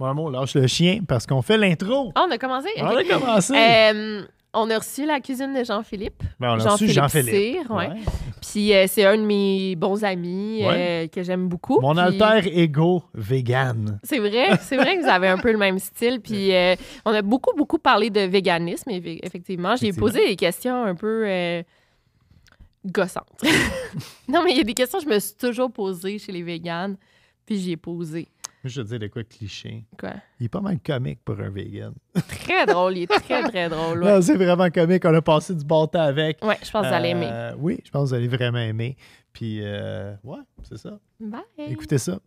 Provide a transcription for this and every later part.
Maman, lâche le chien parce qu'on fait l'intro. Ah, on a commencé? On a commencé. Euh, on a reçu la cuisine de Jean-Philippe. Ben, on Jean reçu Jean-Philippe. Puis euh, c'est un de mes bons amis euh, que j'aime beaucoup. Mon alter ego vegan. C'est vrai, c'est vrai que vous avez un peu le même style. Puis on a beaucoup, beaucoup parlé de véganisme, effectivement. J'ai posé des questions un peu gossantes. non, mais il y a des questions que je me suis toujours posées chez les véganes. Puis j'y ai posé. Je veux dire de quoi cliché. Quoi? Il est pas mal comique pour un vegan. Très drôle, il est très, très drôle. Non, c'est vraiment comique. On a passé du bon temps avec. Ouais, je pense que vous allez aimer. Euh, oui, je pense que vous allez vraiment aimer. Puis, euh, ouais, c'est ça. Bye. Écoutez ça.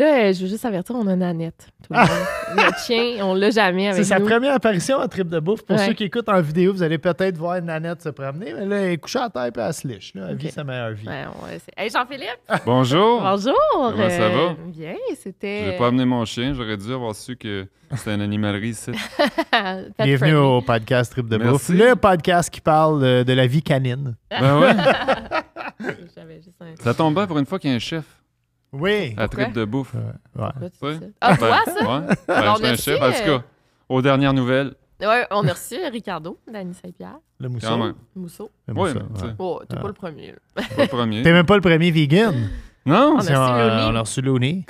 Là, euh, je veux juste avertir, on a Nanette. Tout le, ah. chien, on l'a jamais avec C'est sa première apparition à Trip de Bouffe. Pour ceux qui écoutent en vidéo, vous allez peut-être voir Nanette se promener. Mais là, elle est couchée à terre et elle se liche. Elle vit sa meilleure vie. Hey, Jean-Philippe, Bonjour. bonjour. Comment ça va? Euh, bien, c'était... Je n'ai pas amené mon chien, j'aurais dû avoir su que c'était une animalerie ici. Bienvenue au podcast Trip de Bouffe. Le podcast qui parle euh, de la vie canine. Ben ouais, ça tombe bien pour une fois qu'il y a un chef. Oui. La tripe de bouffe. Ouais. Ouais. tu Ah, toi, ça? Ouais. Ben, je suis un chef. En tout euh, cas, aux dernières nouvelles, Ouais, on a reçu Ricardo, Dani Saint-Pierre. Le mousseau. Mousso. Le mousseau, Oui. t'es pas le premier. Pas le premier. t'es même pas le premier vegan. Non, on, a on, on, a reçu Looney.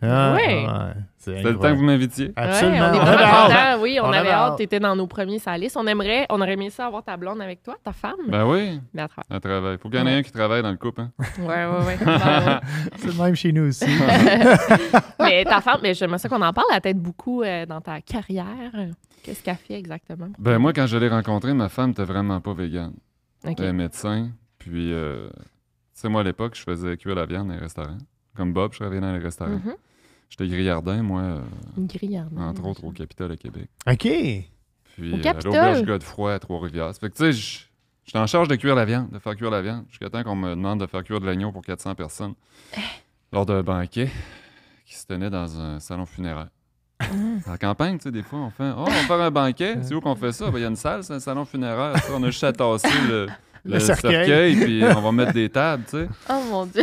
Ah, oui. c'est le temps que vous m'invitiez. Absolument. Oui, on, avait hâte. étais dans nos premiers salis. On aimerait, on aurait aimé ça avoir ta blonde avec toi, ta femme. Ben oui. Mais elle travaille. Il Faut qu'il y en ait un qui travaille dans le couple. Hein. Ouais, ouais, ouais. C'est le même chez nous aussi. mais ta femme, mais j'aimerais ça qu'on en parle. Elle tête beaucoup euh, dans ta carrière. Qu'est-ce qu'elle fait exactement? Ben, moi, quand je l'ai rencontrée, ma femme n'était vraiment pas végane. Elle médecin. Puis, euh, tu moi, à l'époque, je faisais cuire la viande dans les restaurants. Comme Bob, je travaillais dans les restaurants. Mm-hmm. J'étais grillardin, moi. Euh, grillardin. Entre autres, au Capitole à Québec. OK. Puis, au euh, à l'auberge Godefroy à Trois-Rivières. Fait que, tu sais, j'étais en charge de cuire la viande, de faire cuire la viande, jusqu'à temps qu'on me demande de faire cuire de l'agneau pour 400 personnes eh. lors d'un banquet qui se tenait dans un salon funéraire. En campagne, tu sais, des fois, on fait Oh, on va faire un banquet. C'est où qu'on fait ça? Ben, il y a une salle, c'est un salon funéraire. on a juste le, le, cercueil. puis euh, on va mettre des tables, tu sais. Oh mon Dieu!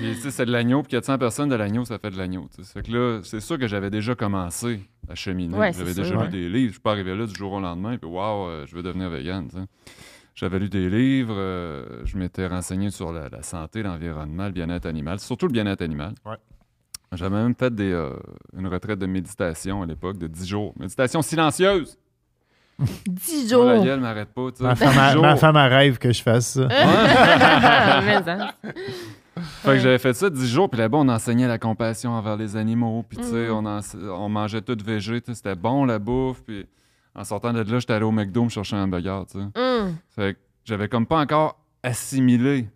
Et tu c'est de l'agneau, puis 400 personnes de l'agneau, ça fait de l'agneau. Tu que là, c'est sûr que j'avais déjà commencé à cheminer. j'avais déjà lu des livres. Je suis pas arrivé là du jour au lendemain, puis waouh, je veux devenir vegan, J'avais lu des livres, euh, je m'étais renseigné sur la, la santé, l'environnement, le bien-être animal, surtout le bien-être animal. Ouais. J'avais même fait des, euh, une retraite de méditation à l'époque de 10 jours. Méditation silencieuse! 10 jours! la gueule m'arrête pas, Ma femme, a, que je fasse ça. fait que j'avais fait ça dix jours, puis là-bas, on enseignait la compassion envers les animaux, puis tu sais, mm-hmm. on, mangeait tout végé, c'était bon la bouffe, puis en sortant de là, j'étais allé au McDo me chercher un burger, tu sais. Mm. j'avais comme pas encore assimilé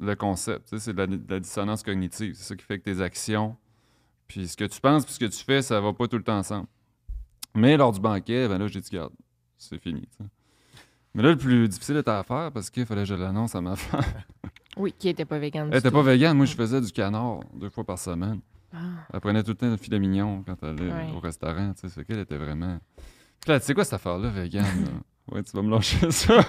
le concept. C'est de la, dissonance cognitive. C'est ça qui fait que tes actions, puis ce que tu penses, puis ce que tu fais, ça va pas tout le temps ensemble. Mais lors du banquet, ben là, j'ai dit, garde, c'est fini. Mais là, le plus difficile était à faire parce qu'il fallait que je l'annonce à ma femme. oui, qui était pas végane. Elle était pas végane. Moi, je faisais du canard deux fois par semaine. Ah. Elle prenait tout le temps le filet mignon quand elle allait au restaurant. Tu sais, qu'elle était vraiment. tu sais quoi cette affaire-là, végane? Ouais, tu vas me lâcher ça.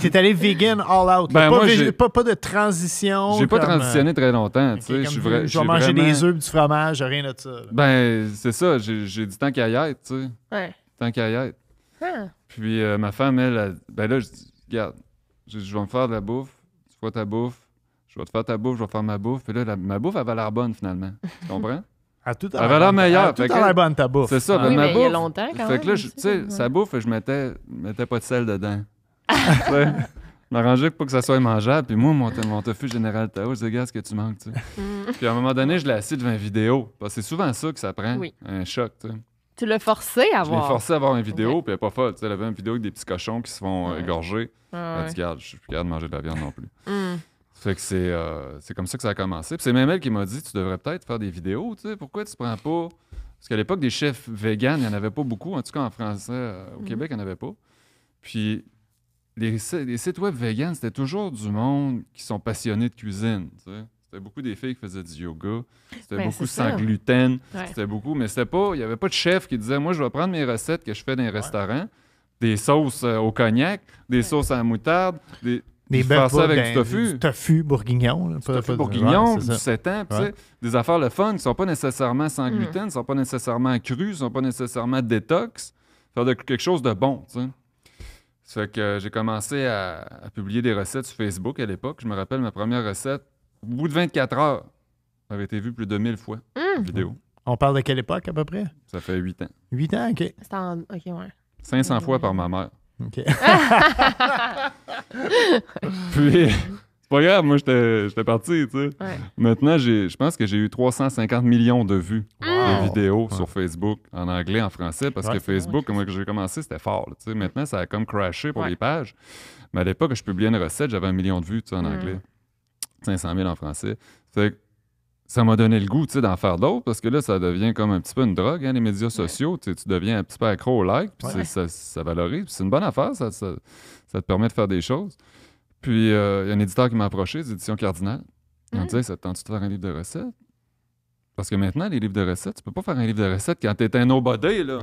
T'es allé vegan all out. Ben, pas, pas, de transition. J'ai pas transitionné très longtemps. Euh, tu sais, je vais vraiment... manger des œufs, du fromage, rien de ça. Ben, c'est ça. J'ai dit tant qu'à y être, tu sais. Ouais. Tant qu'à y être. Ah. Puis euh, ma femme, elle, ben là, je dis, regarde, je, vais me faire de la bouffe. Tu vois ta bouffe. Je vais te faire ta bouffe, je vais faire ma bouffe. Puis là, ma bouffe, elle va l'air bonne finalement. Tu comprends? À tout à l'heure meilleure. À tout bonne, ta bouffe. C'est ça. Ah, ben, oui, ma mais il y a longtemps, quand Fait même, que là, tu sais, sa bouffe, je mettais, mettais pas de sel dedans. ouais. Je m'arrangeais pour que ça soit mangeable. Puis moi, mon, tofu général Tao, je disais, ce que tu manques, tu sais. Mm. puis à un moment donné, je l'ai assis devant une vidéo. c'est souvent ça que ça prend, un choc, tu Tu l'as forcé à voir. Je l'ai forcé à avoir une vidéo, puis elle n'est pas folle. Tu sais, elle avait une vidéo avec des petits cochons qui se font égorger. Ouais. Elle dit, regarde, je suis plus capable de manger de la viande non plus. Mm. Fait que euh, c'est, comme ça que ça a commencé. c'est même elle qui m'a dit Tu devrais peut-être faire des vidéos, tu sais, pourquoi tu prends pas. Parce qu'à l'époque, des chefs véganes, il n'y en avait pas beaucoup. En tout cas, en français, euh, au mhm. Québec, il n'y en avait pas. Puis les, les sites web véganes, c'était toujours du monde qui sont passionnés de cuisine, tu sais. C'était beaucoup des filles qui faisaient du yoga. C'était ben, beaucoup sans gluten. C'était beaucoup, mais c'était pas. Il n'y avait pas de chef qui disait Moi, je vais prendre mes recettes que je fais dans les restaurant. des sauces euh, au cognac, des sauces à la moutarde. Des... Des ça avec du tofu. tofu bourguignon. tofu bourguignon, hein, des affaires le fun qui ne sont pas nécessairement sans hmm. gluten, ne sont pas nécessairement crues, ne sont pas nécessairement détox. Faire de quelque chose de bon, tu sais. Ça que j'ai commencé à, publier des recettes sur Facebook à l'époque. Je me rappelle ma première recette. Au bout de 24 heures, avait été vue plus de 1000 fois, hmm. vidéo. On parle de quelle époque à peu près? Ça fait 8 ans. 8 ans, OK. 500 fois par ma mère. OK. Puis, c'est pas grave, moi, j'étais parti, tu sais. Maintenant, je pense que j'ai eu 350 millions de vues de vidéos sur Facebook, en anglais, en français, parce que Facebook, quand j'ai commencé, c'était fort. Tu sais. Maintenant, ça a comme crashé pour les pages. Mais à l'époque, je publiais une recette, j'avais un million de vues, tu en mm. anglais. 500 000 en français. Fait ça m'a donné le goût d'en faire d'autres parce que là, ça devient comme un petit peu une drogue, hein, les médias sociaux. Tu deviens un petit peu accro au like, puis ça, ça, valorise. C'est une bonne affaire, ça, te permet de faire des choses. Puis euh, il y a un éditeur qui m'a approché, des éditions Cardinal. Il m'a mmh. dit Ça te tente-tu de faire un livre de recettes Parce que maintenant, les livres de recettes, tu peux pas faire un livre de recettes quand tu es un nobody. Là.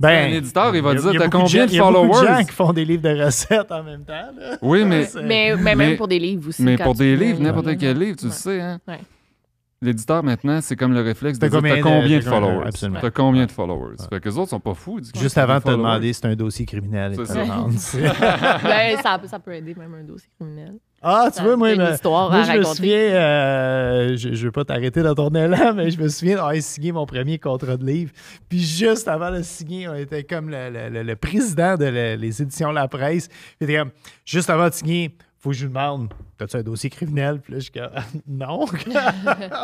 Ben, un éditeur, il va te dire T'as combien de, followers Il y a beaucoup gens qui font des livres de recettes en même temps. Oui, mais, mais, même pour des livres aussi. Mais pour des livres, n'importe quel livre, tu le sais. Hein? L'éditeur, maintenant, c'est comme le réflexe de dire combien, combien de, followers. Absolument. T'as combien de followers. que les autres sont pas fous. Juste avant de te demander si c'est un dossier criminel. Ça, ben, ça, ça peut aider même un dossier criminel. Ah, tu veux, moi, mais, moi je me souviens, euh, je, veux pas t'arrêter dans ton élan, mais je me souviens a signé mon premier contrat de livre. Puis juste avant de signer, on était comme le, le président de les éditions La Presse. Puis juste avant de signer, faut que je lui demande T'as-tu un dossier criminel Puis là, je Non.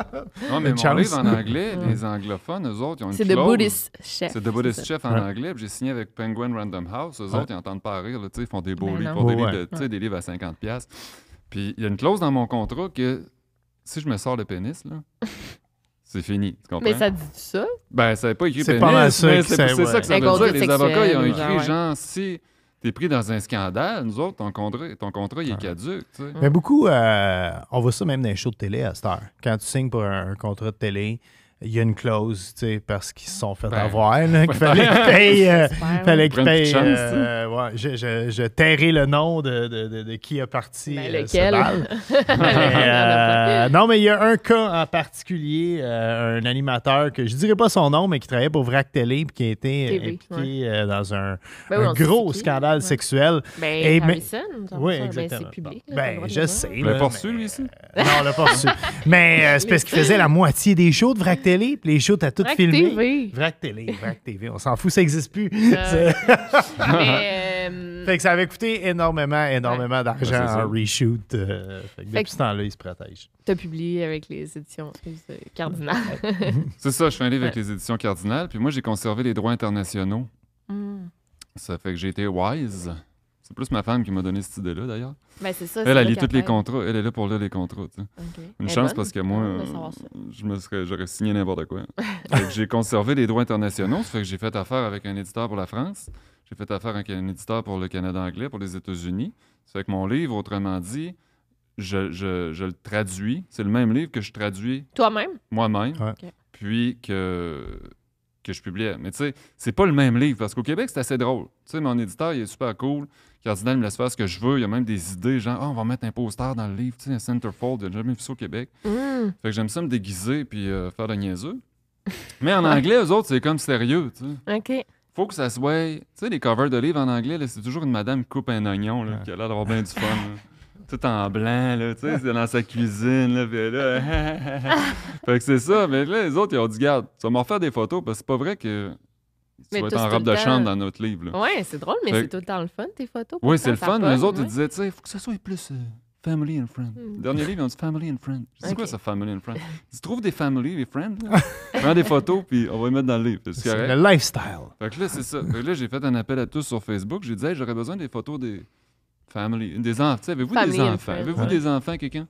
non, mais mon en anglais, les anglophones, eux autres, ils ont une C'est The Buddhist Chef. C'est The Buddhist Chef en anglais. J'ai signé avec Penguin Random House. Eux autres, ils entendent pas rire. ils font des beaux ben livres, pour des, livres des livres à 50$. Puis il y a une clause dans mon contrat que si je me sors le pénis, là, c'est fini. Tu comprends? Mais ça dit ça? Ben, ça n'avait pas écrit C'est pas mal ça c'est ça que Les avocats, ils ont écrit genre, si t'es pris dans un scandale, nous autres, ton contrat, ton contrat il est ah. caduque. Tu sais. Mais beaucoup, euh, on voit ça même dans les shows de télé à cette heure. Quand tu signes pour un contrat de télé, il y a une clause, tu sais, parce qu'ils se sont fait ben. avoir, qu'il fallait qu'ils payent. Euh, fallait qu'ils payent. Euh, hein. je, je, je tairai le nom de, de, de, qui a parti ben, euh, euh, non, mais il y a un cas en particulier, un animateur que je dirais pas son nom, mais qui travaillait pour Vrac Télé puis qui a été eh impliqué dans un, ben gros scandale sexuel. Ben, Et, eh ben, mais oui, exactement. c'est public. Ben, je sais. il l'a poursuivi, Non, il l'a poursuivi. mais c'est parce qu'il faisait la moitié des shows de Vrac les shows, t'as tout filmé. TV. Vrac télé, télé, On s'en fout, ça n'existe plus. Euh, euh, fait que ça avait coûté énormément, énormément d'argent en reshoot. Euh, depuis ce temps-là, il se protège. T'as publié avec les éditions Cardinal. C'est ça, je fais un livre avec les éditions Cardinal, puis moi, j'ai conservé les droits internationaux. Hmm. Ça fait que j'ai été wise. C'est plus ma femme qui m'a donné cette idée-là, d'ailleurs. Ben, elle, a lit tous les contrats. Elle est là pour lire les contrats. Une chance parce que moi, je me serais, j'aurais signé n'importe quoi. j'ai conservé les droits internationaux. Ça que j'ai fait affaire avec un éditeur pour la France. J'ai fait affaire avec un éditeur pour le Canada anglais, pour les États-Unis. C'est fait mon livre, autrement dit, je, le traduis. C'est le même livre que je traduis. Toi-même? Moi-même. Puis que que je publiais. Mais tu sais, c'est pas le même livre parce qu'au Québec, c'est assez drôle. Tu sais, mon éditeur, il est super cool cardinal me laisse faire ce que je veux. Il y a même des idées, genre, ah, on va mettre un poster dans le livre, tu sais, un centerfold, a jamais vu ça au Québec. Mm. Fait que j'aime ça me déguiser puis euh, faire de niaiseux. Mais en anglais, eux autres, c'est comme sérieux, tu sais. OK. Faut que ça soit. Tu sais, les covers de livres en anglais, c'est toujours une madame qui coupe un oignon, là, qui a l'air d'avoir bien du fun. Tout en blanc, là, tu sais, c'est dans sa cuisine, là, puis là. fait que c'est ça, mais là, les autres, ils ont dit, garde, tu vas me refaire des photos, parce que c'est pas vrai que tu vas être en robe de chambre dans notre livre. Oui, c'est drôle, mais c'est tout le temps le fun, tes photos. Oui, c'est le fun. Les autres, ils hein. disaient, tu sais, il faut que ça soit plus euh, family and friend. Hmm. dernier livre, ils ont dit family and friend. c'est quoi, ça, family and friend? Tu trouves des family et friends Prends des photos, puis on va les mettre dans le livre. C'est le lifestyle. Fait là, c'est ça. là, j'ai fait un appel à tous sur Facebook. J'ai dit, j'aurais besoin des photos des family, des enfants. Avez-vous des enfants? Avez-vous des enfants, quelqu'un,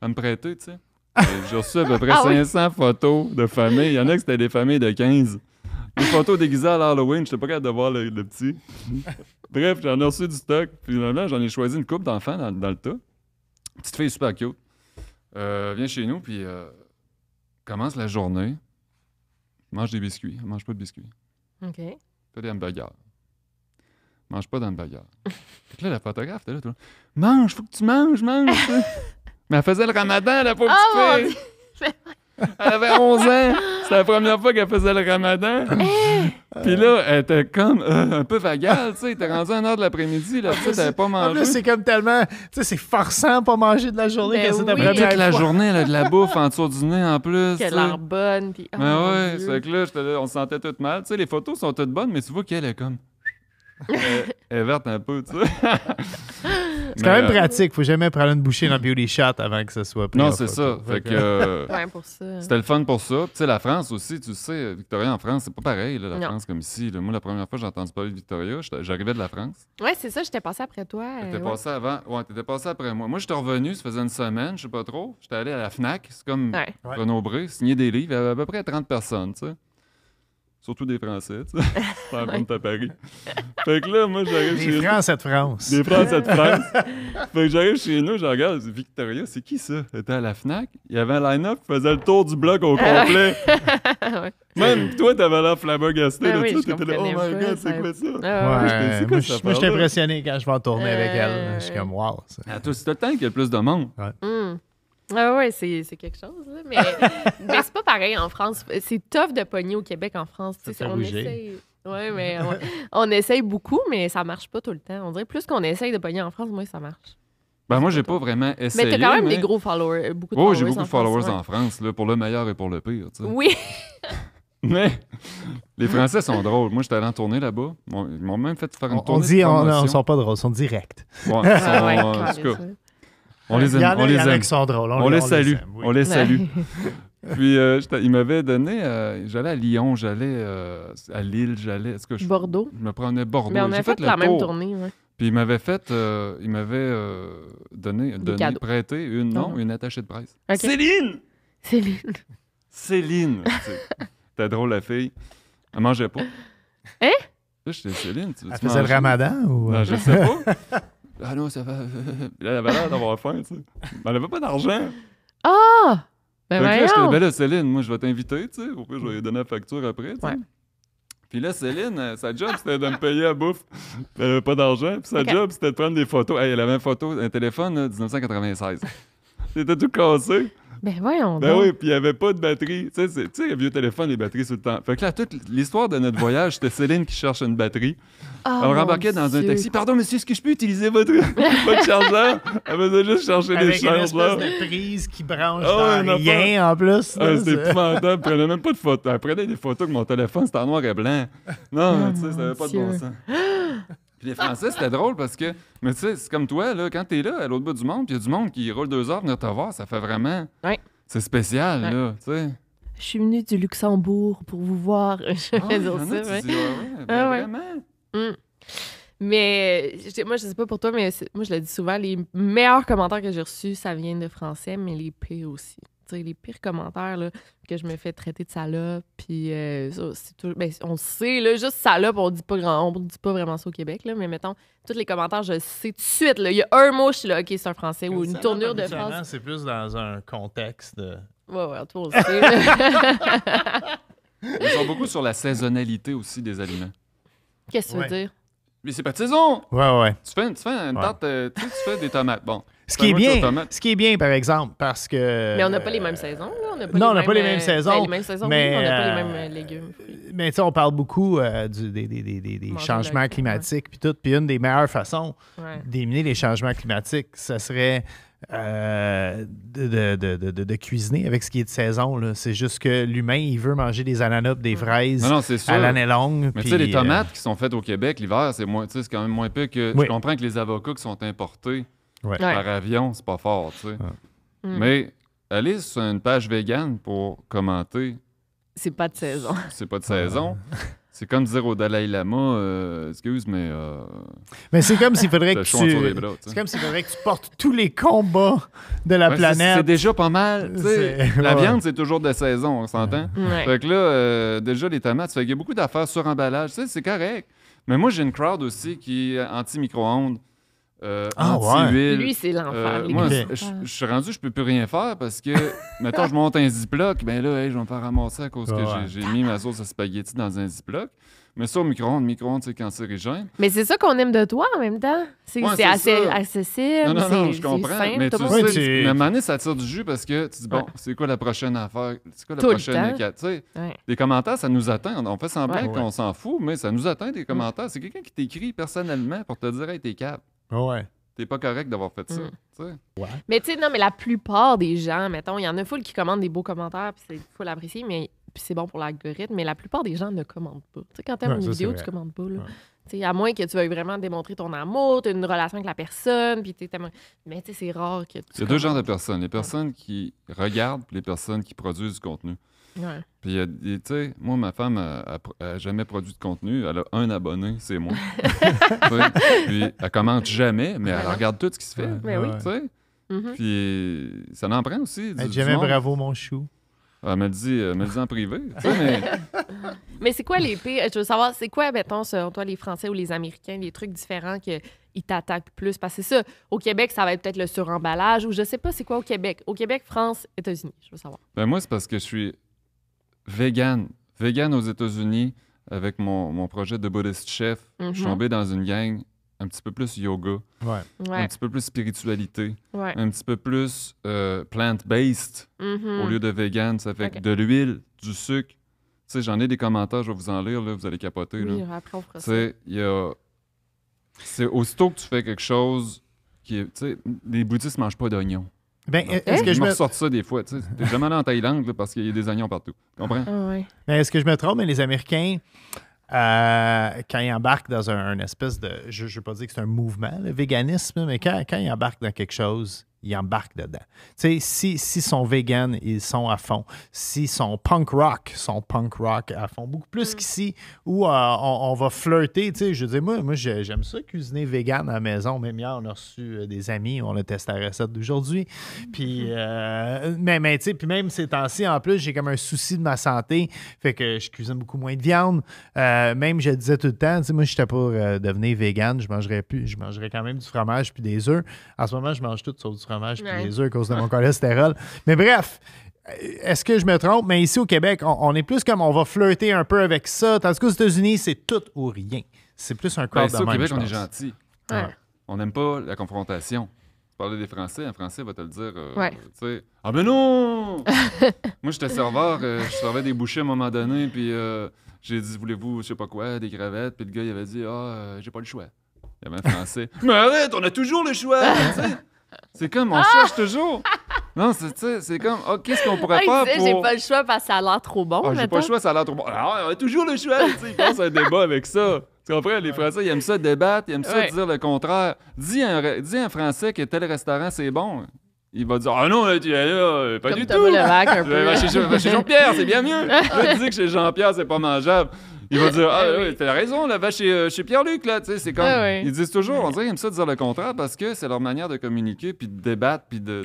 à me prêter, tu sais? J'ai reçu à peu près 500 ah photos de famille Il y en a qui étaient des familles de 15. Des photos déguisées à l'Halloween, j'étais pas capable de voir le, petit. Bref, j'en ai reçu du stock. Puis là, j'en ai choisi une coupe d'enfants dans, dans, le tas. Petite fille super cute. Euh, vient chez nous, puis euh, commence la journée. Mange des biscuits. Elle mange pas de biscuits. OK. Pas des bagarre. Mange pas d'hamburgers. fait que là, la photographe, t'es là, tout le toi. Mange, faut que tu manges, mange. Mais elle faisait le ramadan, la pauvre oh, petite fille. Elle avait 11 ans. C'est la première fois qu'elle faisait le ramadan. Puis là, elle était comme euh, un peu vagale, tu sais. Elle était rendue à 1h de l'après-midi, là, tu sais, t'avais pas mangé. c'est comme tellement, tu sais, c'est forçant pas manger de la journée ben que c'est la la journée, elle a de la bouffe en dessous du nez, en plus. Elle a l'air bonne, puis... Oh ben ouais, c'est que là, on se sentait toutes mal. Tu sais, les photos sont toutes bonnes, mais tu vois qu'elle est comme et verte un peu, tu sais. C'est quand même euh, pratique. Faut jamais prendre une bouchée dans Beauty Shot avant que ce soit pris. Non, c'est ça. C'était le fun pour ça. Tu sais, la France aussi, tu sais, Victoria en France, c'est pas pareil, la France comme ici. Moi, la première fois que j'ai entendu parler de Victoria, j'arrivais de la France. Ouais, c'est ça. J'étais passé après toi. Euh, t'étais passé avant. après moi. Moi, j'étais revenu, ça faisait une semaine, je sais pas trop. J'étais allé à la Fnac, c'est comme ouais. Renaud signer des livres, à, à peu près 30 personnes, tu sais. Surtout des Français, tu sais. par à Paris. Fait que là, moi, j'arrive chez nous. Des Français de France. Des Français de France. fait que j'arrive chez nous, je regarde, Victoria, c'est qui ça? était à la Fnac. Il y avait un line-up qui faisait le tour du bloc au ah complet. Même toi, t'avais l'air flabbergasté. Ben oui, t'étais là, oh my god, c'est quoi ça? Ah moi, je suis impressionné quand je vais en tourner ah avec elle. Je suis comme, wow. c'est le temps qu'il y a plus de monde. Ouais. Hmm. Ah oui, c'est, c'est quelque chose, Mais, mais c'est pas pareil en France. C'est tough de pogner au Québec en France. Ça sais on essaye. mais on, essaye beaucoup, mais ça marche pas tout le temps. On dirait plus qu'on essaye de pogner en France, moins ça marche. Ben moi, j'ai pas vraiment essayé. Mais t'as quand même des gros followers. Beaucoup de oh, j'ai beaucoup de followers en France, là, pour le meilleur et pour le pire. sais Oui. Mais les Français sont drôles. Moi, j'étais allé en tournée là-bas. Ils m'ont même fait faire une on, tournée. On dit, on, on sont pas drôles, ils sont directs. Ouais, ils sont, euh, on les aime. on les aime. On, les, salue. On les salue. Puis euh, il m'avait donné, euh, j'allais à Lyon, j'allais euh, à Lille, j'allais. Est-ce que je, Bordeaux. Je me prenais Bordeaux. Mais on avait fait, la même tournée. Puis il m'avait fait, il m'avait donné, prêté une, ah non, une attachée de presse. Céline! Céline. Céline. T'es drôle la fille. Elle mangeait pas. Hein? Céline. Tu, Elle faisait le ramadan ou? Non, je sais pas. Ah non, ça va. là, elle avait l'air d'avoir faim, tu sais. Mais elle avait pas d'argent. Ah! Ben voyons! là, j'étais, ben là, Céline, moi, je vais t'inviter, tu sais. Au pire, je vais lui donner la facture après, tu sais. Puis là, Céline, euh, sa job, c'était de me payer à bouffe. Elle n'avait pas d'argent. Puis sa job, c'était de prendre des photos. elle avait une photo, un téléphone, 1996. C'était tout cassé. Ben voyons Ben oui, puis il n'y avait pas de batterie. Tu sais, les vieux téléphones, les batteries tout le temps. Fait que là, toute l'histoire de notre voyage, c'était Céline qui cherche une batterie. Oh, on rembarquait dans un taxi. Pardon, monsieur, est-ce que je peux utiliser votre, chargeur? Elle faisait juste chercher Avec les chargeurs. Une espèce de prise qui branche oh, dans rien, en plus. Ah, c'est épouvantable. Elle prenait même pas de photos. Elle prenait des photos que mon téléphone, c'était en noir et blanc. Non, oh tu sais, ça n'avait pas de bon sens. les Français, c'était drôle parce que, mais tu sais, c'est comme toi, là, quand t'es là, à l'autre bout du monde, puis il y a du monde qui roule deux heures venir te voir, ça fait vraiment. C'est spécial, là, tu sais. Je suis venue du Luxembourg pour vous voir. Je ah, ça, Vraiment. Mais moi, je sais pas pour toi, mais moi, je le dis souvent, les meilleurs commentaires que j'ai reçus, ça vient de français, mais les pires aussi les pires commentaires, que je me fais traiter de salope, puis le euh, ben, on sait, là, juste salope, on dit pas grand, on dit pas vraiment ça au Québec, là, mais mettons, tous les commentaires, je sais tout de suite, là, il y a un mot, je suis là, OK, c'est un français, ou une tournure de phrase. C'est plus dans un contexte de... Ouais, ouais, on le Ils sont beaucoup sur la saisonnalité aussi des aliments. Qu'est-ce que tu veux dire? Mais c'est pas de saison! Ouais, ouais. Tu fais, une tarte, euh, tu fais des tomates. Bon, ce qui, est bien, ce qui est bien, par exemple, parce que. Mais on n'a pas les mêmes saisons. Là. non, on n'a pas les mêmes euh, saisons. Ben, mais, on n'a pas les mêmes euh, euh, légumes. Mais tu sais, on parle beaucoup des, changements climatiques, puis tout. Puis une des meilleures façons d'éliminer les changements climatiques, ce serait. de, de, cuisiner avec ce qui est de saison. C'est juste que l'humain, il veut manger des ananas, des fraises à l'année longue. Mais tu sais, les tomates qui sont faites au Québec l'hiver, c'est quand même moins peu que. Oui. Je comprends que les avocats qui sont importés. Par avion, c'est pas fort, tu sais. Mais Alice, sur une page vegan pour commenter. C'est pas de saison. C'est pas de saison. C'est comme dire au Dalai Lama, euh, excuse, mais. Euh, mais c'est comme s'il faudrait que tu. que tu portes tous les combats de la planète. C'est déjà pas mal. La viande, c'est toujours de saison, on s'entend? Fait que là, euh, déjà, les tomates, il y a beaucoup d'affaires sur emballage. C'est correct. Mais moi, j'ai une crowd aussi qui est anti-micro-ondes. Euh, ah, Lui, c'est l'enfer. Euh, moi, je suis rendu, je peux plus rien faire parce que, maintenant je monte un Ziploc, ben là, je vais me faire ramasser à cause que j'ai mis ma sauce à spaghetti dans un Ziploc. Mais ça, au micro-ondes, micro-ondes, c'est cancérigène. Mais c'est ça qu'on aime de toi en même temps. C'est assez accessible. Non, non, non, je comprends. mais tu sais, à un moment donné, ça tire du jus parce que tu dis, bon, c'est quoi la prochaine affaire? C'est quoi la prochaine Tu sais, Les commentaires, ça nous attend On fait semblant qu'on s'en fout, mais ça nous atteint des commentaires. C'est quelqu'un qui t'écrit personnellement pour te dire, hey, t'es capable. Ouais. T'es pas correct d'avoir fait ça. Mm. Mais tu sais, non, mais la plupart des gens, mettons, il y en a full qui commandent des beaux commentaires, puis c'est fou l'apprécier, mais c'est bon pour l'algorithme, mais la plupart des gens ne commandent pas. Tu sais, quand t'aimes une vidéo, tu commandes pas. Là. à moins que tu veuilles vraiment démontrer ton amour, tu as une relation avec la personne, puis Mais tu sais, c'est rare que tu. Il y deux genres de personnes. Les personnes qui regardent, les personnes qui produisent du contenu. Puis, euh, tu sais, moi, ma femme n'a jamais produit de contenu. Elle a un abonné, c'est moi. puis, elle commente jamais, mais elle regarde tout ce qui se fait. Ben tu oui. Mm-hmm. Puis, ça l'emprunte prend aussi. Du, jamais bravo, mon chou. Ah, elle me le dit, me en privé. mais c'est quoi les pays euh, Je veux savoir, c'est quoi, mettons, selon toi, les Français ou les Américains, les trucs différents ils t'attaquent plus? Parce que c'est ça, au Québec, ça va être peut-être le suremballage ou je sais pas c'est quoi au Québec. Au Québec, France, États-Unis, je veux savoir. Ben moi, c'est parce que je suis vegan. Vegan aux États-Unis avec mon, projet de Buddhist Chef. Je suis mhm. tombé dans une gang un petit peu plus yoga, un petit peu plus spiritualité, un petit peu plus euh, plant-based mhm. au lieu de vegan. Ça fait de l'huile, du sucre. Tu j'en ai des commentaires, je vais vous en lire, là, vous allez capoter. Oui, là. après, on ça. Y a... C'est aussitôt que tu fais quelque chose qui est. Tu les bouddhistes ne mangent pas d'oignons. Ben, est-ce eh? que je me sort ça des fois? Tu sais, jamais allé en Thaïlande parce qu'il y a des oignons partout. Comprends? Ah ben, est-ce que je me trompe? Mais les Américains, euh, quand ils embarquent dans un, espèce de. Je ne pas dire que c'est un mouvement, le véganisme, mais quand, quand ils embarquent dans quelque chose, ils embarquent dedans. Tu si, si sont vegan, ils sont à fond. Si sont punk rock, sont punk rock à fond. Beaucoup plus mm. qu'ici où euh, on, va flirter. Tu je dis moi, moi j'aime ça cuisiner vegan à la maison. Même hier, on a reçu euh, des amis, on a testé la recette d'aujourd'hui. Puis, mm-hmm. euh, mais, puis même ces temps-ci, en plus, j'ai comme un souci de ma santé. Fait que je cuisine beaucoup moins de viande. même, je disais tout le temps, tu sais, moi, j'étais pour devenir vegan. Je mangerais plus, je mangerais quand même du fromage puis des œufs. En ce moment, je mange tout sauf du fromage fromage les œufs à cause de mon cholestérol. Mais bref, est-ce que je me trompe? Mais ici au Québec, on, est plus comme on va flirter un peu avec ça, tandis qu'aux États-Unis, c'est tout ou rien. C'est plus un corps ben, de au Québec, on est gentil. On n'aime pas la confrontation. Tu parlais des Français, un Français va te le dire. Euh, ah ben non! Moi, j'étais serveur, euh, je servais des bouchées à un moment donné, puis euh, j'ai dit, voulez-vous, je sais pas quoi, des crevettes, puis le gars, il avait dit, ah, j'ai pas le choix. Il y avait un Français. Mais arrête, on a toujours le choix! C'est comme, on ah! cherche toujours. Non, c'est c'est comme, oh, qu'est-ce qu'on pourrait ah, faire pour... J'ai pas le choix parce que ça a l'air trop bon. Ah, j'ai pas le choix, ça a l'air trop bon. Alors, ah, on a toujours le choix, ils pensent un débat avec ça. Tu comprends? Les Français, ils aiment ça débattre, ils aiment ça dire le contraire. Dis un, dis un Français que tel restaurant, c'est bon. Il va dire Ah non, là, euh, pas Comme du Thomas tout. Levac, un peu. Chez, Jean-Pierre, c'est bien mieux. dis que chez Jean-Pierre, c'est pas mangeable. Ils vont dire Ah, ah oui, t'as raison, là-bas chez, euh, chez Pierre-Luc, là, tu sais, c'est comme. Ah ils disent toujours, on dirait qu'ils aiment ça dire le contraire parce que c'est leur manière de communiquer, puis de débattre, puis de,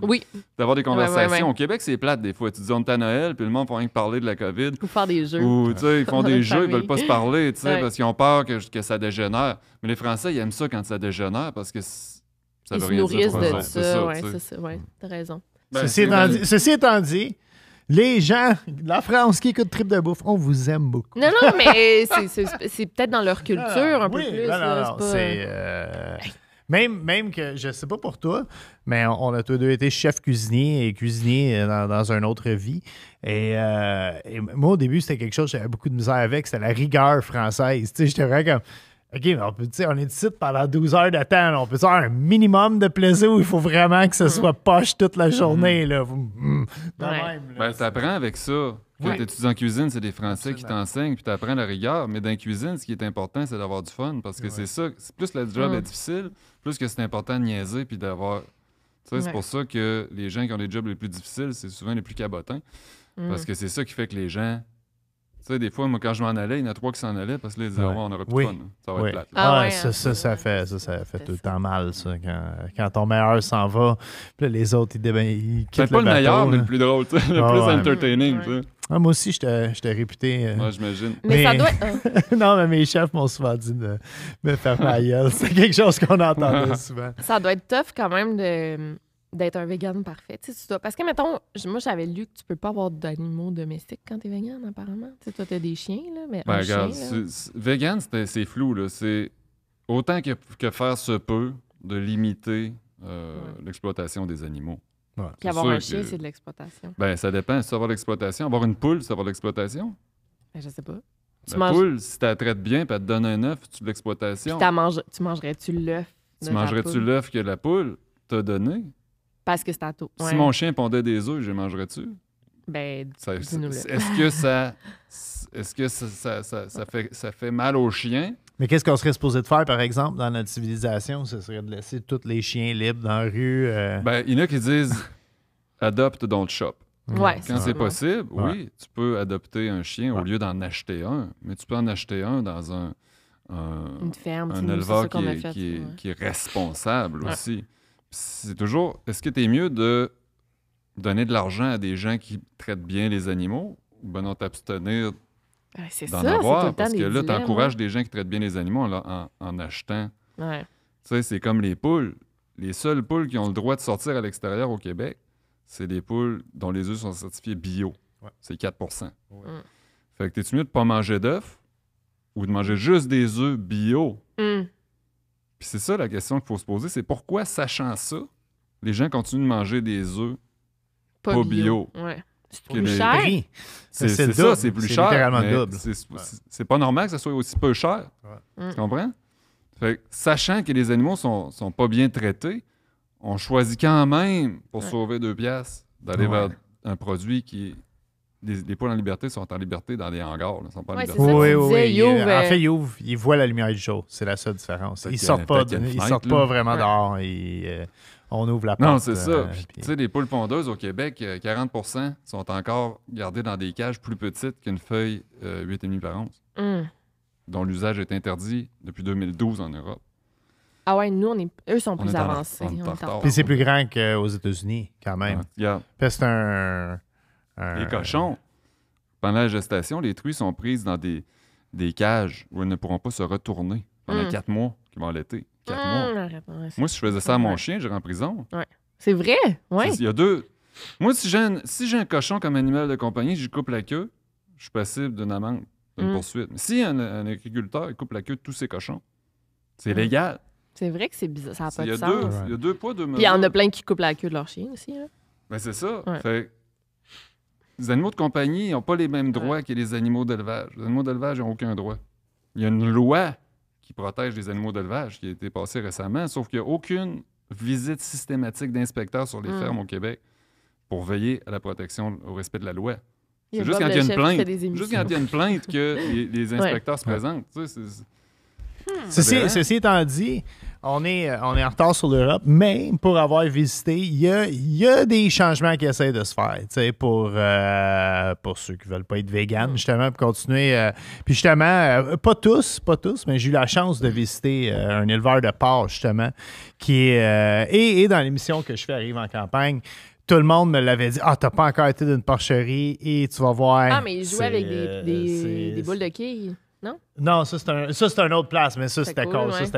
d'avoir des conversations. Au Québec, c'est plate des fois. Tu dis On est à Noël, puis le monde va rien que parler de la COVID. Ou faire des jeux. Ou, tu sais, ils font des jeux, ils veulent pas se parler, tu sais, parce qu'ils ont peur que, ça dégénère. Mais les Français, ils aiment ça quand ça dégénère parce que ça ils veut rien nourrissent dire, de ça. ouais, ça, ouais, t'as raison. ceci ben, étant dit, les gens de la France qui écoutent Trip de Bouffe, on vous aime beaucoup. Non, non, mais c'est peut-être dans leur culture ah, un peu plus. Non, non, non euh, même, même que, je sais pas pour toi, mais on, a tous deux été chef cuisinier et cuisinier euh, dans, dans une autre vie. Euh, et, moi, au début, c'était quelque chose que j'avais beaucoup de misère avec, c'était la rigueur française. Tu sais, j'étais vraiment comme OK, mais on, peut, on est ici pendant 12 heures de temps. on peut avoir un minimum de plaisir où il faut vraiment que ce mm-hmm. soit poche toute la mm-hmm. journée. Mm, là. Ben, t'apprends avec ça. Quand tu étudies en cuisine, c'est des Français qui t'enseignent, puis t'apprends la rigueur. Mais dans la cuisine, ce qui est important, c'est d'avoir du fun. Parce que c'est ça. Plus le job est mm. difficile, plus que c'est important de niaiser, puis d'avoir... C'est pour ça que les gens qui ont les jobs les plus difficiles, c'est souvent les plus cabotins. Parce mm. que c'est ça qui fait que les gens tu sais, des fois, moi, quand je m'en allais, il y en a trois qui s'en allaient parce que là, ils disaient, on aurait plus de fun. Ça va être plate. Ah ouais, hein. ça, ça, fait, ça, ça fait tout le temps mal, ça. Quand, quand ton meilleur s'en va, puis les autres, ils, ben, ils quittent le pas le meilleur, mais le plus drôle, le ah plus entertaining, ah, moi aussi, j'étais réputé. Moi, euh, j'imagine. Mais, ça doit être. non, mais mes chefs m'ont souvent dit de me faire ma gueule. C'est quelque chose qu'on entendait souvent. Ça doit être tough quand même de d'être un vegan parfait. Tu Parce que, mettons, moi, j'avais lu que tu peux pas avoir d'animaux domestiques quand tu es vegan, apparemment. Tu toi, t'as des chiens, là, mais ben, chien, vegan, c'est flou, là. C'est autant que, que, faire se peut de limiter euh, l'exploitation des animaux. Puis avoir un chien, c'est de l'exploitation. Ben, ça dépend. Savoir l'exploitation, avoir une poule, ça va l'exploitation? Ben, je sais pas. La tu manges... poule, si tu la traites bien, et elle te donne un œuf, tu l'exploitation. Tu mangerais-tu l'œuf? Tu mangerais-tu l'œuf que la poule t'a donné? Parce que c'est à tôt. Si mon chien pondait des œufs, je les mangerais-tu? Ben, Est-ce que ça. Est-ce que ça, ça, fait, ça fait mal aux chiens? Mais qu'est-ce qu'on serait supposé de faire, par exemple, dans notre civilisation? Ce serait de laisser tous les chiens libres dans la rue. Euh. Ben, il y en a qui disent adopte, don't shop. Ouais, Quand c'est possible, oui, tu peux adopter un chien au lieu d'en acheter un, mais tu peux en acheter un dans un, Une ferme, un éleveur qui, est, responsable aussi c'est toujours, est-ce que es mieux de donner de l'argent à des gens qui traitent bien les animaux ou ben non t'abstenir ben, d'en avoir? parce que là, tu encourages hein. des gens qui traitent bien les animaux en, en, achetant. Tu sais, c'est comme les poules. Les seules poules qui ont le droit de sortir à l'extérieur au Québec, c'est des poules dont les œufs sont certifiés bio. C'est 4 mm. Fait que t'es-tu mieux de pas manger d'œufs ou de manger juste des œufs bio? Mm. Puis c'est ça la question qu'il faut se poser, c'est pourquoi, sachant ça, les gens continuent de manger des œufs pas, bio. C'est plus cher. C'est ça, c'est plus cher. C'est C'est pas normal que ça soit aussi peu cher. Tu comprends? sachant que les animaux sont, sont pas bien traités, on choisit quand même, pour sauver deux piastres, d'aller vers un produit qui est les, poules en liberté sont en liberté dans des hangars. sont pas en liberté. oui, oui, oui. En fait, ils ouvrent, ils voient la lumière du jour. C'est la seule différence. Ils sortent pas, ils sortent pas vraiment dehors. Et, euh, on ouvre la porte. Non, c'est ça. Euh, tu sais, les poules pondeuses au Québec, 40 euh, sont encore gardées dans des cages plus petites qu'une feuille 8,5 par 11, hmm. dont l'usage est interdit depuis 2012 en Europe. Ah ouais, nous, on est, eux sont plus avancés. Puis c'est plus grand qu'aux États-Unis, quand même. c'est un les euh, cochons. Pendant la gestation, les truies sont prises dans des, des cages où elles ne pourront pas se retourner pendant hmm. quatre mois qui vont l'été. Quatre hmm, mois. Moi, si je faisais ça à mon chien, j'irais en prison. C'est vrai, oui. Il y a deux. Moi, si j'ai un, cochon comme animal de compagnie, j'y coupe la queue, je suis passible d'une amende, d'une hmm. poursuite. Mais si un, agriculteur coupe la queue de tous ses cochons, c'est légal. C'est vrai que c'est bizarre. Ça n'a pas de sens. Il y a deux poids, deux mesures. Puis il y en a plein qui coupent la queue de leur chien aussi. Hein? Ben, c'est ça les animaux de compagnie n'ont pas les mêmes droits que les animaux d'élevage. Les animaux d'élevage n'ont aucun droit. Il y a une loi qui protège les animaux d'élevage qui a été passée récemment, sauf qu'il n'y a aucune visite systématique d'inspecteurs sur les hmm. fermes au Québec pour veiller à la protection, au respect de la loi. C'est juste, quand il y a une plainte, juste quand il y a une plainte que les, inspecteurs se présentent. Hein? ceci, étant dit, on est, euh, on est en retard sur l'Europe, mais pour avoir visité, il y a, des changements qui essaient de se faire, pour, euh, pour ceux qui veulent pas être vegan, justement, pour continuer. Euh, puis justement, pas tous, pas tous, mais j'ai eu la chance de visiter un éleveur de porc, justement, qui est, et, dans l'émission que je fais Arrive en campagne, tout le monde me l'avait dit. Ah, t'as pas encore été d'une porcherie et tu vas voir. Ah, mais il jouait avec des, des, des, boules de quilles, non? Non, ça c'est un, une autre place, mais ça c'était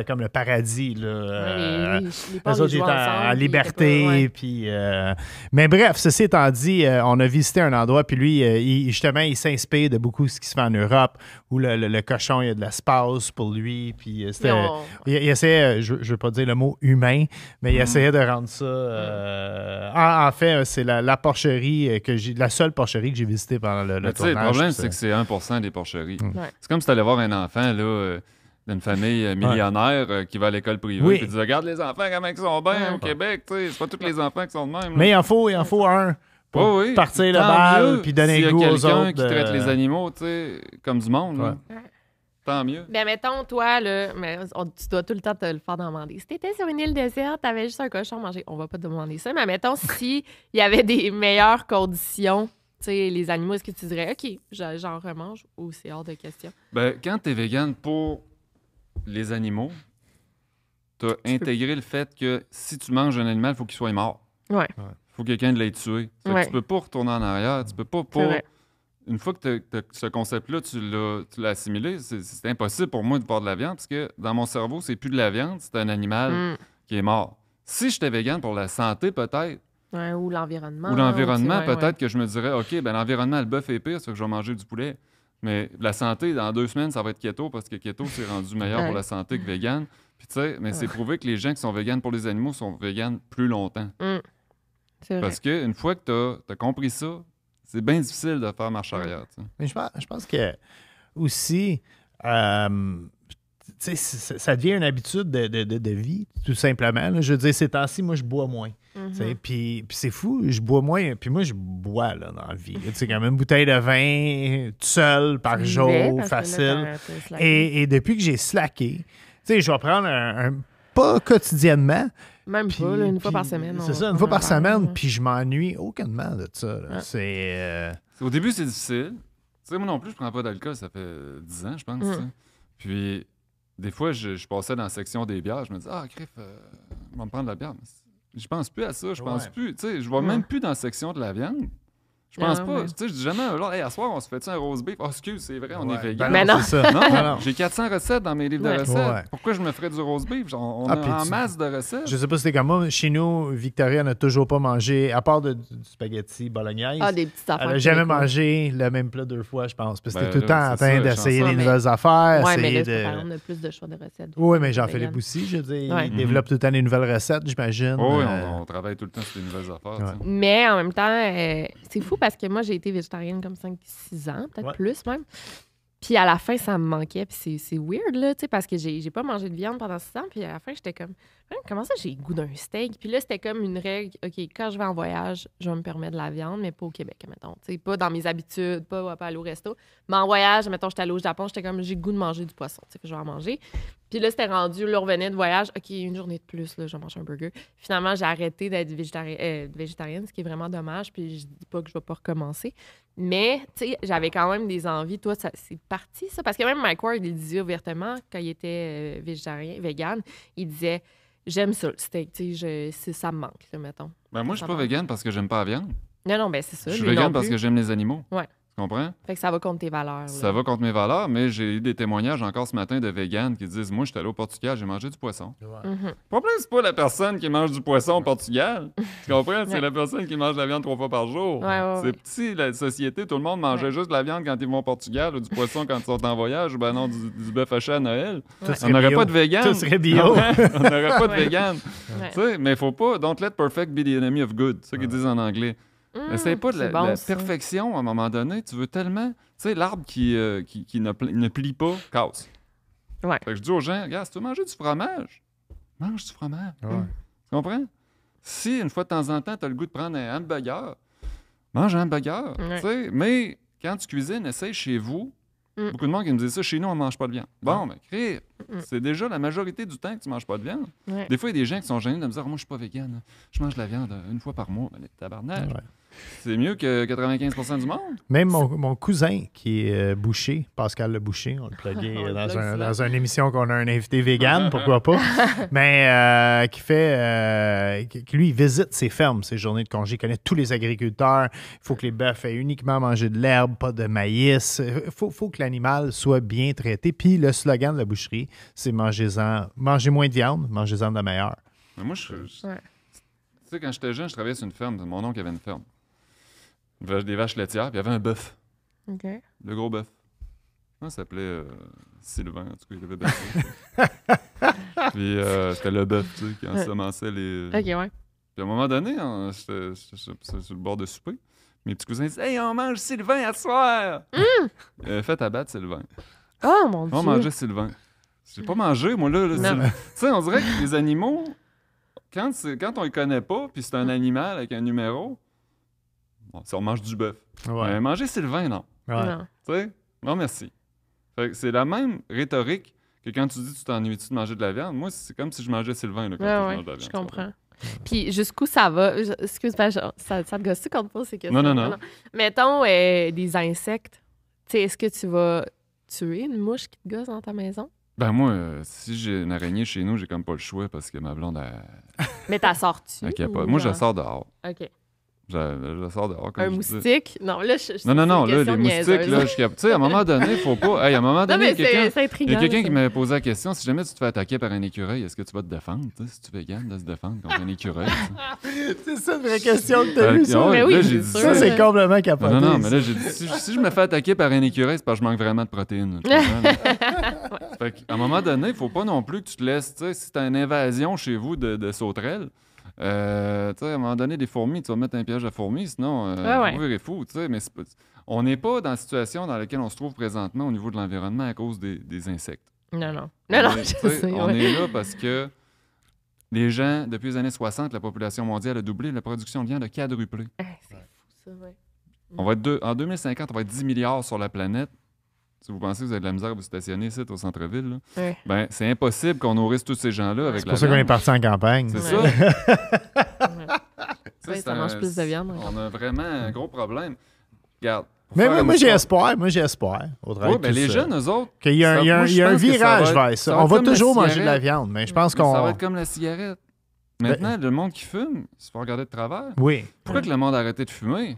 comme le paradis là. Euh, les, autres étaient en, liberté, puis. Euh, mais bref, ceci étant dit, euh, on a visité un endroit, puis lui, justement, il s'inspire de beaucoup ce qui se fait en Europe, où le, cochon, il y a de l'espace pour lui, puis il, essayait, je, ne veux pas dire le mot humain, mais il mm-hmm. essayait de rendre ça. En, fait, c'est la, porcherie que j'ai, la seule porcherie que j'ai visitée pendant le, le tournage. Le problème, c'est que c'est 1% des porcheries. Mm. Mm. C'est comme si tu allais voir un un enfant, là. Euh, d'une famille euh, millionnaire euh, qui va à l'école privée oui. puis dit regarde les enfants comment ils sont bien au Québec tu sais c'est pas tous les enfants qui sont de même mais il en faut il en faut un pour partir le bal puis donner goût aux autres qui traite les animaux tu sais comme du monde Tant mieux. Ben, mettons, toi, là, mais tu dois tout le temps te le faire demander. Si t'étais sur une île déserte, t'avais juste un cochon à manger. On va pas te demander ça, mais mettons, s'il y avait des meilleures conditions les animaux, est-ce que tu dirais, OK, j'en remange ou c'est hors de question? Ben, quand tu es vegan pour les animaux, tu as intégré le fait que si tu manges un animal, il faut qu'il soit mort. Ouais. faut que quelqu'un l'ait tué. ouais. tu peux pas retourner en arrière. Tu peux pas. Une fois que tu as, ce concept-là, tu l'as assimilé, c'est impossible pour moi de boire de la viande parce que dans mon cerveau, c'est plus de la viande, c'est un animal mm. qui est mort. Si j'étais vegan pour la santé, peut-être, ou l'environnement. Ou l'environnement, peut-être que je me dirais, OK, ben, l'environnement, le bœuf est pire, c'est que je vais manger du poulet. Mais la santé, dans deux semaines, ça va être keto parce que keto, c'est rendu meilleur pour la santé que vegan. mais c'est prouvé que les gens qui sont vegan pour les animaux sont véganes plus longtemps. Mm. parce Parce qu'une fois que tu as, compris ça, c'est bien difficile de faire marche arrière. Mais je pense, que aussi, euh, ça, devient une habitude de, vie, tout simplement. Je veux dire, ces temps-ci, moi, je bois moins. Mhm. Puis, c'est fou, je bois moins. Puis moi, je bois là, dans la vie. C'est quand même une bouteille de vin, tout par jour, facile. et, depuis que j'ai slacké, je vais prendre un, pas quotidiennement. Même pas, une fois par semaine. C'est ça, une fois par semaine, puis je m'ennuie aucunement de ça. Euh, c'est, Au début, c'est difficile. Tu sais, moi non plus, je prends pas d'alcool, ça fait 10 ans, je pense. Mm. Puis, des fois, je, passais dans la section des bières, je me disais, ah, crif, euh, on me prendre de la bière. Je pense plus à ça. Je pense plus. Tu sais, je vois même plus dans la section de la viande. Je pense ah pas. Tu sais, je dis jamais, genre, hey, à soir, on se fait un rose beef? Oh, excuse, c'est vrai, on est vegan. Ben mais non. j'ai 400 recettes dans mes livres de recettes. Pourquoi je me ferais du rose beef? on ah, a en masse de recettes. Je sais pas si c'était comme moi. Chez nous, Victoria n'a toujours pas mangé, à part du spaghetti bolognaise. Ah, des petites affaires. Elle n'a jamais mangé le même plat deux fois, je pense. Parce que ben, tout le temps en train d'essayer les nouvelles affaires. Oui, mais là, on a plus de choix de recettes. Oui, mais Jean-Philippe aussi, je dis, il développe tout le temps les nouvelles recettes, j'imagine. Oh oui, euh, on travaille tout le temps sur les nouvelles affaires. Mais en même temps, euh, c'est fou parce que moi, j'ai été végétarienne comme 5-6 ans, peut-être plus même. Puis à la fin, ça me manquait. Puis c'est weird, là, tu sais, parce que j'ai pas mangé de viande pendant 6 ans. Puis à la fin, j'étais comme, Hein, comment ça j'ai le goût d'un steak? Puis là, c'était comme une règle, OK, quand je vais en voyage, je vais me permettre de la viande, mais pas au Québec, mettons. sais pas dans mes habitudes, pas, pas aller au resto. Mais en voyage, mettons, j'étais allée au Japon, j'étais comme, j'ai goût de manger du poisson, tu sais, je vais en manger. Puis là, c'était rendu, là, on revenait de voyage, OK, une journée de plus, là, je vais manger un burger. Finalement, j'ai arrêté d'être euh, végétarienne, ce qui est vraiment dommage, puis je dis pas que je vais pas recommencer. Mais, tu sais, j'avais quand même des envies. Toi, c'est parti, ça. Parce que même Mike Ward, il disait ouvertement, quand il était euh, végétarien, vegan, il disait j'aime ça, le steak. ça me manque, là, mettons. Ben moi, je suis pas vegan parce que j'aime pas la viande. Non, non, ben c'est ça. Je suis vegan parce que j'aime les animaux. Ouais ça va contre tes valeurs. Ça va contre mes valeurs, mais j'ai eu des témoignages encore ce matin de véganes qui disent Moi, je suis allé au Portugal, j'ai mangé du poisson. Le mhm. problème, c'est pas la personne qui mange du poisson au Portugal. tu comprends? C'est la personne qui mange de la viande trois fois par jour. c'est petit, la société, tout le monde mangeait juste de la viande quand ils vont au Portugal ou du poisson quand ils sont en voyage ou ben non, du, bœuf haché à Noël. On n'aurait pas de véganes. serait On n'aurait pas de vegan. Mais faut pas. Donc, let perfect be the enemy of good. C'est ce qu'ils disent en anglais. Mmh, c'est hmm, pas de la, perfection à un moment donné. Tu veux tellement. Tu sais, l'arbre qui, euh, qui, ne, plie, pas casse. Ouais. Fait que je dis aux gens, regarde, si tu veux manger du fromage, mange du fromage. Hum. Tu comprends? Si une fois de temps en temps, tu as le goût de prendre un hamburger, mange un hamburger. Mais quand tu cuisines, essaye chez vous. Hmm. Beaucoup de monde qui me disait ça, chez nous, on ne mange pas de viande. Bon, mais hmm. c'est déjà la majorité du temps que tu ne manges pas de viande. Des fois, il y a des gens qui sont gênés de me dire, moi, je ne suis pas vegan. Je mange de la viande euh, une fois par mois. Ben, les c'est mieux que 95 du monde. Même mon, cousin qui est euh, boucher, Pascal Le Boucher, on le pluguait dans, une émission qu'on a un invité vegan, pourquoi pas, mais euh, qui fait, euh, lui, visite ses fermes, ses journées de congé, il connaît tous les agriculteurs. Il faut que les bœufs aient uniquement mangé de l'herbe, pas de maïs. Il faut, que l'animal soit bien traité. Puis le slogan de la boucherie, c'est mangez-en, mangez moins de viande, mangez-en de la meilleure. Mais moi, je. suis... Tu sais, quand j'étais jeune, je travaillais sur une ferme. Mon oncle avait une ferme des vaches laitières, puis il y avait un bœuf. OK. Le gros bœuf. Il s'appelait euh, Sylvain, en tout cas, il avait bâti. puis euh, c'était le bœuf, tu sais, qui ensemençait les. Euh, OK, ouais. Puis à un moment donné, hein, j'étais sur le bord de souper. Mes petits cousins disaient Hey, on mange Sylvain à soir! Mm! Euh, faites abattre Sylvain. Oh mon dieu! On mangeait Sylvain. J'ai pas mangé, moi, là. tu sais, on dirait que les animaux, quand, quand on les connaît pas, puis c'est un hum. animal avec un numéro, si on mange du bœuf. Euh, manger Sylvain, non. Non. Non, merci. c'est la même rhétorique que quand tu dis que tu t'ennuies-tu de manger de la viande. Moi, c'est comme si je mangeais Sylvain quand ouais, je Je comprends. Puis jusqu'où ça va? Excuse-moi, ben, ça, te gosse-tu quand tu poses ces questions? Non, non, non. Mettons euh, des insectes. Tu est-ce que tu vas tuer une mouche qui te gosse dans ta maison? Ben moi, euh, si j'ai une araignée chez nous, j'ai comme pas le choix parce que ma blonde a. Mais t'as sorti. tu Moi, je sors dehors. Ok. Je, sors dehors comme Un moustique? Non, là, je, je, Non, non, non, là, les moustiques, là, je Tu sais, à un moment donné, faut pas. à un moment donné, il y a quelqu'un qui m'avait posé la question si jamais tu te fais attaquer par un écureuil, est-ce que tu vas te défendre? Si tu es vegan, de se défendre contre un écureuil. c'est ça une vraie question que tu as ça. mais ben oui, ça, c'est complètement capoté. Non, non, mais là, j'ai dit si, je me fais attaquer par un écureuil, c'est parce que je manque vraiment de protéines. fait à un moment donné, il faut pas non plus que tu te laisses. Tu sais, si tu as une invasion chez vous de, de sauterelles, euh, tu à un moment donné, des fourmis, tu vas mettre un piège à fourmis, sinon, on ah euh, fou. Tu sais, mais on n'est pas dans la situation dans laquelle on se trouve présentement au niveau de l'environnement à cause des, insectes. Non, non. Non, non, je sais, On est là parce que les gens, depuis les années 60, la population mondiale a doublé, la production de viande a quadruplé. Ah, c'est fou, ça, On va être en 2050, on va être 10 milliards sur la planète. Si vous pensez que vous avez de la misère à vous stationner ici, au centre-ville, ben, c'est impossible qu'on nourrisse tous ces gens-là avec la C'est pour ça qu'on est parti en campagne. C'est ça. ça, mange plus de viande. On a vraiment un gros problème. Regarde. Mais moi, moi j'ai espoir. Moi, j'ai espoir. oui, mais ben, les jeunes, eux autres. Qu'il y a un, virage vers ça. on va toujours manger de la viande, mais je pense qu'on. Ça va être comme la cigarette. Maintenant, ben le monde qui fume, il se regarder de travers. Oui. Pourquoi que le monde a arrêté de fumer?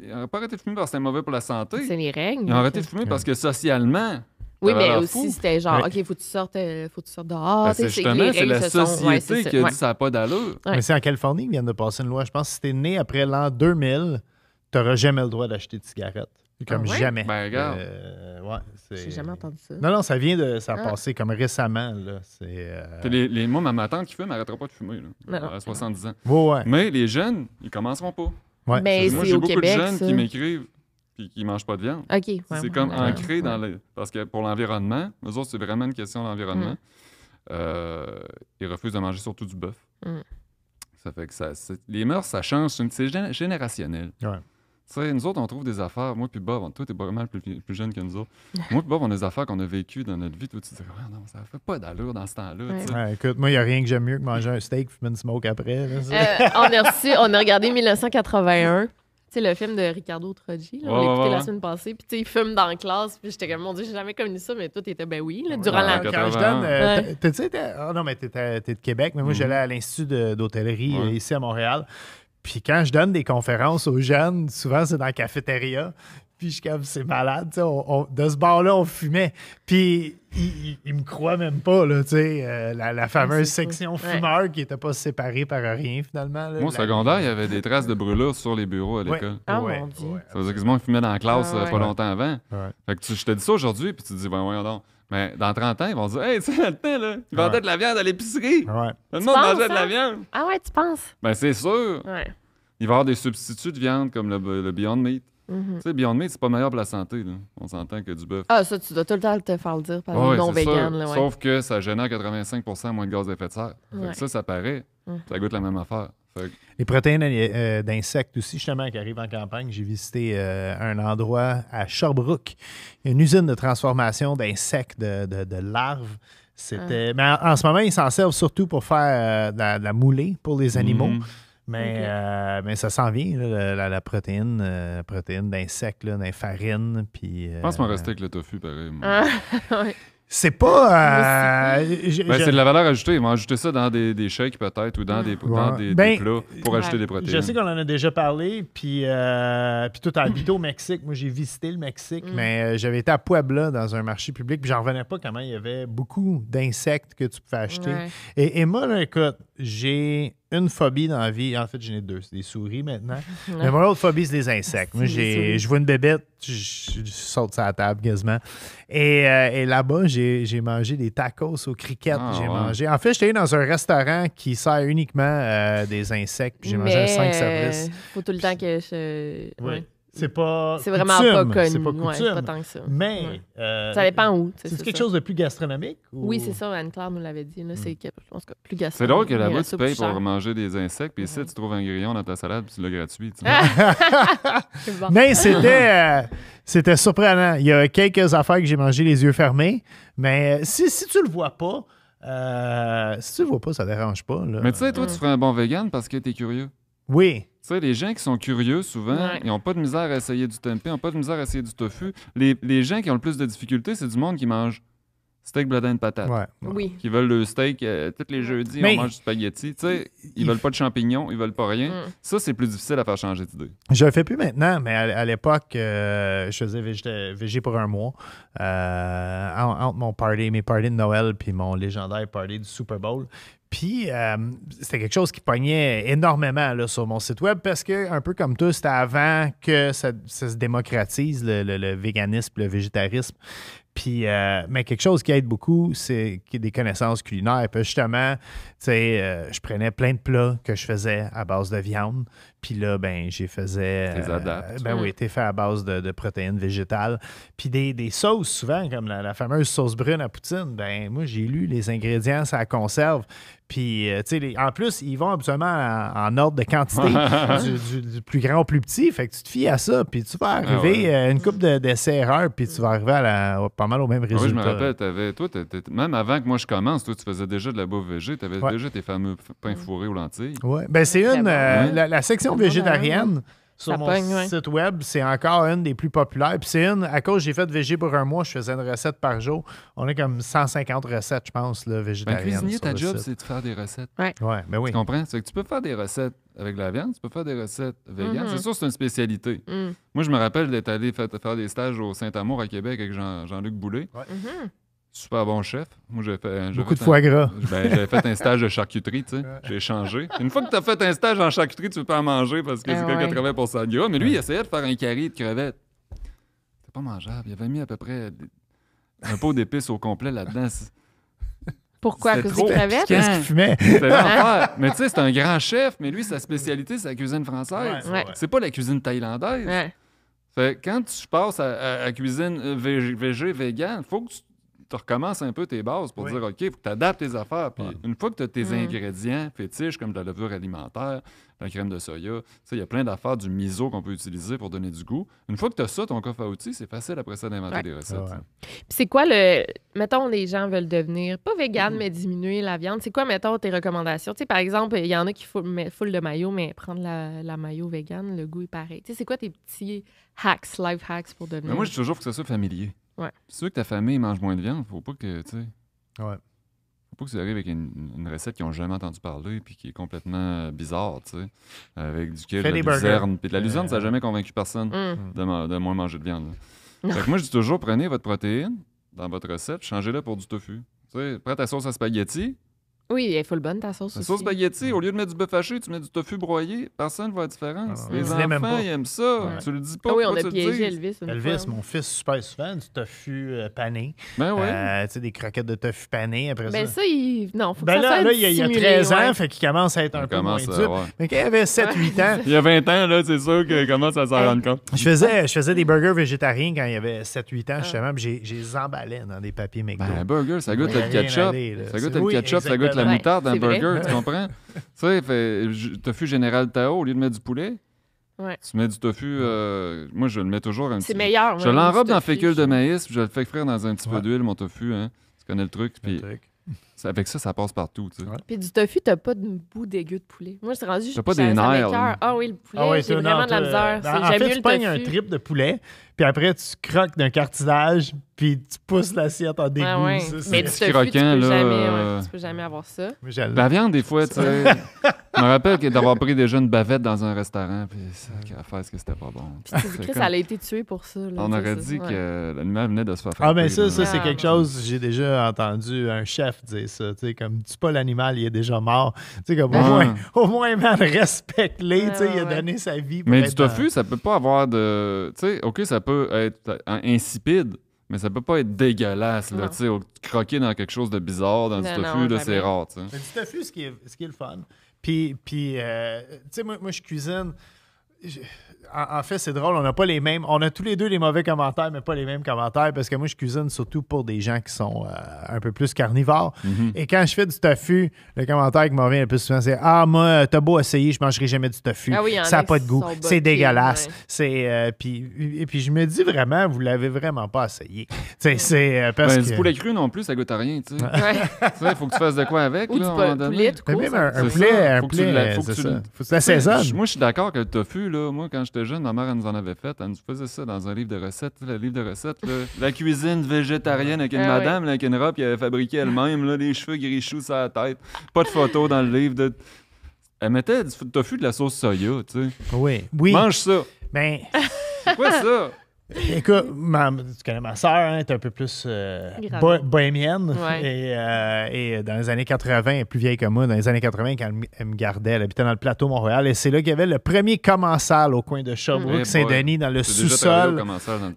ils n'auraient pas arrêté de fumer parce que c'était mauvais pour la santé. C'est les règles. Ils ont arrêté de fumer parce que socialement. Oui, mais aussi, c'était genre, OK, faut que tu sortes, euh, faut que tu sortes dehors. Ben, c'est justement, c'est la société qui a dit ça n'a pas d'allure. Mais c'est en Californie qu'ils viennent de passer une loi. Je pense que si es né après l'an 2000, tu n'auras jamais le droit d'acheter de cigarettes. Comme ah jamais. Ben, regarde. Euh, ouais, J'ai jamais entendu ça. Non, non, ça vient de. Ça a ah. passé comme récemment. Là. Euh, les, les, moi, ma tante qui fume, n'arrêtera pas de fumer. Là, à 70 ans. ouais. Mais les jeunes, ils commenceront pas moi, j'ai beaucoup de jeunes qui m'écrivent puis qui ne mangent pas de viande. c'est comme ancré dans les. Parce que pour l'environnement, nous autres, c'est vraiment une question de l'environnement. Mm. Euh, ils refusent de manger surtout du bœuf. Mm. Ça fait que ça, les mœurs, ça change. C'est, générationnel sais, nous autres, on trouve des affaires. Moi, puis Bob, toi, t'es pas mal plus, plus jeune que nous autres. Moi, puis Bob, on a des affaires qu'on a vécues dans notre vie. Toi, tu te dis, non, ça fait pas d'allure dans ce temps-là. écoute, moi, il n'y a rien que j'aime mieux que manger un steak et une smoke après. Euh, on, a reçu, on a regardé 1981. Tu le film de Ricardo Trogi, on l'a écouté la semaine passée, puis tu sais, il fume dans la classe, puis j'étais comme, mon Dieu, j'ai jamais connu ça, mais toi, t'étais, ben oui, durant la... Quand je donne, tu sais, oh, non, mais t'es de Québec, mais moi, j'allais mhm. à l'Institut d'hôtellerie euh, ici à Montréal, puis quand je donne des conférences aux jeunes, souvent c'est dans la cafétéria. Puis je comme, c'est malade, de ce bord-là, on fumait. Puis ils me croient même pas, là, tu euh, la, ah, fameuse section fumeur qui n'était pas séparée par rien, finalement. Moi, au secondaire, il y avait des traces de brûlure sur les bureaux à l'école. Ah, ouais. Ça veut dire que fumaient fumait dans la classe ah, euh, pas longtemps avant. Fait que tu, je te dis ça aujourd'hui, puis tu te dis, ben voyons donc. Mais ben, dans 30 ans, ils vont dire Hey, tu sais, le temps, là, ils vendaient de la viande à l'épicerie. Ah ouais. Tout le monde mangeait de la hein? viande. Ah ouais, tu penses? Ben, c'est sûr. Il va y avoir des substituts de viande comme le, Beyond Meat. Mm-hmm. Tu sais, Beyond Meat, c'est pas meilleur pour la santé. Là. On s'entend que du bœuf. Ah, ça, tu dois tout le temps te faire le dire par les non-vegan. Ouais. Sauf que ça génère 85 moins de gaz à effet de serre. Ça, ça paraît. Mm. Ça goûte la même affaire. Les protéines euh, euh, d'insectes aussi, justement, qui arrivent en campagne. J'ai visité euh, un endroit à Sherbrooke, une usine de transformation d'insectes, de, larves. C'était, ah. Mais en, ce moment, ils s'en servent surtout pour faire de, la, moulée pour les animaux. Mm-hmm. Mais, mais ça s'en vient, la, protéine, euh, la protéine d'insectes, puis... je pense qu'on rester avec le tofu, pareil. Ah, c'est pas. Euh, ben, c'est de la valeur ajoutée. Ils vont ajouter ça dans des, des peut-être ou dans des, ben, plats pour acheter ajouter des protéines. Je sais qu'on en a déjà parlé, puis, euh, puis tout au Mexique. Moi, j'ai visité le Mexique, mm. mais euh, j'avais été à Puebla dans un marché public, puis j'en revenais pas comment il y avait beaucoup d'insectes que tu pouvais acheter. Et, et, moi, là, écoute, j'ai une phobie dans la vie. En fait, j'en ai deux. C'est des souris maintenant. Mais mon autre phobie, c'est des insectes. Moi, j'ai, je vois une bébête, je, saute sur la table quasiment. Et, euh, là-bas, j'ai, mangé des tacos aux criquettes. Ah, j'ai mangé. En fait, j'étais dans un restaurant qui sert uniquement euh, des insectes. Puis j'ai mangé un 5 services. Euh, faut tout le temps que c'est pas. C'est vraiment pas connu. C'est pas, tant que ça. Mais. Euh, ça dépend où. C'est quelque chose de plus gastronomique? Ou... Oui, c'est ça. Anne-Claire nous l'avait dit. C'est hmm. plus gastronomique. C'est drôle que là-bas, tu payes pour manger des insectes, puis ici, tu trouves un grillon dans ta salade, puis tu l'as gratuit. Mais c'était. Euh, c'était surprenant. Il y a quelques affaires que j'ai mangées les yeux fermés, mais euh, si, si tu le vois pas, euh, si tu le vois pas, ça dérange pas. Mais tu sais, toi, tu hmm. ferais un bon vegan parce que t'es curieux. Oui. Tu sais, les gens qui sont curieux, souvent, ils n'ont pas de misère à essayer du tempeh, ils n'ont pas de misère à essayer du tofu. Les, gens qui ont le plus de difficultés, c'est du monde qui mange steak, bladin de patate. Oui. Qui veulent le steak, euh, tous les jeudis, ils on mange du spaghetti. Tu sais, ils veulent pas de champignons, ils veulent pas rien. Mm. Ça, c'est plus difficile à faire changer d'idée. Je le fais plus maintenant, mais à, l'époque, euh, je faisais végé, pour un mois. Euh, entre mon party, mes parties de Noël puis mon légendaire party du Super Bowl, puis, euh, c'était quelque chose qui pognait énormément là, sur mon site web parce que, un peu comme tout, c'était avant que ça, se démocratise, le, véganisme, le végétarisme. Puis, euh, mais quelque chose qui aide beaucoup, c'est des connaissances culinaires. Puis justement, tu sais, euh, je prenais plein de plats que je faisais à base de viande. Puis là, ben, j'y faisais. Euh, adaptes. ben oui, mm. t'es fait à base de, protéines végétales. Puis des, sauces, souvent, comme la, fameuse sauce brune à poutine, ben, moi, j'ai lu les ingrédients, ça conserve. Puis, euh, tu sais, en plus, ils vont absolument en, ordre de quantité, du, plus grand au plus petit. Fait que tu te fies à ça, puis tu vas ah arriver à euh, une coupe d'essais-erreurs, puis tu vas arriver à pas mal au même résultat. Ah oui, je me rappelle, avais, toi, même avant que moi je commence, toi, tu faisais déjà de la bouffe végé, tu avais déjà tes fameux pains mm. fourrés aux lentilles. Oui, ben c'est une, la section végétarienne sur mon site web, c'est encore une des plus populaires. Puis c'est une, à cause j'ai fait de végé pour un mois, je faisais une recette par jour. On est comme 150 recettes, je pense, ben, le végétarienne Ben, cuisinier, ta job, c'est de faire des recettes. Ouais. ouais ben oui. Tu comprends? C'est que tu peux faire des recettes avec la viande, tu peux faire des recettes véganes. Mm-hmm. C'est sûr, c'est une spécialité. Mm. Moi, je me rappelle d'être allé faire des stages au Saint-Amour à Québec avec Jean-Luc Boulet. Ouais. Mm-hmm. Super bon chef. Moi, j'ai fait. Beaucoup de foie gras. Ben, j'avais fait un stage de charcuterie, tu sais. J'ai changé. Une fois que tu as fait un stage en charcuterie, tu veux pas en manger parce que ah c'est de gras. Mais lui, il essayait de faire un carré de crevettes. C'était pas mangeable. Il avait mis à peu près un pot d'épices au complet là-dedans. Pourquoi? Que c'est des crevettes? Qu'est-ce qu'il fumait? mais tu sais, c'est un grand chef, mais lui, sa spécialité, c'est la cuisine française. C'est pas la cuisine thaïlandaise. quand tu passes à, la cuisine euh, végé, végé vegan, faut que tu tu recommences un peu tes bases pour dire, OK, il faut que tu adaptes tes affaires. une fois que tu as tes mm. ingrédients fétiches, comme de la levure alimentaire, la crème de soya, il y a plein d'affaires du miso qu'on peut utiliser pour donner du goût. Une fois que tu as ça, ton coffre à outils, c'est facile après ça d'inventer des recettes. Ah c'est quoi le. Mettons, les gens veulent devenir, pas vegan, mm. mais diminuer la viande. C'est quoi, mettons, tes recommandations? par exemple, il y en a qui font full de maillot, mais prendre la, maillot vegan, le goût est pareil. C'est quoi tes petits hacks, life hacks pour devenir. moi, je toujours que ça soit familier. Si C'est sûr que ta famille mange moins de viande, faut pas que, Faut pas que ça arrive avec une, recette qu'ils n'ont jamais entendu parler puis qui est complètement euh, bizarre, tu sais. Avec du kale, de la luzerne. de la euh, luzerne, ça n'a euh. jamais convaincu personne mm. Mm. de, de, moins manger de viande. Fait moi, je dis toujours, prenez votre protéine dans votre recette, changez-la pour du tofu. Tu sais, prends ta sauce à spaghetti, oui, il faut le bonne ta sauce. La sauce baguette, au lieu de mettre du bœuf haché, tu mets du tofu broyé. Personne ne voit la différence. Ah, les enfants, ils aiment ça. Tu le dis ah pas. Ah oui, on a piégé Elvis. Elvis, mon fils, super souvent, du tofu euh, pané. Ben oui. Euh, tu sais, des croquettes de tofu pané après ça. Ben ça, il. Non, faut que ben là, ça là, il y a 13 ans, fait qu'il commence à être un peu moins dur. Mais quand il avait 7-8 ans. il y a 20 ans, là, c'est sûr qu'il commence à s'en rendre compte. Je faisais, je faisais des burgers végétariens quand il y avait 7-8 ans, ah. justement, puis j'ai les emballais dans des papiers McDo. Ben, un burger, ça goûte le ketchup. Ça goûte le ketchup, ça goûte la moutarde d'un burger, tu comprends? tu sais, fait, tofu général Tao, au lieu de mettre du poulet, tu mets du tofu. Euh, moi, je le mets toujours un petit C'est meilleur. Je l'enrobe dans fécule de maïs, puis je le fais frire dans un petit peu d'huile, mon tofu. Hein. Tu connais le truc. Puis avec ça, ça passe partout. Tu Puis du tofu, t'as pas de bout dégueu de poulet. Moi, je suis rendu. T'as pas des nerfs. Ah oui, le poulet, c'est ah vraiment de la misère. Ben, en fait, tu peignes un trip de poulet, puis après, tu croques d'un cartilage, puis tu pousses l'assiette en dégoût. Mais tu, croquant, là, jamais, euh, tu peux jamais avoir ça. La viande, des fois, tu sais. je me rappelle d'avoir pris déjà une bavette dans un restaurant, puis ça, qu'à faire, ce que c'était pas bon. Puis tu dis ça a été tué pour ça. On aurait dit que l'animal venait de se faire frapper. Ah, mais ça, ça c'est ah, quelque chose, j'ai déjà entendu un chef dire ça. Tu sais, comme, tu pas l'animal, il est déjà mort. Tu sais, comme, au ah. moins, au moins, respecte-les. tu sais, il a donné sa vie. Pour mais du tofu, ça peut pas avoir de. Tu sais, OK, ça peut être insipide, mais ça peut pas être dégueulasse, là, tu croquer dans quelque chose de bizarre, dans du tofu, de c'est rare, tu sais. Du tofu, ce qui est, ce qui est le fun. Puis, puis euh, tu sais, moi, moi, je cuisine en, fait, c'est drôle, on n'a pas les mêmes. On a tous les deux les mauvais commentaires, mais pas les mêmes commentaires parce que moi, je cuisine surtout pour des gens qui sont euh, un peu plus carnivores. Mhm. Et quand je fais du tofu, le commentaire qui m'en vient le plus souvent, c'est Ah, moi, euh, t'as beau essayer, je mangerai jamais du tofu. Ah ça n'a pas de goût. C'est dégueulasse. C'est, euh, puis, et puis, je me dis vraiment, vous l'avez vraiment pas essayé. c'est ben, parce que... Du poulet cru non plus, ça goûte à rien. Tu sais. faut que tu fasses de quoi avec. Ou là, un, un poulet. Faut que tu Moi, je suis d'accord que le tofu, là, moi, quand je jeune, ma mère, elle nous en avait fait. Elle nous faisait ça dans un livre de recettes. Le livre de recettes, la cuisine végétarienne avec une ah madame, avec une robe, qui avait fabriqué elle-même, les cheveux gris choux sur la tête. Pas de photo dans le livre. De... Elle mettait du tofu de la sauce soya, tu sais. oui. Mange ça. Ben. C'est quoi ça? Écoute, tu connais ma sœur, hein, est un peu plus euh, bohémienne. Euh, et, dans les années 80, plus vieille que moi, dans les années 80, quand elle, me gardait, elle habitait dans le plateau Montréal. Et c'est là qu'il y avait le premier commensal au coin de Sherbrooke-Saint-Denis, eh dans le sous-sol.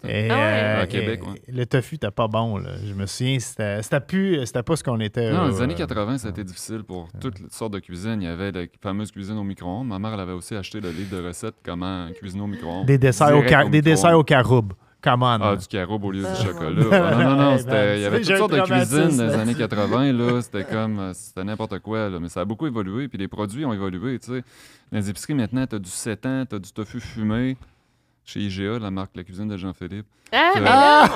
Et, ah euh, Québec, Le tofu n'était pas bon, Je me souviens, c'était pas ce qu'on était. Non, les années 80, c'était difficile pour toutes sortes de cuisines. Il y avait la fameuse cuisine au micro-ondes. Ma mère, elle avait aussi acheté le livre de recettes, comment cuisiner au micro-ondes. Des desserts, au, au ah, du carob au lieu du euh, chocolat. non, non, non. Il y avait toutes sortes de cuisines dans les années 80. C'était comme. Euh, c'était n'importe quoi. Là. Mais ça a beaucoup évolué. Puis les produits ont évolué. Tu les épiceries, maintenant, tu as du 7 ans, tu as du tofu fumé. Chez IGA, la marque La Cuisine de Jean-Philippe. Ah, mais là,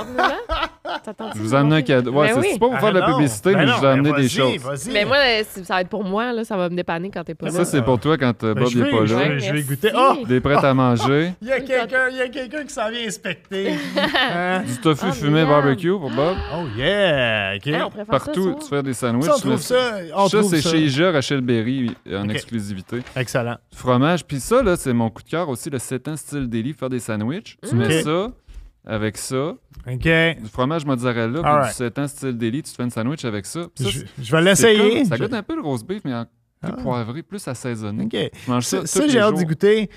je vous amène un cadeau. Ouais, ben c'est pas pour faire ah de la publicité, ben mais je vous ai des choses. Mais ben moi, euh, ça va être pour moi, là, ça va me dépanner quand t'es pas là. Ça, c'est pour toi quand euh, Bob est pas là. Il je vais goûter. Oh! Des prêts à manger. Il y a quelqu'un qui s'en vient inspecter. Du tofu ah, fumé barbecue pour Bob. Oh yeah! Okay. Ah, Partout, tu fais des sandwichs. Ça, ça. ça, c'est chez IGA, Rachel Berry en exclusivité. Excellent. Fromage. Puis ça, c'est mon coup de cœur aussi, le 7 ans style délit, faire des sandwichs. Tu mm. mets ça avec ça. OK. Du fromage mozzarella, puis right. du 7 style délit, tu te fais une sandwich avec ça. je, vais l'essayer. Ça goûte un peu le roast beef, mais en ah. plus poivré, plus assaisonné. OK. Je mange ça, ça j'ai hâte d'y goûter.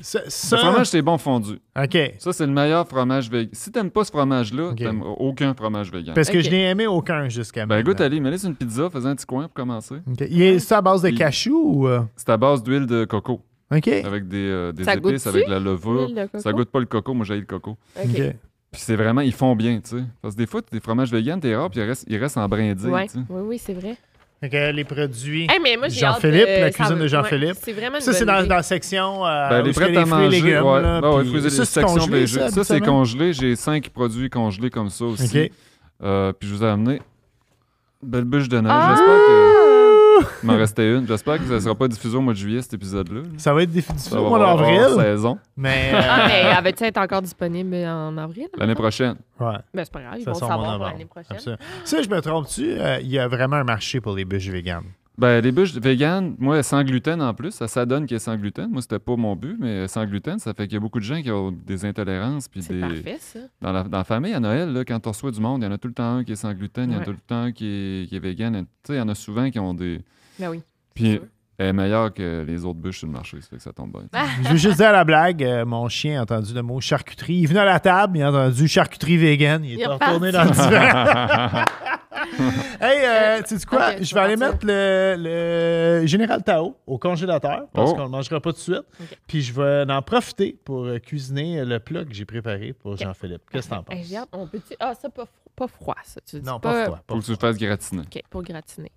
Ce Le fromage, c'est bon fondu. OK. Ça, c'est le meilleur fromage vegan. Si t'aimes pas ce fromage-là, t'aimes aucun fromage vegan. Parce que je n'ai aimé aucun jusqu'à maintenant. Ben goûte, allez, mais laisse une pizza, fais un petit coin pour commencer. Okay. C'est à base de cachou ou... Euh? C'est à base d'huile de coco. OK. Avec des, euh, épices, avec de la levure. Ça goûte pas le coco, moi j'ai le coco. OK. Puis c'est vraiment, ils font bien, tu sais. Parce que des fois, des fromages vegan, t'es rare, puis ils restent, en brindille, tu sais. Oui, oui, c'est vrai. les produits. Jean-Philippe, la cuisine de Jean-Philippe. Ça, c'est dans, la section. Euh, ben, où les à manger, légumes. là, Ça, c'est congelé, ça, c'est congelé. J'ai cinq produits congelés comme ça aussi. Euh, puis je vous ai amené belle bûche de neige. Ah! J'espère que il m'en restait une. J'espère que ça ne sera pas diffusé au mois de juillet, cet épisode-là. Ça va être diffusé au mois d'avril. saison. Mais. Ah, mais euh, elle va être encore disponible en avril? L'année prochaine. Ouais. Mais c'est pas grave, ils vont savoir l'année prochaine. Si je me trompe-tu, euh, il y a vraiment un marché pour les bûches véganes. Ben, les bûches vegan, moi, sans gluten en plus, ça, ça donne qu'il est sans gluten. Moi, c'était pas mon but, mais sans gluten, ça fait qu'il y a beaucoup de gens qui ont des intolérances. Puis c'est parfait, ça. Dans la, dans la, famille, à Noël, là, quand on reçoit du monde, il y en a tout le temps un qui est sans gluten, il y en a tout le temps un qui est, qui vegan. Tu sais, il y en a souvent qui ont des. Ben oui. Puis elle est meilleure que les autres bûches sur marché, ça fait que ça tombe bien. Ah! Je veux juste dire à la blague, euh, mon chien a entendu le mot charcuterie. Il venait à la table, il a entendu charcuterie vegan, il est retourné dans le hey, euh, tu sais quoi? je vais aller mettre le, le, Général Tao au congélateur parce oh. qu'on ne le mangera pas tout de suite. Puis je vais en profiter pour euh, cuisiner euh, le plat que j'ai préparé pour Jean-Philippe. Qu'est-ce que t'en penses? on peut Ah, ça, pas, pas froid, ça. Tu non, pas, froid. pour que tu le fasses gratiner. OK, pour gratiner.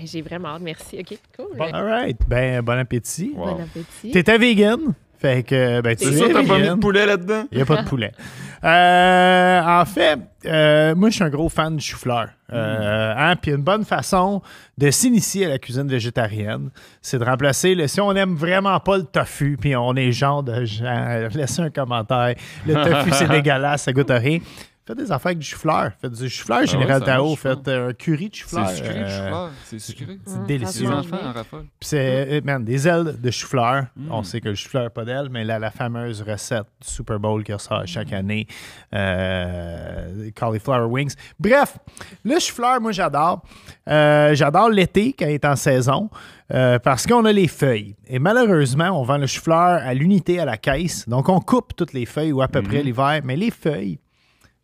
j'ai vraiment hâte, merci. OK, cool. Bon, all right. Ben, bon appétit. Bon appétit. T'étais vegan? Fait que, ben, C'est t'as pas mis de poulet là-dedans? Il n'y a pas de poulet. Euh, en fait, euh, moi, je suis un gros fan de chou-fleur. Euh, mm. hein, puis une bonne façon de s'initier à la cuisine végétarienne, c'est de remplacer le. Si on n'aime vraiment pas le tofu, puis on est genre de gens, euh, laissez un commentaire. Le tofu, c'est dégueulasse, ça goûte rien. Faites des affaires avec du chou-fleur. Faites du chou-fleur, ah Général Tao. Faites euh, un curry de chou-fleur. C'est sucré, de euh, chou-fleur. C'est sucré. C'est hum, délicieux. Les enfants en raffolent. Puis c'est, euh, man, des ailes de chou-fleur. Hum. On sait que le chou-fleur, pas d'ailes, mais la fameuse recette du Super Bowl qui sort chaque hum. année. Euh, cauliflower wings. Bref, le chou-fleur, moi, j'adore. j'adore l'été quand il est en saison. parce qu'on a les feuilles. Et malheureusement, on vend le chou-fleur à l'unité à la caisse. Donc, on coupe toutes les feuilles ou à peu près l'hiver. Mais les feuilles,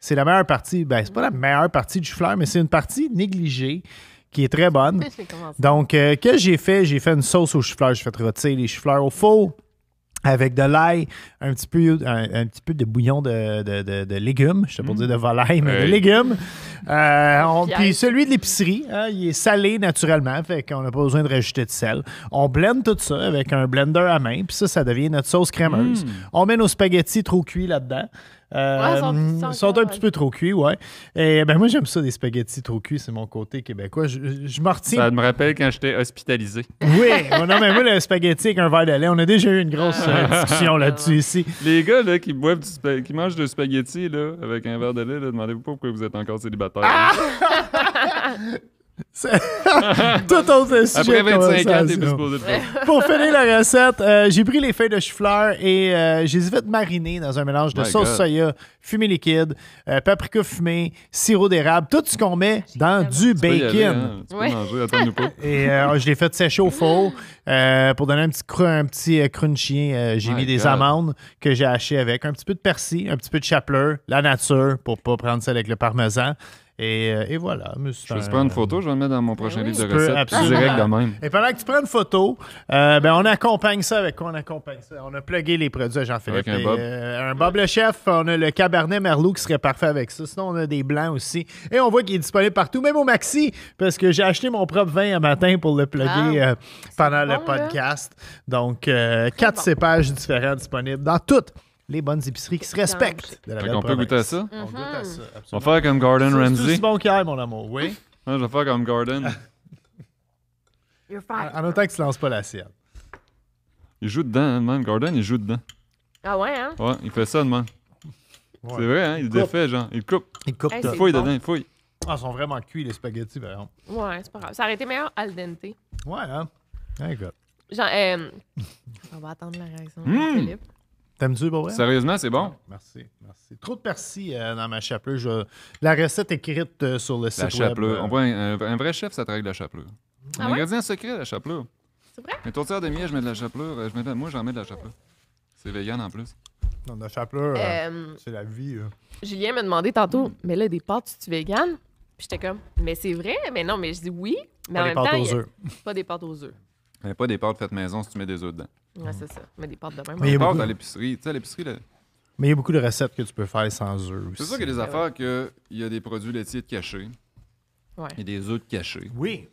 c'est la meilleure partie. Ben, c'est pas la meilleure partie du fleur, mais c'est une partie négligée qui est très bonne. Donc, euh, que j'ai fait? J'ai fait une sauce aux chou-fleurs. J'ai fait rôtir les chou-fleurs au four avec de l'ail, un petit peu, un, petit peu de bouillon de, légumes. Je sais pas mm. dire de volaille, mais de légumes. Euh, puis celui de l'épicerie, hein, il est salé naturellement, fait qu'on n'a pas besoin de rajouter de sel. On blende tout ça avec un blender à main, puis ça, ça devient notre sauce crémeuse. Mm. On met nos spaghettis trop cuits là-dedans. Euh, sont, un petit peu trop cuits, ouais. Et ben moi j'aime ça des spaghettis trop cuits, c'est mon côté québécois. Je, je, Ça me rappelle quand j'étais hospitalisé. Oui, oh, non mais moi le spaghetti avec un verre de lait, on a déjà eu une grosse euh, discussion là-dessus ici. Les gars là qui boivent qui mangent du spaghettis là avec un verre de lait, demandez-vous pas pourquoi vous êtes encore célibataire. Ah! Tout autre Après 25 Pour finir la recette, euh, j'ai pris les feuilles de chou-fleur et euh, j'ai fait mariner dans un mélange de sauce soya, fumée liquide, euh, paprika fumé, sirop d'érable, tout ce qu'on met dans du bacon. Hein. Et je l'ai fait sécher au four pour donner un petit, cru, un petit j'ai mis des amandes que j'ai hachées avec, un petit peu de persil, un petit peu de chapelure, la nature pour pas prendre ça avec le parmesan. Et, euh, et voilà. Je vais prendre une photo, je vais le mettre dans mon prochain ben livre de recettes. Direct de même. Et pendant que tu prends une photo, euh, ben, on accompagne ça avec quoi on accompagne ça? On a plugué les produits à Jean-Philippe. Un, euh, un, Bob le Chef, on a le Cabernet Merlot qui serait parfait avec ça. Sinon, on a des blancs aussi. Et on voit qu'il est disponible partout, même au Maxi, parce que j'ai acheté mon propre vin un matin pour le plugger ah, pendant le podcast. Donc, quatre cépages différents disponibles dans toutes les bonnes épiceries qui se respectent. De la fait qu'on peut goûter à ça. Mhm. On goûte à ça, On va faire comme Garden Ramsay. C'est bon qu'hier, mon amour. Oui. je vais faire comme Garden. You're fine. En autant que tu lances pas la sienne. Il joue dedans, hein, Garden, il joue dedans. Ah ouais, hein? Ouais, il fait ça, de C'est vrai, hein? Il défait, genre. Il coupe. Il coupe Il fouille dedans, il fouille. Ah, ils sont vraiment cuits, les spaghettis, par exemple. Ouais, c'est pas grave. Ça aurait été meilleur al dente. Ouais, hein? Écoute. Genre, euh, on va attendre la réaction de mmh! Philippe pour Sérieusement, c'est bon. Merci, merci. Trop de persil euh, dans ma chapelure. La recette écrite euh, sur le site la chapelure. Euh, On voit un, vrai chef, ça travaille la chapelure. Ah un ingrédient secret, la chapelure. C'est vrai? Une tourtières de miel, je mets de la chapelure. Je mets Moi, j'en mets de la chapelure. C'est vegan en plus. Non, de la chapelure, c'est la vie. Julien m'a demandé tantôt, mais là, des pâtes, tu es vegan? Puis j'étais comme, mais c'est vrai? Mais non, mais je dis oui. Mais pas en des pâtes temps, aux oeufs. Pas des pâtes aux œufs. Mais pas des pâtes faites maison si tu mets des œufs dedans. Ouais, c'est ça. Mais des pâtes de même. Mais il y a des beaucoup- dans l'épicerie. Tu sais, l'épicerie, là, Mais il y a beaucoup de recettes que tu peux faire sans œufs aussi. c'est sûr qu'il y a des ben affaires qu'il y a des produits laitiers cachés Ouais. et des œufs cachés. Oui.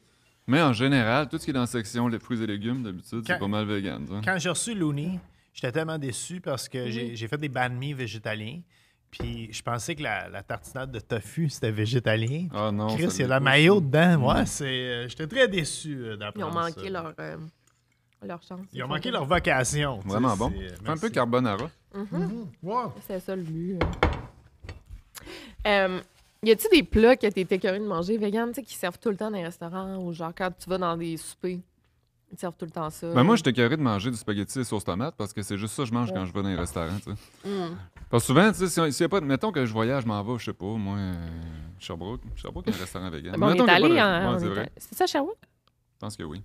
Mais en général, tout ce qui est dans la section des fruits et légumes, d'habitude, c'est pas mal vegan. Quand j'ai reçu Looney, j'étais tellement déçu parce que j'ai- j'ai fait des banh mi végétaliens. Puis je pensais que la, tartinade de tofu, c'était végétalien. Oh non. Chris, il y a de la mayo dedans. Moi, mm. c'est. Euh, j'étais très déçu euh, Ils ont manqué leur. Euh, leur chance. Ils ont manqué leur vocation. Vraiment bon. C'est un peu carbonara. Mm-hmm. Mm-hmm. C'est ça le but. Hein. y a il des plats que t'es curieux de manger vegan, tu sais, qui servent tout le temps dans les restaurants ou genre quand tu vas dans des soupers? Ils servent tout le temps ça. Ben, moi, j'étais carré de manger du spaghetti et sauce tomate parce que c'est juste ça que je mange quand je vais dans les restaurants. Mm. Parce que souvent, tu sais, a pas. Mettons que je voyage, je m'en vais, je sais pas, moi, Sherbrooke. Sherbrooke est un restaurant vegan. on est allé c'est ça, Sherbrooke? Je pense que oui.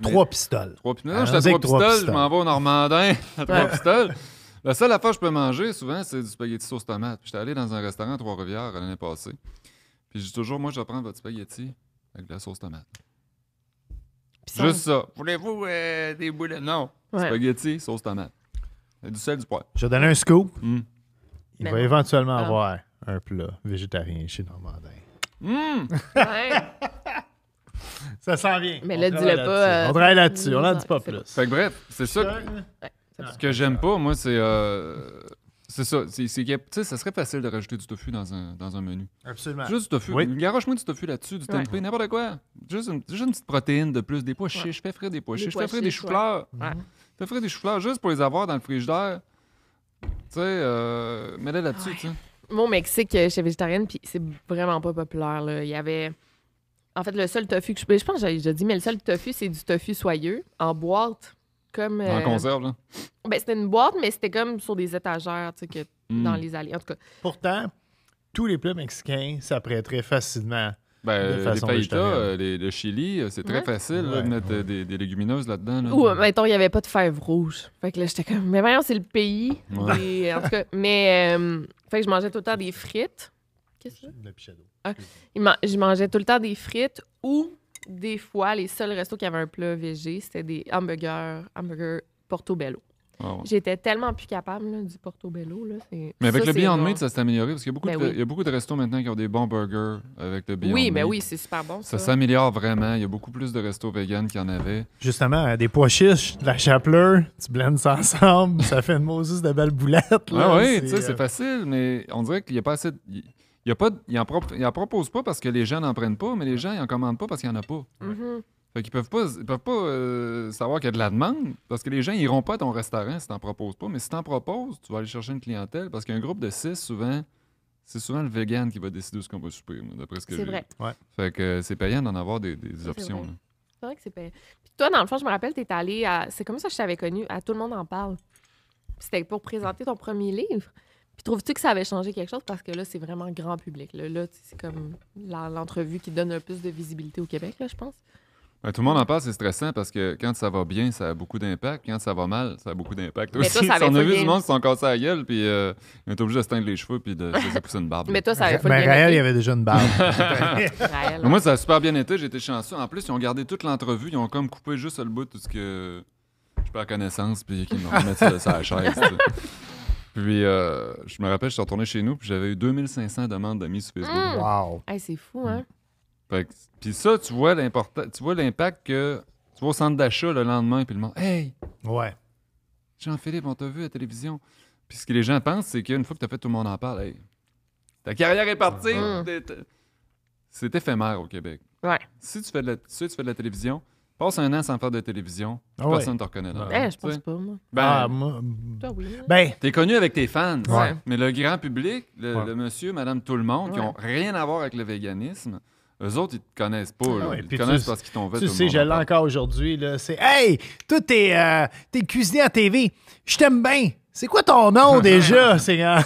Trois pistoles. Trois pistoles. Ah, trois pistoles, je m'en vais au Normandin trois pistoles. La seule affaire que je peux manger souvent, c'est du spaghetti sauce tomate. J'étais allé dans un restaurant à Trois-Rivières l'année passée. Puis dis toujours, moi, je vais prendre votre spaghetti avec de la sauce tomate. Juste ça. Voulez-vous euh, des boulettes? Non. Spaghetti, sauce tomate. Euh, du sel, du poivre. Je vais donner un scoop. Mm. Il ben va éventuellement ah. avoir un plat végétarien chez Normandin. Hum! ça sent bien. Mais là, dis-le pas. on travaille euh, là-dessus. On n'en dit pas plus. Fait que bref, c'est ça. Que... ce que j'aime pas, moi, c'est c'est ça. C'est, c'est, sais ça serait facile de rajouter du tofu dans un, dans un menu. Absolument. Juste du tofu. Oui. Garoche-moi du tofu là-dessus, du tempeh, n'importe quoi. Juste une, juste une, petite protéine de plus, des pois chiches. Je fais frais des pois chiches. Je fais frais des choux-fleurs. fais frais des choux-fleurs juste pour les avoir dans le frigidaire. Tu sais, euh, mets-les là-dessus, tu sais. Moi, au Mexique, euh, suis végétarienne, puis c'est vraiment pas populaire. Là. Il y avait. En fait, le seul tofu que je. Je pense que j'ai déjà dit, mais le seul tofu, c'est du tofu soyeux en boîte en euh, conserve, là? Ben, c'était une boîte, mais c'était comme sur des étagères, tu sais, que hmm. dans les allées. En tout cas. Pourtant, tous les plats mexicains s'apprêteraient facilement. Ben, euh, les le chili, euh, c'est très facile de mettre des, légumineuses là-dedans. Ou, mettons, il n'y avait pas de fèves rouges. Fait que là, j'étais comme, mais voyons, c'est le pays. en tout cas, mais, je mangeais tout le temps des frites. Qu'est-ce que c'est? Ah, je mangeais tout le temps des frites ou des fois, les seuls restos qui avaient un plat végé, c'était des hamburgers, hamburgers Portobello. Ah J'étais tellement plus capable du Portobello. Là, mais avec le Beyond Meat, ça s'est amélioré parce qu'il ben y, a beaucoup de restos maintenant qui ont des bons burgers avec le Beyond Oui, ben mais oui, c'est super bon. Ça, s'améliore vraiment. Il y a beaucoup plus de restos vegan qu'il y en avait. Justement, euh, des pois chiches, de la chapelure, tu blends ça ensemble, ça fait une Moses de belles boulettes. oui, c'est euh, facile, mais on dirait qu'il n'y a pas assez. De... Il n'en pro propose pas parce que les gens n'en prennent pas, mais les gens n'en commandent pas parce qu'il n'y en a pas. Mhm. Ils ne peuvent pas, peuvent pas euh, savoir qu'il y a de la demande parce que les gens n'iront pas à ton restaurant si tu n'en proposes pas. Mais si tu en proposes, tu vas aller chercher une clientèle parce qu'un groupe de six, souvent, c'est souvent le vegan qui va décider ce qu'on va souper, d'après ce que C'est vrai. Ouais. Fait euh, c'est payant d'en avoir des, options. C'est vrai. que c'est payant. Puis toi, dans le fond, je me rappelle, tu es allé à. C'est comme ça que je t'avais connu, à Tout le monde en parle. C'était pour présenter ton premier livre. Puis trouves-tu que ça avait changé quelque chose? Parce que là, c'est vraiment grand public. Là, là c'est comme l'entrevue qui donne le plus de visibilité au Québec, là, je pense. Ben, tout le monde en parle, c'est stressant parce que quand ça va bien, ça a beaucoup d'impact. Quand ça va mal, ça a beaucoup d'impact aussi. Toi, ça on a vu du monde qui sont cassés la gueule, puis euh, on est obligé de se teindre les cheveux puis de se pousser une barbe. Mais toi, ça avait bien. Mais Raël, il y avait déjà une barbe. Moi, hein. ça a super bien été, j'étais chanceux. En plus, ils ont gardé toute l'entrevue, ils ont comme coupé juste le bout de tout ce que je perds connaissance, puis qu'ils ça à la chaise. Puis, euh, je me rappelle, je suis retourné chez nous, puis j'avais eu 2500 demandes d'amis sur Facebook. Mmh. Wow! Hey, c'est fou, mmh. hein? puis ça, tu vois l'important, tu vois l'impact que. Tu vas au centre d'achat le lendemain, puis le monde. Hey, Ouais. Jean-Philippe, on t'a vu à la télévision. Puis ce que les gens pensent, c'est qu'une fois que t'as fait, tout le monde en parle. Hey, ta carrière est partie. Mmh. C'est éphémère au Québec. Ouais. Si tu fais de la, si tu fais de la télévision, Passe un an sans faire de télévision, ah personne ne te reconnaît. Ben, je pense pas, moi. Ben, ah, moi... Mm. Hein. Ben, t'es connu avec tes fans, ouais. mais le grand public, le, monsieur, madame, tout le monde, qui n'ont rien à voir avec le véganisme, eux autres, ils te connaissent pas. Ah ils te connaissent pas parce qu'ils t'ont fait. Tu sais, je l'ai encore aujourd'hui. C'est Hey, toi, t'es euh, cuisinier à TV. Je t'aime bien. C'est quoi ton nom déjà, Seigneur?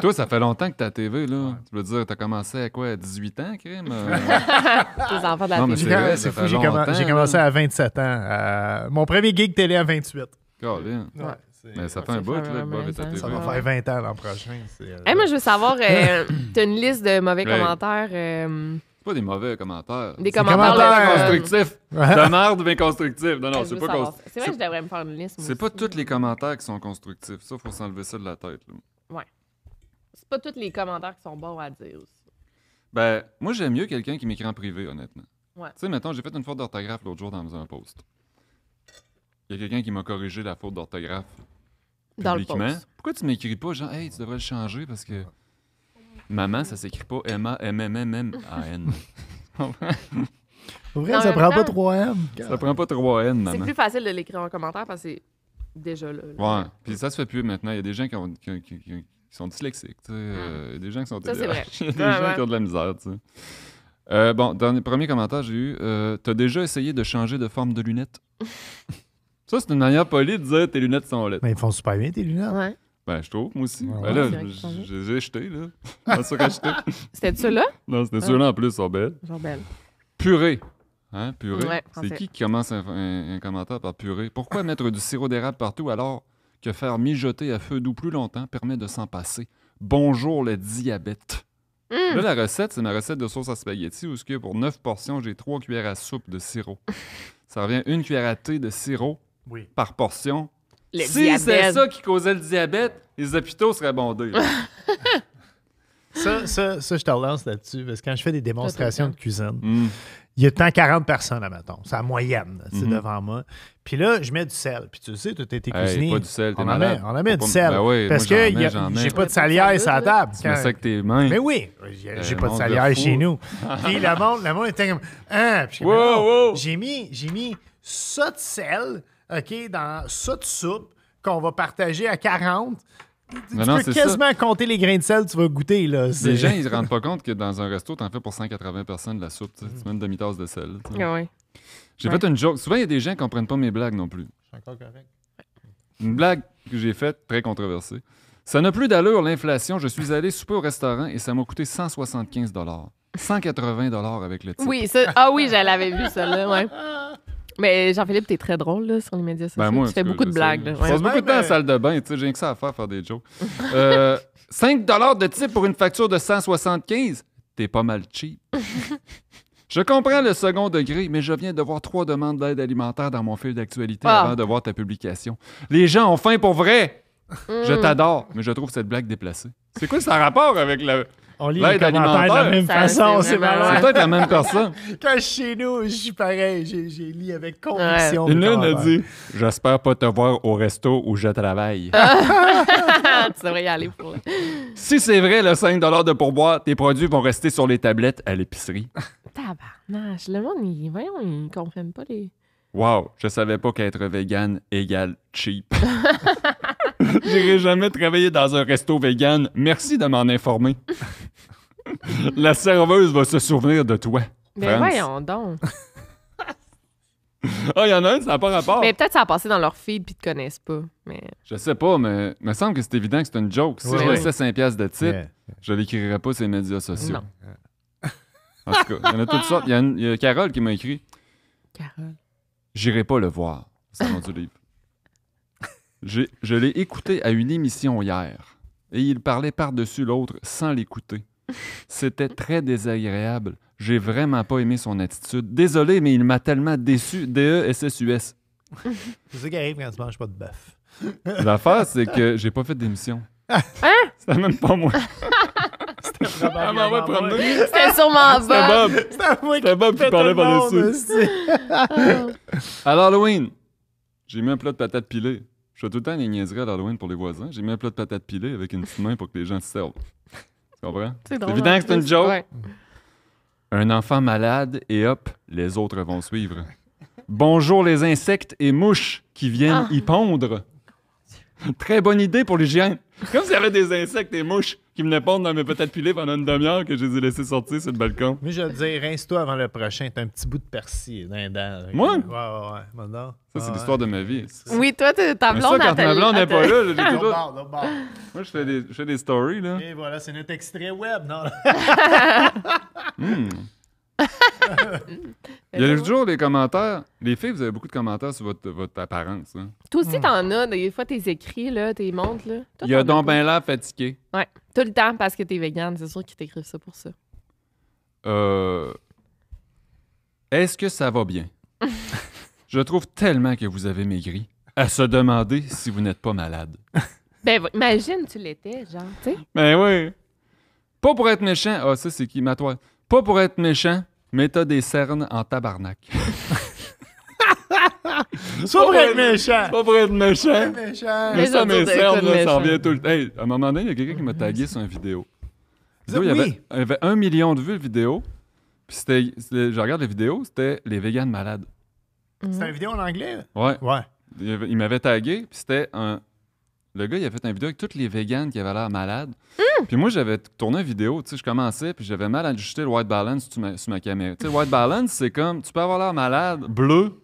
toi, ça fait longtemps que t'as TV, là. Tu veux dire, t'as commencé à quoi, à 18 ans, Krim? »« enfants de la non, ah, j'ai, commencé à 27 ans. mon premier gig télé à 28. Ah, Ouais. Mais ça fait un bout, là, TV. Ça va faire 20 ans l'an prochain. Euh, eh, moi, je veux savoir, euh, t'as une liste de mauvais commentaires... Euh, c'est pas des mauvais commentaires. Des, commentaires, constructifs. de merde, mais constructifs. Non, non, c'est pas constructif. C'est vrai que je devrais me faire une liste. C'est pas tous les commentaires qui sont constructifs. Ça, il faut s'enlever ça de la tête. Ouais. C'est pas tous les commentaires qui sont bons à dire aussi. Ben, moi, j'aime mieux quelqu'un qui m'écrit en privé, honnêtement. Ouais. Tu sais, mettons, j'ai fait une faute d'orthographe l'autre jour dans un post. Il y a quelqu'un qui m'a corrigé la faute d'orthographe. Dans le post. Pourquoi tu m'écris pas, genre, hey, tu devrais le changer parce que maman, ça s'écrit pas M-A-M-M-M-M-A-N. En vrai, ça prend pas 3M. Ça prend pas 3N, maman. C'est plus facile de l'écrire en commentaire parce que c'est déjà là. Ouais. Puis ça se fait plus maintenant. Il y a des gens qui ont ils sont dyslexiques, tu sais, hmm. euh, des gens qui sont Ça, c'est vrai. des gens qui ont de la misère, tu sais. Euh, bon, premier commentaire, j'ai eu euh, T'as déjà essayé de changer de forme de lunettes Ça, c'est une manière polie de dire tes lunettes sont lettres. Mais ben, ils font super bien tes lunettes. Ouais. Ben, je trouve, moi aussi. Ben, là, je les ai là. C'était ceux là? Non, c'était ah. ceux-là en plus, ils sont belles. Genre Purée. Hein, purée. c'est qui qui commence un, un commentaire par purée? Pourquoi mettre du sirop d'érable partout alors que faire mijoter à feu doux plus longtemps permet de s'en passer. Bonjour le diabète. Hum. Là, la recette, c'est ma recette de sauce à spaghetti où ce que pour 9 portions, j'ai trois cuillères à soupe de sirop. ça revient une cuillère à thé de sirop par portion. si c'est ça qui causait le diabète, les hôpitaux seraient bondés. ça, ça, ça, je te relance là-dessus parce que quand je fais des démonstrations de cuisine, hum il y a tant 40 personnes, admettons. C'est la moyenne, c'est mhm. devant moi. Puis là, je mets du sel. Puis tu sais, tu t'es hey, pas du sel, t'es malade. on ben a mis du sel. parce que j'ai pas de salière sur la table. ça que tes mains. Mais oui, ben, j'ai pas de salière chez nous. Puis la monde, la monde était comme... Hein? Oh, j'ai mis, mis ça de sel, OK, dans ça de soupe qu'on va partager à 40. Tu peux quasiment compter les grains de sel tu vas goûter. Là. Les gens, ils se rendent pas compte que dans un resto, tu en fais pour 180 personnes de la soupe. Tu mets une demi-tasse de sel. J'ai fait une joke. Souvent, il y a des gens qui comprennent pas mes blagues non plus. encore correct. Une blague que j'ai faite, très controversée. Ça n'a plus d'allure, l'inflation. Je suis allé souper au restaurant et ça m'a coûté 175 180 avec le titre. ah oui, je l'avais vu, ça, là, Mais Jean-Philippe, t'es très drôle sur les médias ben, sociaux. tu fais beaucoup de blagues. Je passe beaucoup de temps en salle de bain, tu j'ai rien que ça à faire, faire des jokes. 5 euh, de type pour une facture de 175, t'es pas mal cheap. Je comprends le second degré, mais je viens de voir trois demandes d'aide alimentaire dans mon fil d'actualité ah. avant de voir ta publication. Les gens ont faim pour vrai! Mm. Je t'adore, mais je trouve cette blague déplacée. C'est quoi ça rapport avec le on lit les commentaires de la même façon, c'est marrant. C'est peut-être la même personne. Quand chez nous, je suis pareil. J'ai lu avec conviction. Ouais. L'une a dit J'espère pas te voir au resto où je travaille. tu devrais y aller pour Si c'est vrai, le 5 de pourboire, tes produits vont rester sur les tablettes à l'épicerie. Tabarnage. Le monde, il, ils ne comprennent pas les. Wow, je savais pas qu'être vegan égale cheap. J'irai jamais travailler dans un resto vegan. Merci de m'en informer. La serveuse va se souvenir de toi. Mais ben voyons donc. Ah, il y en a un, ça n'a pas rapport. Mais peut-être ça a passé dans leur feed puis ils te connaissent pas. Mais... Je sais pas, mais il me semble que c'est évident que c'est une joke. Si je laissais 5 pièces de type, je je l'écrirais pas sur les médias sociaux. Non. En tout cas, il y en a toutes sortes. Il y, a y a Carole qui m'a écrit Carole. J'irai pas le voir. C'est mon du livre. Je l'ai écouté à une émission hier et il parlait par-dessus l'autre sans l'écouter. C'était très désagréable. J'ai vraiment pas aimé son attitude. Désolé, mais il m'a tellement déçu. D-E-S-S-U-S. C'est ça qui arrive quand tu manges pas de bœuf. L'affaire, c'est que j'ai pas fait d'émission. Hein? C'était même pas moi. C'était vraiment ah, ben C'était sûrement Bob. C'était Bob. C'était qui parlait par-dessus. Ah. Alors, Halloween, j'ai mis un plat de patates pilées. Je fais tout le temps des niaiseries à l'Halloween pour les voisins. J'ai mis un plat de patates pilées avec une petite main pour que les gens se servent. Tu comprends? C'est évident que c'est une joke. Un enfant malade et hop, les autres vont suivre. Bonjour les insectes et mouches qui viennent ah. y pondre. Très bonne idée pour l'hygiène. Comme s'il y avait des insectes, et mouches qui venaient pondre dans mes patates pilées pendant une demi-heure que je les ai laissées sortir sur le balcon. Mais je veux dire, rince-toi avant le prochain. T'as un petit bout de persil dans Moi? Ouais, ouais, ouais. Ça, c'est l'histoire de ma vie. Oui, toi, ta blonde, quand blonde n'est pas là, Moi, je fais, des, je fais des stories, là. Et voilà, c'est notre extrait web, non? Hmm. Il y a toujours des commentaires. Les filles, vous avez beaucoup de commentaires sur votre, apparence. Hein. Toi aussi, hmm. t'en as. Des fois, tes écrits, tes montres, là. Il y a donc ben l'air fatigué. Ouais. Tout le temps parce que t'es végane. C'est sûr qu'ils t'écrivent ça pour ça. Euh, Est-ce que ça va bien? Je trouve tellement que vous avez maigri. À se demander si vous n'êtes pas malade. Ben, imagine, tu l'étais, genre, tu sais. Ben oui. Pas pour être méchant. Ah, ça, c'est qui? ma toi. Pas pour être méchant, mais t'as des cernes en tabarnak. C'est pas pour être méchant. C'est pas pour être méchant. Mais ça, mes cernes, ça revient tout le temps. Hey, à un moment donné, il y a quelqu'un qui m'a tagué sur une vidéo. il, y avait, un million de vues, la vidéo. Puis c'était, je regarde la vidéo, c'était les véganes malades. C'était une vidéo en anglais? Ouais. Ouais. Il, il m'avait tagué, puis c'était un, le gars, il a fait une vidéo avec toutes les véganes qui avaient l'air malades. Mm. Puis moi, j'avais tourné une vidéo, tu sais, je commençais, puis j'avais mal à ajusté le white balance sur ma, sur caméra. Tu sais, white balance, c'est comme, tu peux avoir l'air malade, bleu,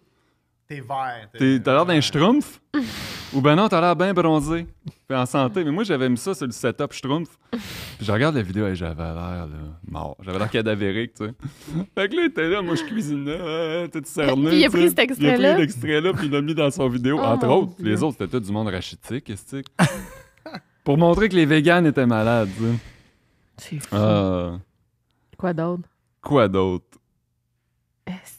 t'es vert. t'as l'air d'un schtroumpf? Ou ben non, t'as l'air bien bronzé. Puis en santé. Mais moi, j'avais mis ça sur le setup schtroumpf. Puis je regarde la vidéo et j'avais l'air là, mort. J'avais l'air cadavérique, tu sais. Fait que là, il était là, moi, je cuisinais, » cerné. il a pris cet extrait-là. Il a pris l'extrait-là, puis il l'a mis dans son vidéo. Oh entre autres, les autres, c'était tout du monde rachitique, est-ce que... Pour montrer que les véganes étaient malades, tu sais. fou. Euh, quoi d'autre? Quoi d'autre?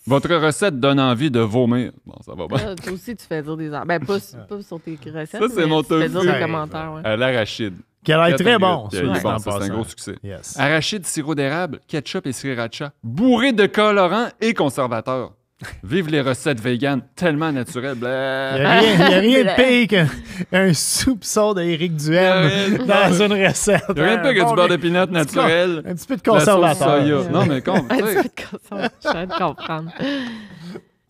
Votre recette donne envie de vomir. Bon, ça va pas. Toi aussi, tu fais dire des... Ben, pas, sur tes recettes, ça, c'est mon tu fais dire des commentaires. l'arachide. Qui a l'air très bon. Euh, c'est un gros succès. Yes. Arachide, sirop d'érable, ketchup et sriracha. Bourré de colorants et conservateurs. Vive les recettes véganes, tellement naturelles. Il n'y a, rien, de pire qu'un soupçon d'Éric Duhem dans une recette. Il n'y a rien de pire que du beurre de pinot naturel. Un petit peu de conservateur. Non, mais con, Un petit peu de je viens de comprendre.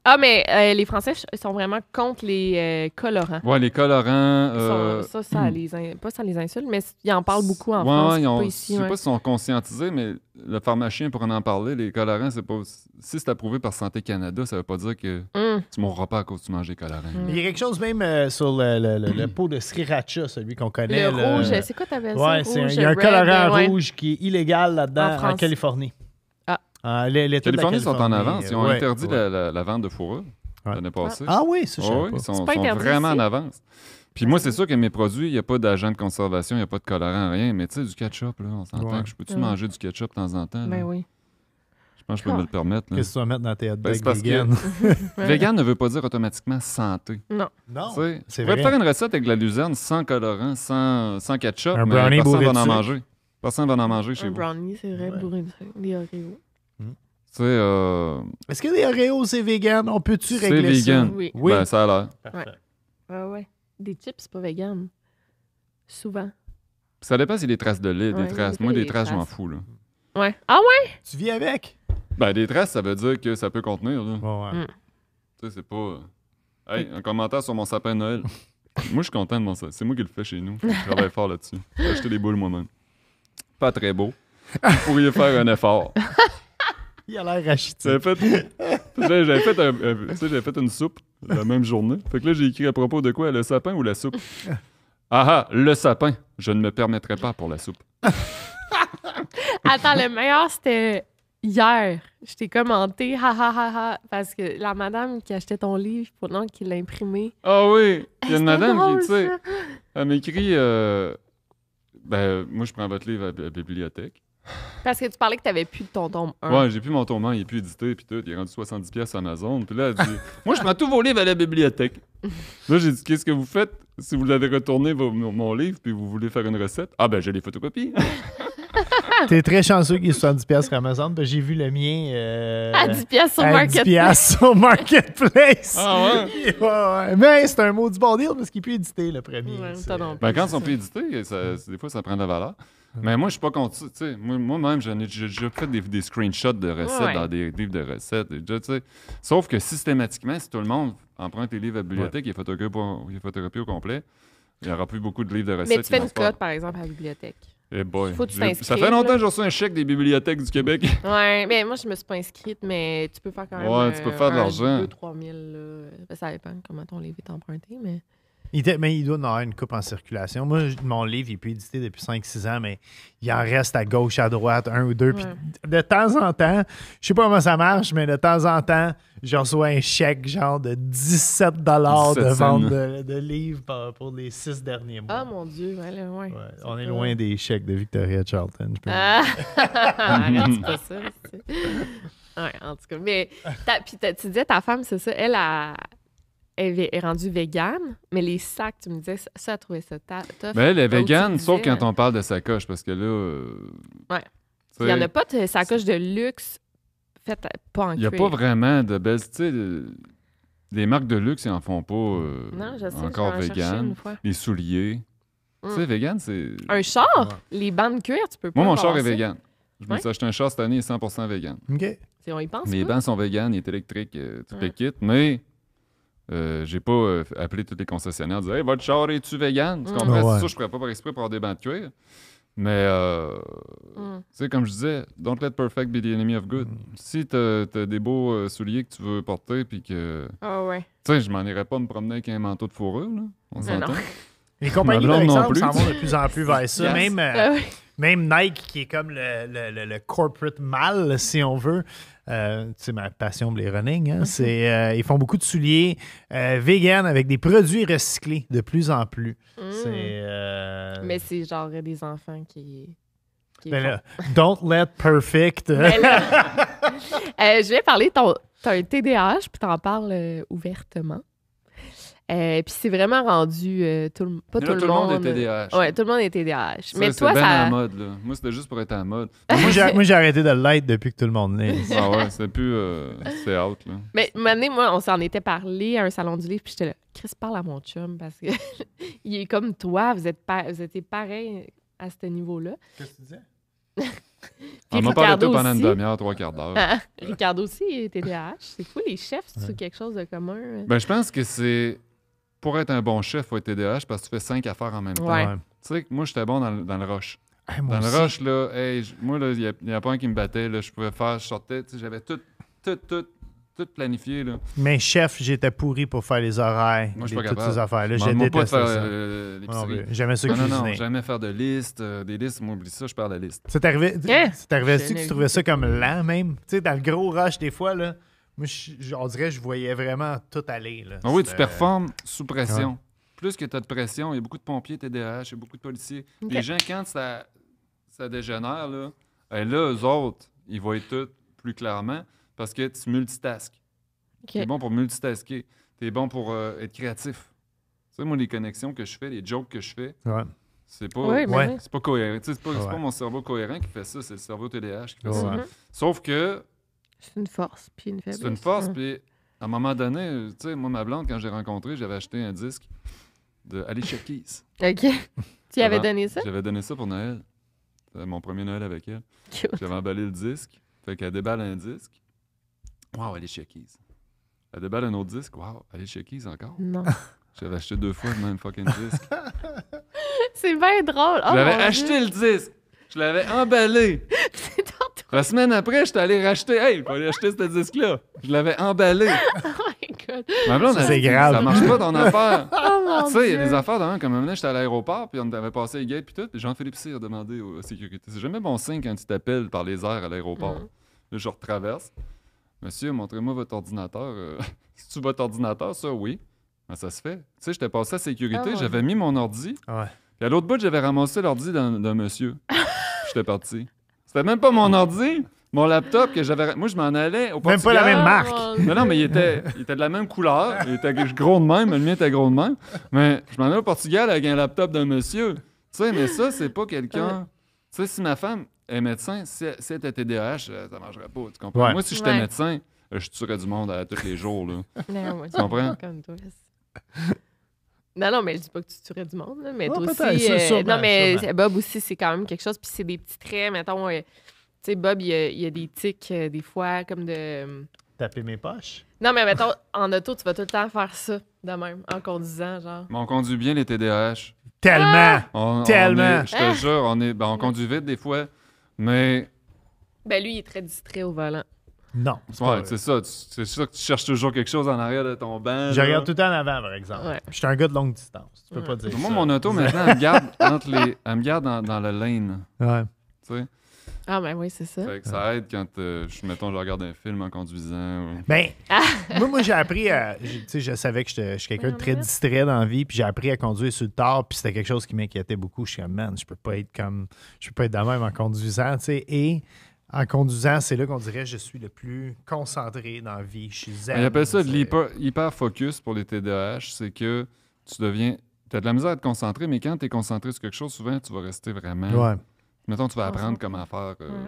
Ah, mais euh, les Français sont vraiment contre les euh, colorants. Oui, les colorants. Euh, ça, ça hmm. les pas ça les insulte, mais ils en parlent beaucoup en France. Ils ont... pas je sais pas s'ils sont conscientisés, mais le pharmacien pourrait en parler. Les colorants, c'est pas. Si c'est approuvé par Santé Canada, ça veut pas dire que tu hmm. tu mourras pas à cause que tu manges des colorants. Hmm. Il y a quelque chose même sur le, pot de sriracha, celui qu'on connaît. Le, rouge, c'est quoi ta version? Oui, il y a un colorant rouge qui est illégal là-dedans en Californie les, ah, les sont en avance. Ils ont interdit La, vente de fourrure l'année passée. Ah, oui, c'est sûr. Oh ils sont, vraiment en avance. Puis moi, c'est sûr que mes produits, il n'y a pas d'agent de conservation, il n'y a pas de colorant, rien. Mais tu sais, du ketchup, là, on s'entend que je peux-tu manger du ketchup de temps en temps? Ben oui. Je pense que je peux me le ah. permettre. Qu'est-ce que tu vas mettre dans tes ben, vegan? vegan ne veut pas dire automatiquement santé. Non. Non. Tu pourrais faire une recette avec de la luzerne sans colorant, sans, ketchup, mais personne ne va en manger. Personne ne va en manger chez vous. Un brownie, c'est vrai, bourré de des Oreos. Hmm. Euh... Est-ce que les Oreos, c'est vegan? On peut-tu régler ça? C'est vegan. Oui. Ben, ça a l'air. Ouais. Ah ouais. Des chips, c'est pas vegan. Souvent. Ça dépend si des traces de lait, des traces. Moi, des, traces, je m'en fous. Là. Ouais. Ah ouais? Tu vis avec? Ben, des traces, ça veut dire que ça peut contenir. Là. ouais. Hmm. Tu sais, c'est pas. Euh, hey, un commentaire sur mon sapin de Noël. moi, je suis content de mon sapin C'est moi qui le fais chez nous. Je travaille fort là-dessus. J'ai acheté des boules moi-même. Pas très beau. Vous pourriez faire un effort. Il a l'air racheté. J'avais fait, une soupe la même journée. Fait que là, j'ai écrit à propos de quoi Le sapin ou la soupe Ah ah, le sapin. Je ne me permettrai pas pour la soupe. Attends, le meilleur, c'était hier. Je t'ai commenté, ha ha ha parce que la madame qui achetait ton livre pendant qu'il l'a imprimé. Ah oui, eh, il y a une madame qui, tu sais, m'écrit euh, Ben, moi, je prends votre livre à la bibliothèque. Parce que tu parlais que tu n'avais plus de ton tome 1. Ouais, j'ai plus mon tome 1, il est plus édité, puis tout. Il est rendu 70$ sur Amazon. Puis là, dit Moi, je prends tous vos livres à la bibliothèque. là, j'ai dit Qu'est-ce que vous faites si vous l'avez retourné mon livre, puis vous voulez faire une recette Ah, ben, j'ai les photocopies. T'es très chanceux qu'il soit 70$ sur Amazon, Ben j'ai vu le mien. Euh, à 10$ sur, Marketplace. Marketplace. Ah ouais? Mais c'est un mot du bon deal parce qu'il plus édité, le premier. ben, quand ils sont plus édités, des fois, ça prend de la valeur. Mais moi, je suis pas contre ça. Moi-même, j'ai ai déjà fait des, screenshots de recettes dans des livres de recettes. Déjà, Sauf que systématiquement, si tout le monde emprunte les livres à la bibliothèque et photocopie, les photocopie au complet, il n'y aura plus beaucoup de livres de recettes. Mais tu fais une cote, par exemple, à la bibliothèque. Eh boy. Faut que tu ça fait longtemps que j'ai reçu un chèque des bibliothèques du Québec. Ouais, mais moi, je me suis pas inscrite, mais tu peux faire quand même. Ouais, tu peux faire de l'argent. 2 3 000, Ça dépend comment ton livre est emprunté, mais. Il mais il doit en avoir une coupe en circulation. Moi, mon livre, il peut édité depuis 5-6 ans, mais il en reste à gauche, à droite, un ou deux. Puis de temps en temps, je sais pas comment ça marche, mais de temps en temps, je reçois un chèque genre de 17 dollars de vente de, livres pour, les 6 derniers mois. Ah mon Dieu, elle est loin on est loin des chèques de Victoria Charlton. ah, ah C'est pas ça. en tout cas, mais puis tu disais ta femme, c'est ça, elle a elle est rendue végane, mais les sacs, tu me disais, ça, a trouvé ça tough. Ben, elle est végane, sauf quand on parle de sacoche, parce que là. Euh, ouais. Il n'y en a pas de sacoche de luxe faite pas en cuir. Il n'y a pas vraiment de belles. Tu sais, les marques de luxe, ils en font pas euh, encore je Les souliers. Tu sais, mm. vegan, c'est. Un char, les bandes cuir, tu peux pas. Moi, mon char est vegan. Je me suis acheté un char cette année 100% vegan. OK. Si on y pense. Mes bandes sont véganes, il est électrique, euh, tout ouais. kit. Mais euh, j'ai pas euh, appelé tous les concessionnaires et disant Hey, votre char est-tu vegan? Parce qu'on fait ça, je pourrais pas par exprès pour avoir des bancs de cuir. Mais, euh, mm. tu sais, comme je disais, don't let perfect be the enemy of good. Mm. Si tu as des beaux euh, souliers que tu veux porter, puis que. Ah ouais. Tu sais, je m'en irais pas me promener avec un manteau de fourrure, On s'entend. Les compagnies, par exemple, s'en vont de plus en plus vers ça. Ah même, Nike, qui est comme le, le, le corporate mal, si on veut. Euh, ma passion pour les running, hein, mhm. c'est euh, ils font beaucoup de souliers euh, vegan avec des produits recyclés de plus en plus. Mm. Euh, Mais c'est genre des enfants qui. Ben don't let perfect. Ben je vais parler. T'as un TDAH, puis t'en parles ouvertement. Euh, puis c'est vraiment rendu euh, tout le, pas tout, le monde. était est TDAH. Ouais, tout le monde est TDAH. Euh, mais toi, mode, Moi, c'était juste pour être à mode. moi, j'ai arrêté de l'être depuis que tout le monde l'est. ah ouais, c'est plus. c'est out, là. Mais maintenant, moi, on s'en était parlé à un salon du livre, puis j'étais là, Chris, parle à mon chum, parce que il est comme toi, vous êtes, vous pareil à ce niveau-là. Qu'est-ce que tu disais? on m'a parlé tout pendant une demi-heure, trois quarts d'heure. Ah, Ricardo aussi est TDAH. C'est fou, les chefs? C'est quelque chose de commun? Ben, je pense que c'est pour être un bon chef, il faut être TDAH parce que tu fais cinq affaires en même temps. Tu sais, moi, j'étais bon dans, le, rush. dans le rush, ah, là, moi, il n'y a, a, pas un qui me battait. je pouvais faire, je sortais, j'avais tout, tout, tout, tout planifié. Là. Mais chef, j'étais pourri pour faire les horaires, et toutes ces affaires-là. J'ai détesté ça. Euh, ah, jamais ça Non, Non, non, jamais faire de liste. des listes, euh, moi, oublie ça, je perds la liste. C'est arrivé, c'est hein? arrivé tu que tu trouvais ça comme lent, même? Tu sais, dans le gros rush, des fois, là... Moi, je, on dirait que je voyais vraiment tout aller. Ah oui, tu performes euh, sous pression. Plus que tu as de pression, il y a beaucoup de pompiers TDAH, il y a beaucoup de policiers. Les gens, quand ça, ça dégénère, là, eh, là, eux autres, ils voient tout plus clairement parce que tu multitasques. t'es Tu bon pour multitasker. Tu es bon pour euh, être créatif. Tu sais, moi, les connexions que je fais, les jokes que je fais, c'est pas, pas cohérent. c'est pas, pas, mon cerveau cohérent qui fait ça, c'est le cerveau TDAH qui fait ça. Mm-hmm. Sauf que c'est une force, puis une faiblesse. C'est une force, ah. puis à un moment donné, tu sais, moi, ma blonde, quand j'ai rencontré, j'avais acheté un disque de Alicia Keys. OK. tu y avais donné ça? J'avais donné ça pour Noël. C'était mon premier Noël avec elle. J'avais emballé le disque. Fait qu'elle déballe un disque. Wow, Alicia Keys. Elle déballe un autre disque. Wow, Alicia Keys encore. Non. J'avais acheté deux fois le même fucking disque. C'est bien drôle. Oh, j'avais acheté le disque. Je l'avais emballé. La semaine après, suis allé racheter. Hey, il fallait acheter ce disque-là. Je l'avais emballé. oh my c'est grave. Ça marche pas ton affaire. Oh, tu sais, il y a des affaires dedans. Comme un moment, j'étais à l'aéroport, puis on avait passé les gates, puis tout. Jean-Philippe Cyr a demandé au sécurité. C'est jamais bon signe quand tu t'appelles par les airs à l'aéroport. le mm. Là, je retraverse. Monsieur, montrez-moi votre ordinateur. Euh, » tu votre ordinateur, ça, oui. mais ben, ça se fait. Tu sais, j'étais passé à sécurité, oh, j'avais mis mon ordi. Ouais. Puis à l'autre bout, j'avais ramassé l'ordi d'un monsieur. j'étais parti. C'était même pas mon ordi, mon laptop que j'avais. Moi, je m'en allais au Portugal. Même pas la même marque. Non, non, mais il était, il était de la même couleur. Il était gros de même. Le mien était gros de même. Mais je m'en allais au Portugal avec un laptop d'un monsieur. Tu sais, mais ça, c'est pas quelqu'un. Euh. Tu sais, si ma femme est médecin, si, elle était TDAH, euh, ça marcherait pas. Tu comprends? Moi, si j'étais médecin, euh, je tuerais du monde tous les jours. Là. tu comprends? Comme toi. Non, non, mais je dis pas que tu tuerais du monde, mais toi aussi. Euh, non, ben, mais Bob aussi, c'est quand même quelque chose. Puis c'est des petits traits, mettons. Euh, tu sais, Bob, il y, a des tics, euh, des fois, comme de. Euh, Taper mes poches? Non, mais mettons, en auto, tu vas tout le temps faire ça, de même, en conduisant, genre. Mais on conduit bien les TDAH. Tellement! Ah! Tellement! Je te ah! jure, on, est, ben, on conduit vite des fois, mais. Ben, lui, il est très distrait au volant. Non. C'est ça. C'est ça que tu cherches toujours quelque chose en arrière de ton banc. Je regarde tout le temps en avant, par exemple. Je suis un gars de longue distance. Tu peux pas dire. Moi, mon auto, maintenant, elle me garde, entre les, elle me garde dans, la le lane. Ouais. Tu sais? Ah ben oui, c'est ça. ça aide quand euh, je mettons je regarde un film en conduisant. Ben ah! moi, moi j'ai appris à tu sais je savais que je suis quelqu'un de très distrait dans la vie puis j'ai appris à conduire sur le tard puis c'était quelque chose qui m'inquiétait beaucoup, je suis comme man, je peux pas être comme je peux pas être de même en conduisant, tu sais et en conduisant, c'est là qu'on dirait que je suis le plus concentré dans la vie. Je suis ça de l'hyper-focus pour les TDAH. C'est que tu deviens. Tu as de la misère à te concentrer, mais quand tu es concentré sur quelque chose, souvent, tu vas rester vraiment. Ouais. Mettons, tu vas apprendre comment faire euh,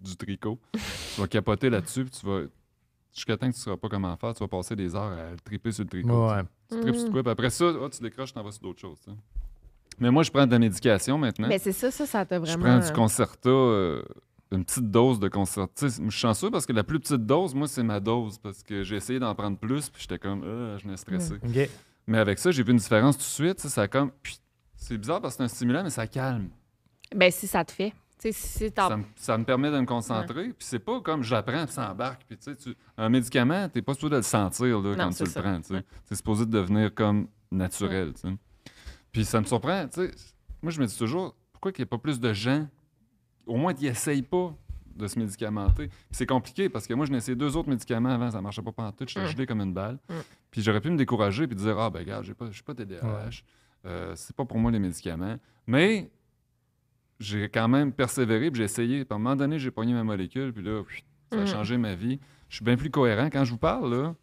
du tricot. tu vas capoter là-dessus, tu vas. Jusqu'à temps que tu ne sauras pas comment faire, tu vas passer des heures à triper sur le tricot. Ouais. Tu tripes sur quoi, mm. puis après ça, oh, tu décroches, tu en vas sur d'autres choses. Mais moi, je prends de la médication maintenant. Mais c'est ça, ça, ça t'a vraiment. Je prends du concerta. Euh, une petite dose de concertisme. Je suis chanceux parce que la plus petite dose, moi, c'est ma dose parce que j'ai essayé d'en prendre plus puis j'étais comme, euh, je n'ai stressé. Mm. Mais avec ça, j'ai vu une différence tout de suite. Ça, comme, c'est bizarre parce que c'est un stimulant, mais ça calme. Ben, si ça te fait. ça, me, permet de me concentrer. Puis c'est pas comme j'apprends, puis ça embarque. un médicament, t'es pas sûr de le sentir là, quand tu le prends. C'est supposé de devenir comme naturel. Puis ça me surprend. Moi, je me dis toujours, pourquoi il n'y a pas plus de gens au moins, ils n'essayes pas de se médicamenter. C'est compliqué parce que moi, je n'ai essayé deux autres médicaments avant, ça ne marchait pas tout. j'étais mmh. gelé comme une balle. Mm. Puis j'aurais pu me décourager puis dire Ah, ben, regarde, je ne suis pas TDAH, Ce euh, c'est pas pour moi les médicaments. Mais j'ai quand même persévéré j'ai essayé. Puis à un moment donné, j'ai pogné ma molécule, puis là, ça a mm. changé ma vie. Je suis bien plus cohérent. Quand je vous parle,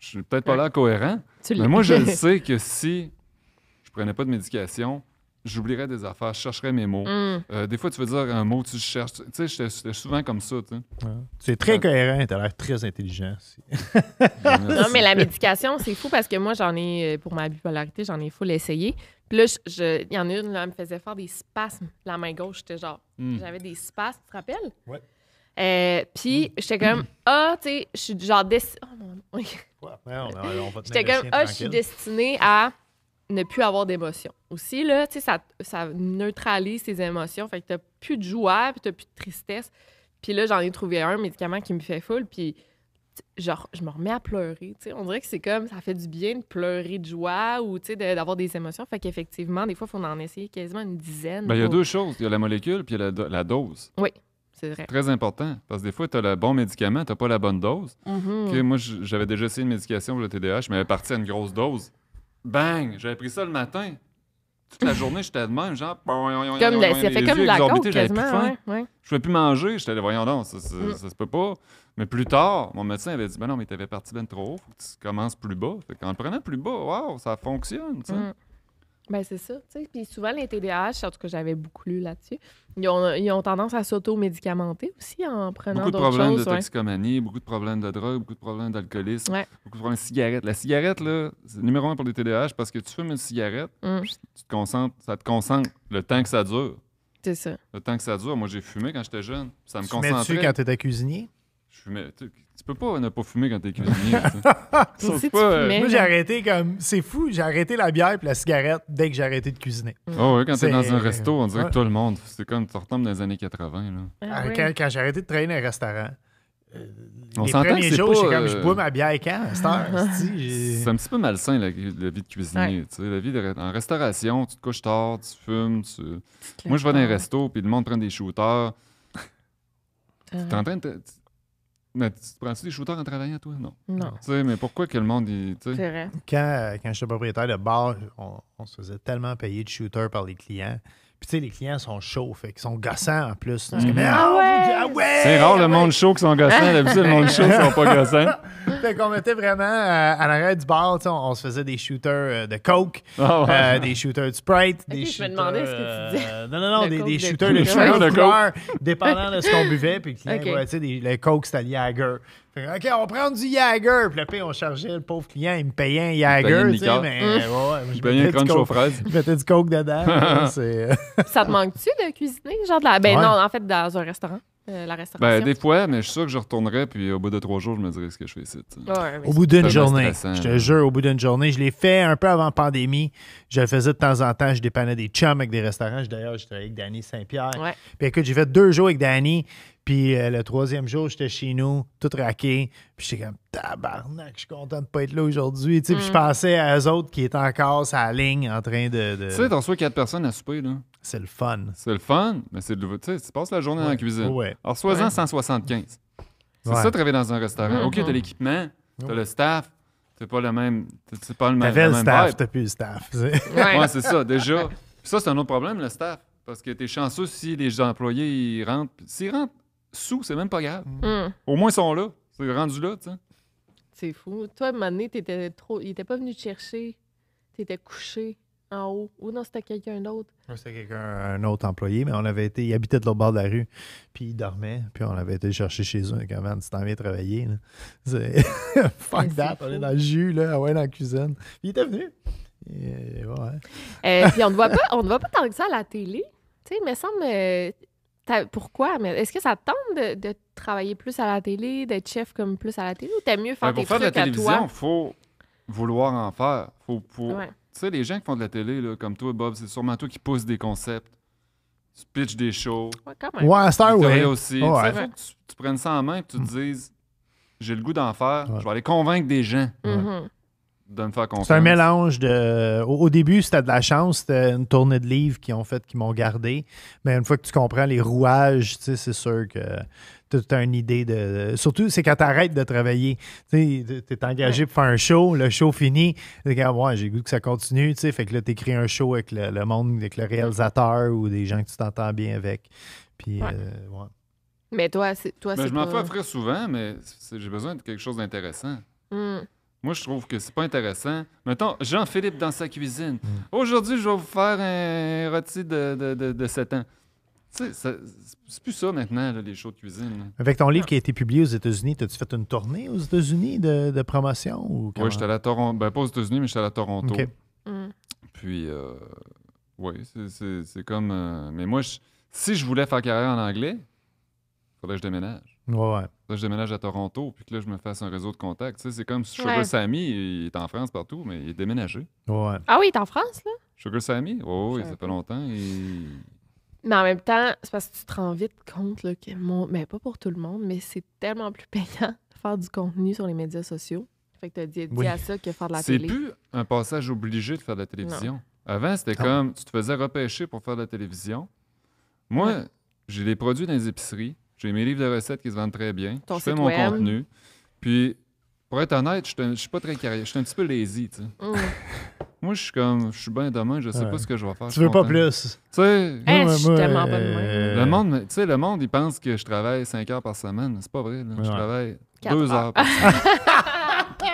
je suis peut-être pas là cohérent, mais moi, je le sais que si je prenais pas de médication, j'oublierais des affaires, je chercherais mes mots. Mm. Euh, des fois, tu veux dire un mot, tu cherches. Tu sais, j'étais souvent comme ça. Ouais. C'est très euh, cohérent, t'as l'air très intelligent. non, mais la médication, c'est fou parce que moi, j'en ai, euh, pour ma bipolarité, j'en ai fou l'essayer. Puis là, il y en a une, là, elle me faisait faire des spasmes. La main gauche, j'étais genre, mm. j'avais des spasmes, tu te rappelles? Ouais. puis mm. j'étais comme ah tu sais je suis genre non. oh, mon... j'étais comme ah je suis destinée à ne plus avoir d'émotions. Aussi, là, tu sais, ça, ça, neutralise tes émotions. Fait que t'as plus de joie, puis t'as plus de tristesse. Puis là, j'en ai trouvé un médicament qui me fait full, puis genre, je me remets à pleurer, tu sais. On dirait que c'est comme, ça fait du bien de pleurer de joie ou, tu sais, d'avoir des émotions. Fait qu'effectivement, des fois, il faut en essayer quasiment une dizaine. Ben, il y a deux choses. Il y a la molécule, puis il y a la, dose. Oui. c'est Vrai. Très important. Parce que des fois, tu as le bon médicament, tu pas la bonne dose. Mm-hmm. moi, j'avais déjà essayé une médication pour le TDAH, mais elle partie à une grosse dose. Bang! J'avais pris ça le matin. Toute la journée, j'étais de même, genre. Comme ça fait comme la coke, quasiment. Je ne pouvais plus manger. J'étais allé, voyons donc, ça, mm. ça, se peut pas. Mais plus tard, mon médecin avait dit, ben non, mais t'avais parti bien trop haut, faut que tu commences plus bas. Fait qu'en le prenant plus bas, waouh, ça fonctionne, mm. Ben, c'est ça. sais Puis souvent, les TDAH, en tout cas, j'avais beaucoup lu là-dessus, ils ont, ils ont, tendance à s'auto-médicamenter aussi en prenant Beaucoup de problèmes de toxicomanie, beaucoup de problèmes de drogue, beaucoup de problèmes d'alcoolisme, beaucoup de problèmes de cigarette. La cigarette, là, c'est numéro un pour les TDAH parce que tu fumes une cigarette, mm. tu te concentres, ça te concentre le temps que ça dure. C'est ça. Le temps que ça dure. Moi, j'ai fumé quand j'étais jeune. Ça me tu quand tu quand cuisinier? Je fumais. Tu peux pas ne pas fumer quand t'es cuisinier. Sauf pas, Moi, j'ai arrêté comme. C'est fou, j'ai arrêté la bière et la cigarette dès que j'ai arrêté de cuisiner. Oh, mm. ah oui, quand t'es dans un resto, on dirait que tout le monde. C'est comme tu retombes dans les années 80. Là. Ah ah, quand, j'ai arrêté de traîner un restaurant. Euh, les premiers jours, c'est comme je euh, bois ma bière quand c'est un petit peu malsain la, vie de cuisinier. La vie en restauration, tu te couches tard, tu fumes. Tu... Moi, je vais dans un resto, puis le monde prend des shooters. Es en train de mais tu prends-tu des shooters en travaillant, toi? Non. Non. Tu sais, mais pourquoi que le monde. c'est vrai. Quand, quand j'étais propriétaire de bar, on, se faisait tellement payer de shooters par les clients. Puis, tu sais, les clients sont chauds, fait qu'ils sont gossants en plus. Mhm. Ah, ah, ah ouais, c'est rare le ah monde chaud qui sont gossants. D'habitude, le monde chaud qui sont pas gossants. On était vraiment euh, à l'arrêt du bar, on, se faisait des shooters euh, de Coke, ah euh, des shooters de Sprite, des shooters. ce que tu non, non, non, des, shooters de, coke dépendant de ce qu'on buvait. Puis, le Coke, c'était Jagger. OK, on prend du Jagger. Puis le pire, on chargeait le pauvre client, il me payait un Jagger. Tu sais, mais je il payait un crunch aux fraises. Je mettais du coke dedans. Euh, ça te manque-tu de cuisiner, genre de la. Ben non, en fait, dans un restaurant. Euh, la ben, des fois, mais je suis sûr que je retournerai, puis au bout de trois jours, je me dirais ce que je fais ici. au bout d'une journée, je te jure, au bout d'une journée, je l'ai fait un peu avant pandémie. Je le faisais de temps en temps, je dépannais des chums avec des restaurants. D'ailleurs, j'étais avec Danny Saint-Pierre. Puis écoute, j'ai fait deux jours avec Danny, puis euh, le troisième jour, j'étais chez nous, tout raqué. Puis j'étais comme tabarnak, je suis content de pas être là aujourd'hui. Puis je mm. pensais à eux autres qui étaient encore sur la ligne en train de. Tu sais, t'en sois quatre personnes à souper, là. C'est le fun. C'est le fun, mais c'est le. Tu sais, tu passes la journée dans la cuisine. Alors, sois-en 175. C'est ça, travailler dans un restaurant. OK, t'as mm-hmm. l'équipement, t'as le staff, C'est pas le même. pas le même. T'avais le staff, t'as plus le staff. ouais, c'est ça, déjà. Puis ça, c'est un autre problème, le staff. Parce que t'es chanceux si les employés ils rentrent. S'ils rentrent sous, c'est même pas grave. Mm. Au moins, ils sont là. C'est rendu là, tu sais. C'est fou. Toi, à un moment donné, t'étais trop... il était pas venu te chercher. Tu étais couché en haut. Ou non, c'était quelqu'un d'autre. C'était quelqu'un, un autre employé, mais on avait été. Il habitait de l'autre bord de la rue. Puis il dormait. Puis on avait été chercher chez eux. quand même, tu t'en viens travailler. C'est... Fuck that. On est dans le jus, là. Ah ouais, dans la cuisine. Puis il était venu. Et... Ouais. Euh, puis on ne voit pas, on voit pas tant que ça à la télé. Tu sais, il me semble. Euh, pourquoi? Mais est-ce que ça te tente de, travailler plus à la télé, d'être chef comme plus à la télé ou t'aimes mieux faire tes trucs à toi? Pour faire de la télévision, il faut vouloir en faire. Tu sais, les gens qui font de la télé, comme toi, Bob, c'est sûrement toi qui pousse des concepts. Tu pitches des shows. Ouais, quand même. Ouais, aussi. que tu, prennes ça en main et tu te hmm. dises, j'ai le goût d'en faire, je vais aller convaincre des gens. Mm-hmm de faire C'est un mélange de. Au, début, c'était de la chance, c'était une tournée de livres qui ont fait, qui m'ont gardé. Mais une fois que tu comprends les rouages, c'est sûr que tu as une idée de. Surtout, c'est quand tu arrêtes de travailler. Tu es engagé pour faire un show, le show fini. moi j'ai goût que ça continue. sais. » fait que là, tu écris un show avec le, monde, avec le réalisateur ou des gens que tu t'entends bien avec. Puis, euh, Mais toi, c'est. Toi, ben, je m'en fais souvent, mais j'ai besoin de quelque chose d'intéressant. Hum. Moi, je trouve que c'est pas intéressant. Mettons, Jean-Philippe dans sa cuisine. Mm. Aujourd'hui, je vais vous faire un rôti de, 7 ans. Tu sais, c'est plus ça maintenant, les shows de cuisine. Avec ton livre ah. qui a été publié aux États-Unis, as-tu fait une tournée aux États-Unis de, de, promotion? Ou oui, j'étais à Toronto. Ben, pas aux États-Unis, mais j'étais à Toronto. Mm. Puis, euh, oui, c'est comme. Euh, mais moi, si je voulais faire carrière en anglais, il faudrait que je déménage. Ouais, ouais. Là, je déménage à Toronto, puis que là, je me fasse un réseau de contacts. c'est comme Sugar Sammy, il est en France partout, mais il est déménagé. Ah oui, il est en France, là? Sugar Sammy? Oh, oui, oui, ça fait longtemps. non Mais en même temps, c'est parce que tu te rends vite compte que mon. Mais pas pour tout le monde, mais c'est tellement plus payant de faire du contenu sur les médias sociaux. Fait que tu as dit, à ça que faire de la télé. C'est plus un passage obligé de faire de la télévision. Avant, c'était ah. comme tu te faisais repêcher pour faire de la télévision. Moi, j'ai des produits dans les épiceries. J'ai mes livres de recettes qui se vendent très bien. je fais mon contenu. Puis, pour être honnête, je ne suis pas très carrière. Je suis un petit peu lazy, tu sais. Mm. Moi, je suis comme, je suis bien demain, je sais pas ce que je vais faire. Tu veux pas plus. Tu sais, eh, je tellement Le monde, tu sais, le monde, il pense que je travaille 5 heures par semaine. C'est pas vrai, Je travaille 2 heures. par semaine. tu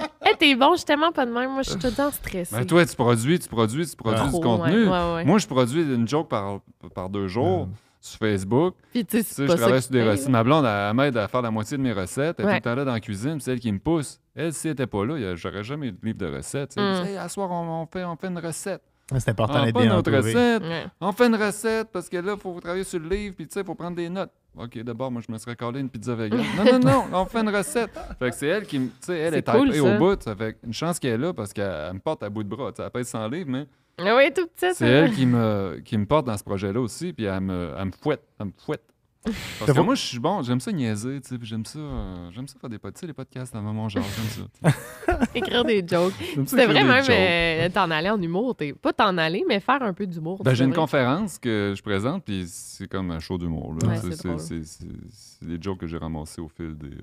eh, t'es bon, je suis tellement pas de même. Moi, je suis tout le temps stressée. Ben, toi, tu produis, tu produis, tu produis du contenu. Moi, je produis une joke par deux jours sur Facebook. Puis, tu sais, je travaille sur des recettes. Ma blonde, elle, m'aide à faire la moitié de mes recettes. Elle est tout le temps là dans la cuisine. C'est elle qui me pousse. Elle, si elle n'était pas là, j'aurais jamais eu de livre de recettes. Mm. Elle à soir, on, fait, on fait une recette. C'est important d'être On fait une recette. On fait une recette parce que là, il faut travailler sur le livre. Puis, tu sais, il faut prendre des notes. OK, d'abord, moi, je me serais collé une pizza vegan. non, non, non, on fait une recette. Fait que c'est elle qui, tu sais, elle est, est au bout. Ça fait une chance qu'elle est là parce qu'elle me porte à bout de bras. T'sais, elle pèse 100 livres, mais ah oui, tout petit. C'est hein. elle qui me, qui me porte dans ce projet-là aussi, puis elle me, elle me fouette, elle me fouette. Parce que moi, je suis bon, j'aime ça niaiser, tu sais, puis j'aime ça, euh, j'aime ça faire des podcasts, les podcasts à moment genre, j'aime ça. écrire des jokes. C'est vrai, même t'en aller en humour, t'es pas t'en aller, mais faire un peu d'humour. Ben, j'ai une conférence que je présente, puis c'est comme un show d'humour, c'est des jokes que j'ai ramassés au fil des. Euh,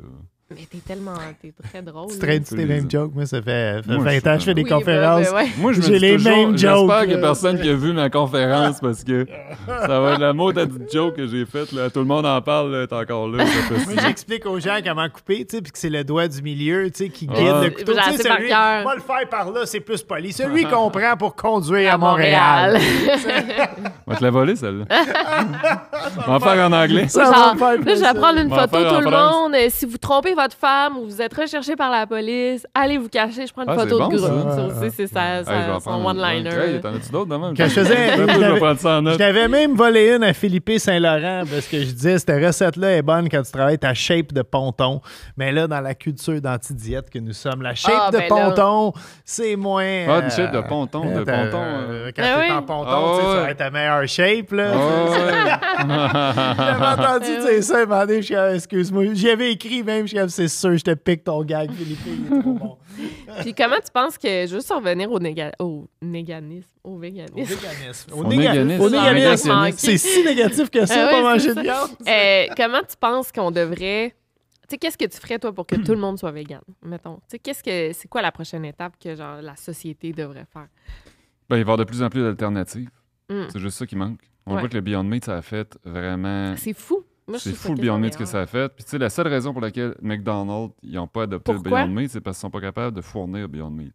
mais t'es tellement. T'es très drôle. Tu c'est tes mêmes jokes. Moi, ça fait, 20 ans que je fais des ben, conférences. Ben, Moi, je J'ai les mêmes jokes. J'espère qu'il n'y a personne qui a vu ma conférence parce que ça va être la mot de joke que j'ai fait Tout le monde en parle. T'es encore là. Moi, j'explique aux gens comment couper, tu sais, puis que c'est le doigt du milieu, tu sais, qui ah. guide le couteau. Tu sais, celui, va le faire par là, c'est plus poli. Celui qu'on prend pour conduire à, Montréal. On va te la voler, celle-là. On va faire en anglais. là prendre une photo, tout le monde. Euh, si vous trompez votre femme ou vous êtes recherché par la police, allez vous cacher, je prends une ah, photo de groupe. c'est ça, c'est one-liner. Hey, je t'avais même volé une à Philippe Saint-Laurent parce que je disais, cette recette-là est bonne quand tu travailles ta shape de ponton. Mais là, dans la culture danti que nous sommes, la shape ah, de ben ponton, c'est moins. Ah, shape de euh, ponton, de euh, ponton. Euh, hein. quand ben t'es en ponton, ah, tu vas être ta meilleure shape, là. J'avais entendu, tu ben sais, ça, excuse-moi. J'avais écrit même, je c'est sûr, je te pique ton gag, Philippe, Puis comment tu penses que, juste revenir au, au néganisme, au véganisme. Au véganisme. Au, néganisme. Au néganisme. Ah, c'est si négatif que ça, pas manger de viande. Euh, comment tu penses qu'on devrait. Tu sais, qu'est-ce que tu ferais, toi, pour que tout le monde soit végane? mettons? Tu sais, qu'est-ce que. C'est quoi la prochaine étape que, genre, la société devrait faire? Ben, il va y avoir de plus en plus d'alternatives. Hmm. C'est juste ça qui manque. On voit que le Beyond Meat, ça a fait vraiment. C'est fou. C'est fou le Beyond Meat que ça a fait. Puis tu sais, la seule raison pour laquelle McDonald's, ils n'ont pas adopté le Beyond Meat, c'est parce qu'ils sont pas capables de fournir Beyond Meat.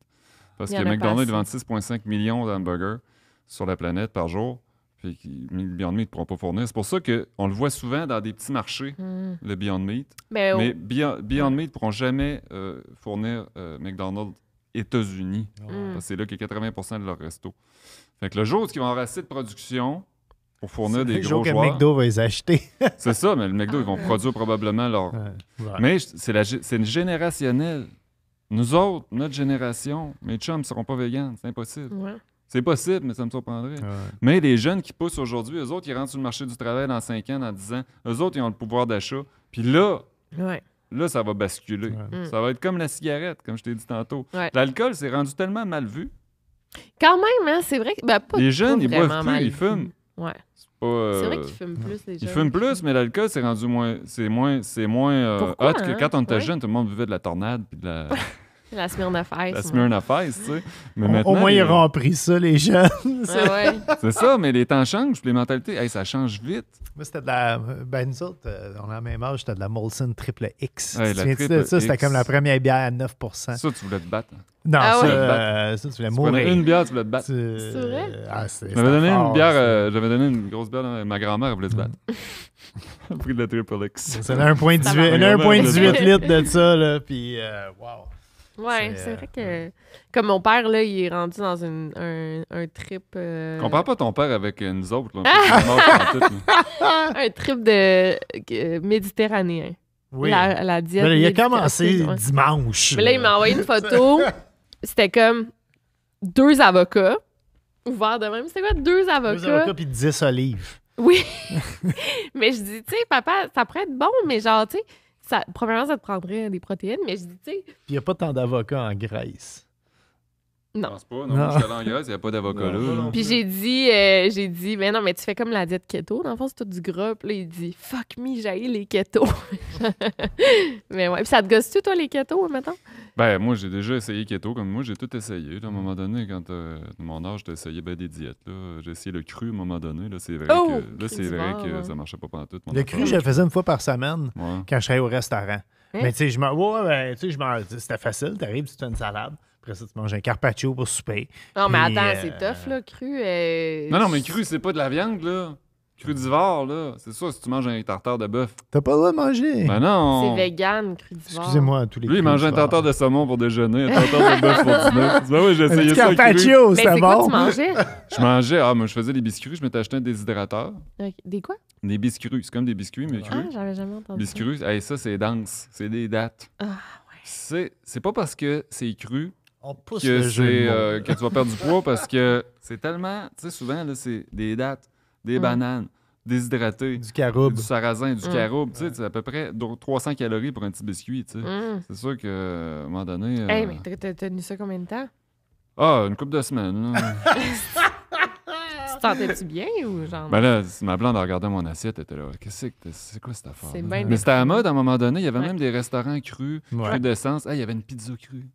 Parce que McDonald's vend 6,5 millions d'hamburgers sur la planète par jour. Puis Beyond Meat ne pourront pas fournir. C'est pour ça qu'on le voit souvent dans des petits marchés, hmm. le Beyond Meat. Mais, Beyond, Meat ne pourront jamais euh, fournir euh, McDonald's États-Unis. Hmm. Parce que c'est là que 80 de leurs restos. Fait que le jour où ils vont avoir assez de production, pour fournir des gros que McDo va les acheter. c'est ça, mais le McDo, ils vont produire probablement leur. Mais c'est Mais c'est générationnelle. Nous autres, notre génération, mes chums ne seront pas véganes. C'est impossible. C'est possible, mais ça me surprendrait. Mais les jeunes qui poussent aujourd'hui, eux autres, ils rentrent sur le marché du travail dans 5 ans, dans 10 ans. Eux autres, ils ont le pouvoir d'achat. Puis là, là, ça va basculer. Mm. Ça va être comme la cigarette, comme je t'ai dit tantôt. L'alcool, c'est rendu tellement mal vu. Quand même, hein, c'est vrai que. Ben, les jeunes, pas ils boivent plus, ils fument. Ouais c'est vrai euh, qu'ils fument plus, les gens. Ils fument plus, mais l'alcool, c'est rendu moins. C'est moins, c'est moins euh, hot que hein? quand on était jeune, tout le monde buvait de la tornade puis de la. La Smirnoff Ice. La Smirnoff Ice, tu sais. au moins, ils auront pris ça, les jeunes. C'est ça, mais les temps changent, les mentalités, hey, ça change vite. Moi, c'était de la. Ben, nous autres, euh, on a la même âge, c'était de la Molson Triple X. tu de ça? C'était comme la première bière à 9 Ça, tu voulais te battre. Hein? Non, ah euh, ça, tu voulais tu mourir. une bière, tu voulais te battre. C'est vrai? Euh, ah, J'avais donné, une bière, donné une grosse bière, à ma grand-mère voulait te battre. Elle mm. pris de la Triple X. C'est 1,18 litres de ça, là, puis waouh. Ouais, c'est vrai euh, que. Comme mon père, là, il est rendu dans une, un, un trip. Euh... Compare pas ton père avec euh, nous autres, là. Un, trip de euh, méditerranéen. Oui. la diète. il a commencé dimanche. Mais là, il m'a envoyé une photo. C'était comme deux avocats ouverts de même. C'était quoi, deux avocats? Deux avocats puis dix olives. Oui. mais je dis, tu sais, papa, ça pourrait être bon, mais genre, tu sais ça, ça te prendrait des protéines, mais je dis, tu sais. Puis il n'y a pas tant d'avocats en Grèce. Non. Je pense pas. Non, je suis allé en Grèce, il n'y a pas d'avocat là. Puis j'ai dit, euh, j'ai dit, mais non, mais tu fais comme la diète keto. Dans le fond, c'est tout du gras. Puis là, il dit, fuck me, j'ai les keto. mais ouais. Puis ça te gosse-tu, toi, les keto, maintenant? Ben, moi, j'ai déjà essayé keto. Comme moi, j'ai tout essayé. à un moment donné, quand euh, mon âge, j'ai essayé ben, des diètes. Là. J'ai essayé le cru à un moment donné. Là, c'est vrai oh, que, ça c'est vrai que ça marchait pas tout Le cru, je le faisais une fois par semaine quand je serais au restaurant. Hein? Mais tu sais, je me Ouais, ben, c'était facile. T'arrives, tu fais une salade. Après ça, tu manges un carpaccio pour souper. Non, mais attends, c'est euh, tough, là, cru. Euh, non, non, mais cru, c'est pas de la viande, là. Crudivore, là, c'est ça si tu manges un tartare de bœuf. T'as pas le droit de manger. Ben non. C'est vegan, crudivore. Excusez-moi à tous les Lui, il mangeait un tartare de saumon pour déjeuner, un tartare de bœuf pour dîner. Ben oui, ça. Carpaccio, c'est bon. Quoi, tu mangeais? je mangeais, ah, mais je faisais des biscuits, je m'étais acheté un déshydrateur. Des quoi? Des biscuits. C'est comme des biscuits, mais crus. Ah, j'avais jamais entendu. Biscuits, ça, ça c'est dense. C'est des dates. Ah, ouais. C'est pas parce que c'est cru on pousse que, euh, que tu vas perdre du poids parce que c'est tellement, tu sais, souvent, là, c'est des dates des mm. bananes, déshydratées, du caroube, du sarrasin, du mm. caroube. c'est à peu près 300 calories pour un petit biscuit. Mm. C'est sûr qu'à un moment donné. Hé, euh, mais t'as tenu ça combien de temps? Ah, une couple de semaines. tu tentais-tu bien ou genre. Ben là, ma blonde a regardé mon assiette, elle était là. Qu'est-ce que c'est quoi cette affaire? C'est Mais c'était à mode à un moment donné. Il y avait même des restaurants crus, ouais. crus d'essence. il y avait une pizza crue.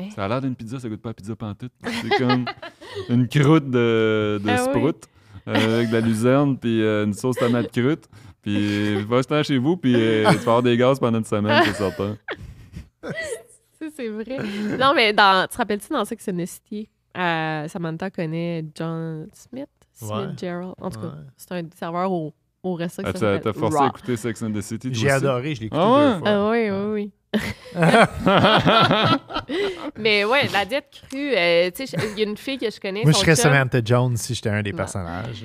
Hein? Ça a l'air d'une pizza, ça goûte pas à pizza pantoute. C'est comme une croûte de, ah sprout. Euh, avec de la luzerne, puis euh, une sauce tomate crute. Puis va-t'en chez vous, puis euh, tu vas avoir des gaz pendant une semaine, c'est certain. c'est vrai. Non, mais tu te rappelles-tu dans Sex and the City Samantha connaît John Smith, Smith Gerald. En tout cas, c'est un serveur au, au tu ah, as T'as forcé à écouter Sex and the City. J'ai adoré, je l'ai écouté ah deux fois. Ah, oui, oui, oui. mais ouais, la diète crue, euh, tu sais, il y a une fille que je connais. Moi, je serais Samantha Jones si j'étais un des personnages.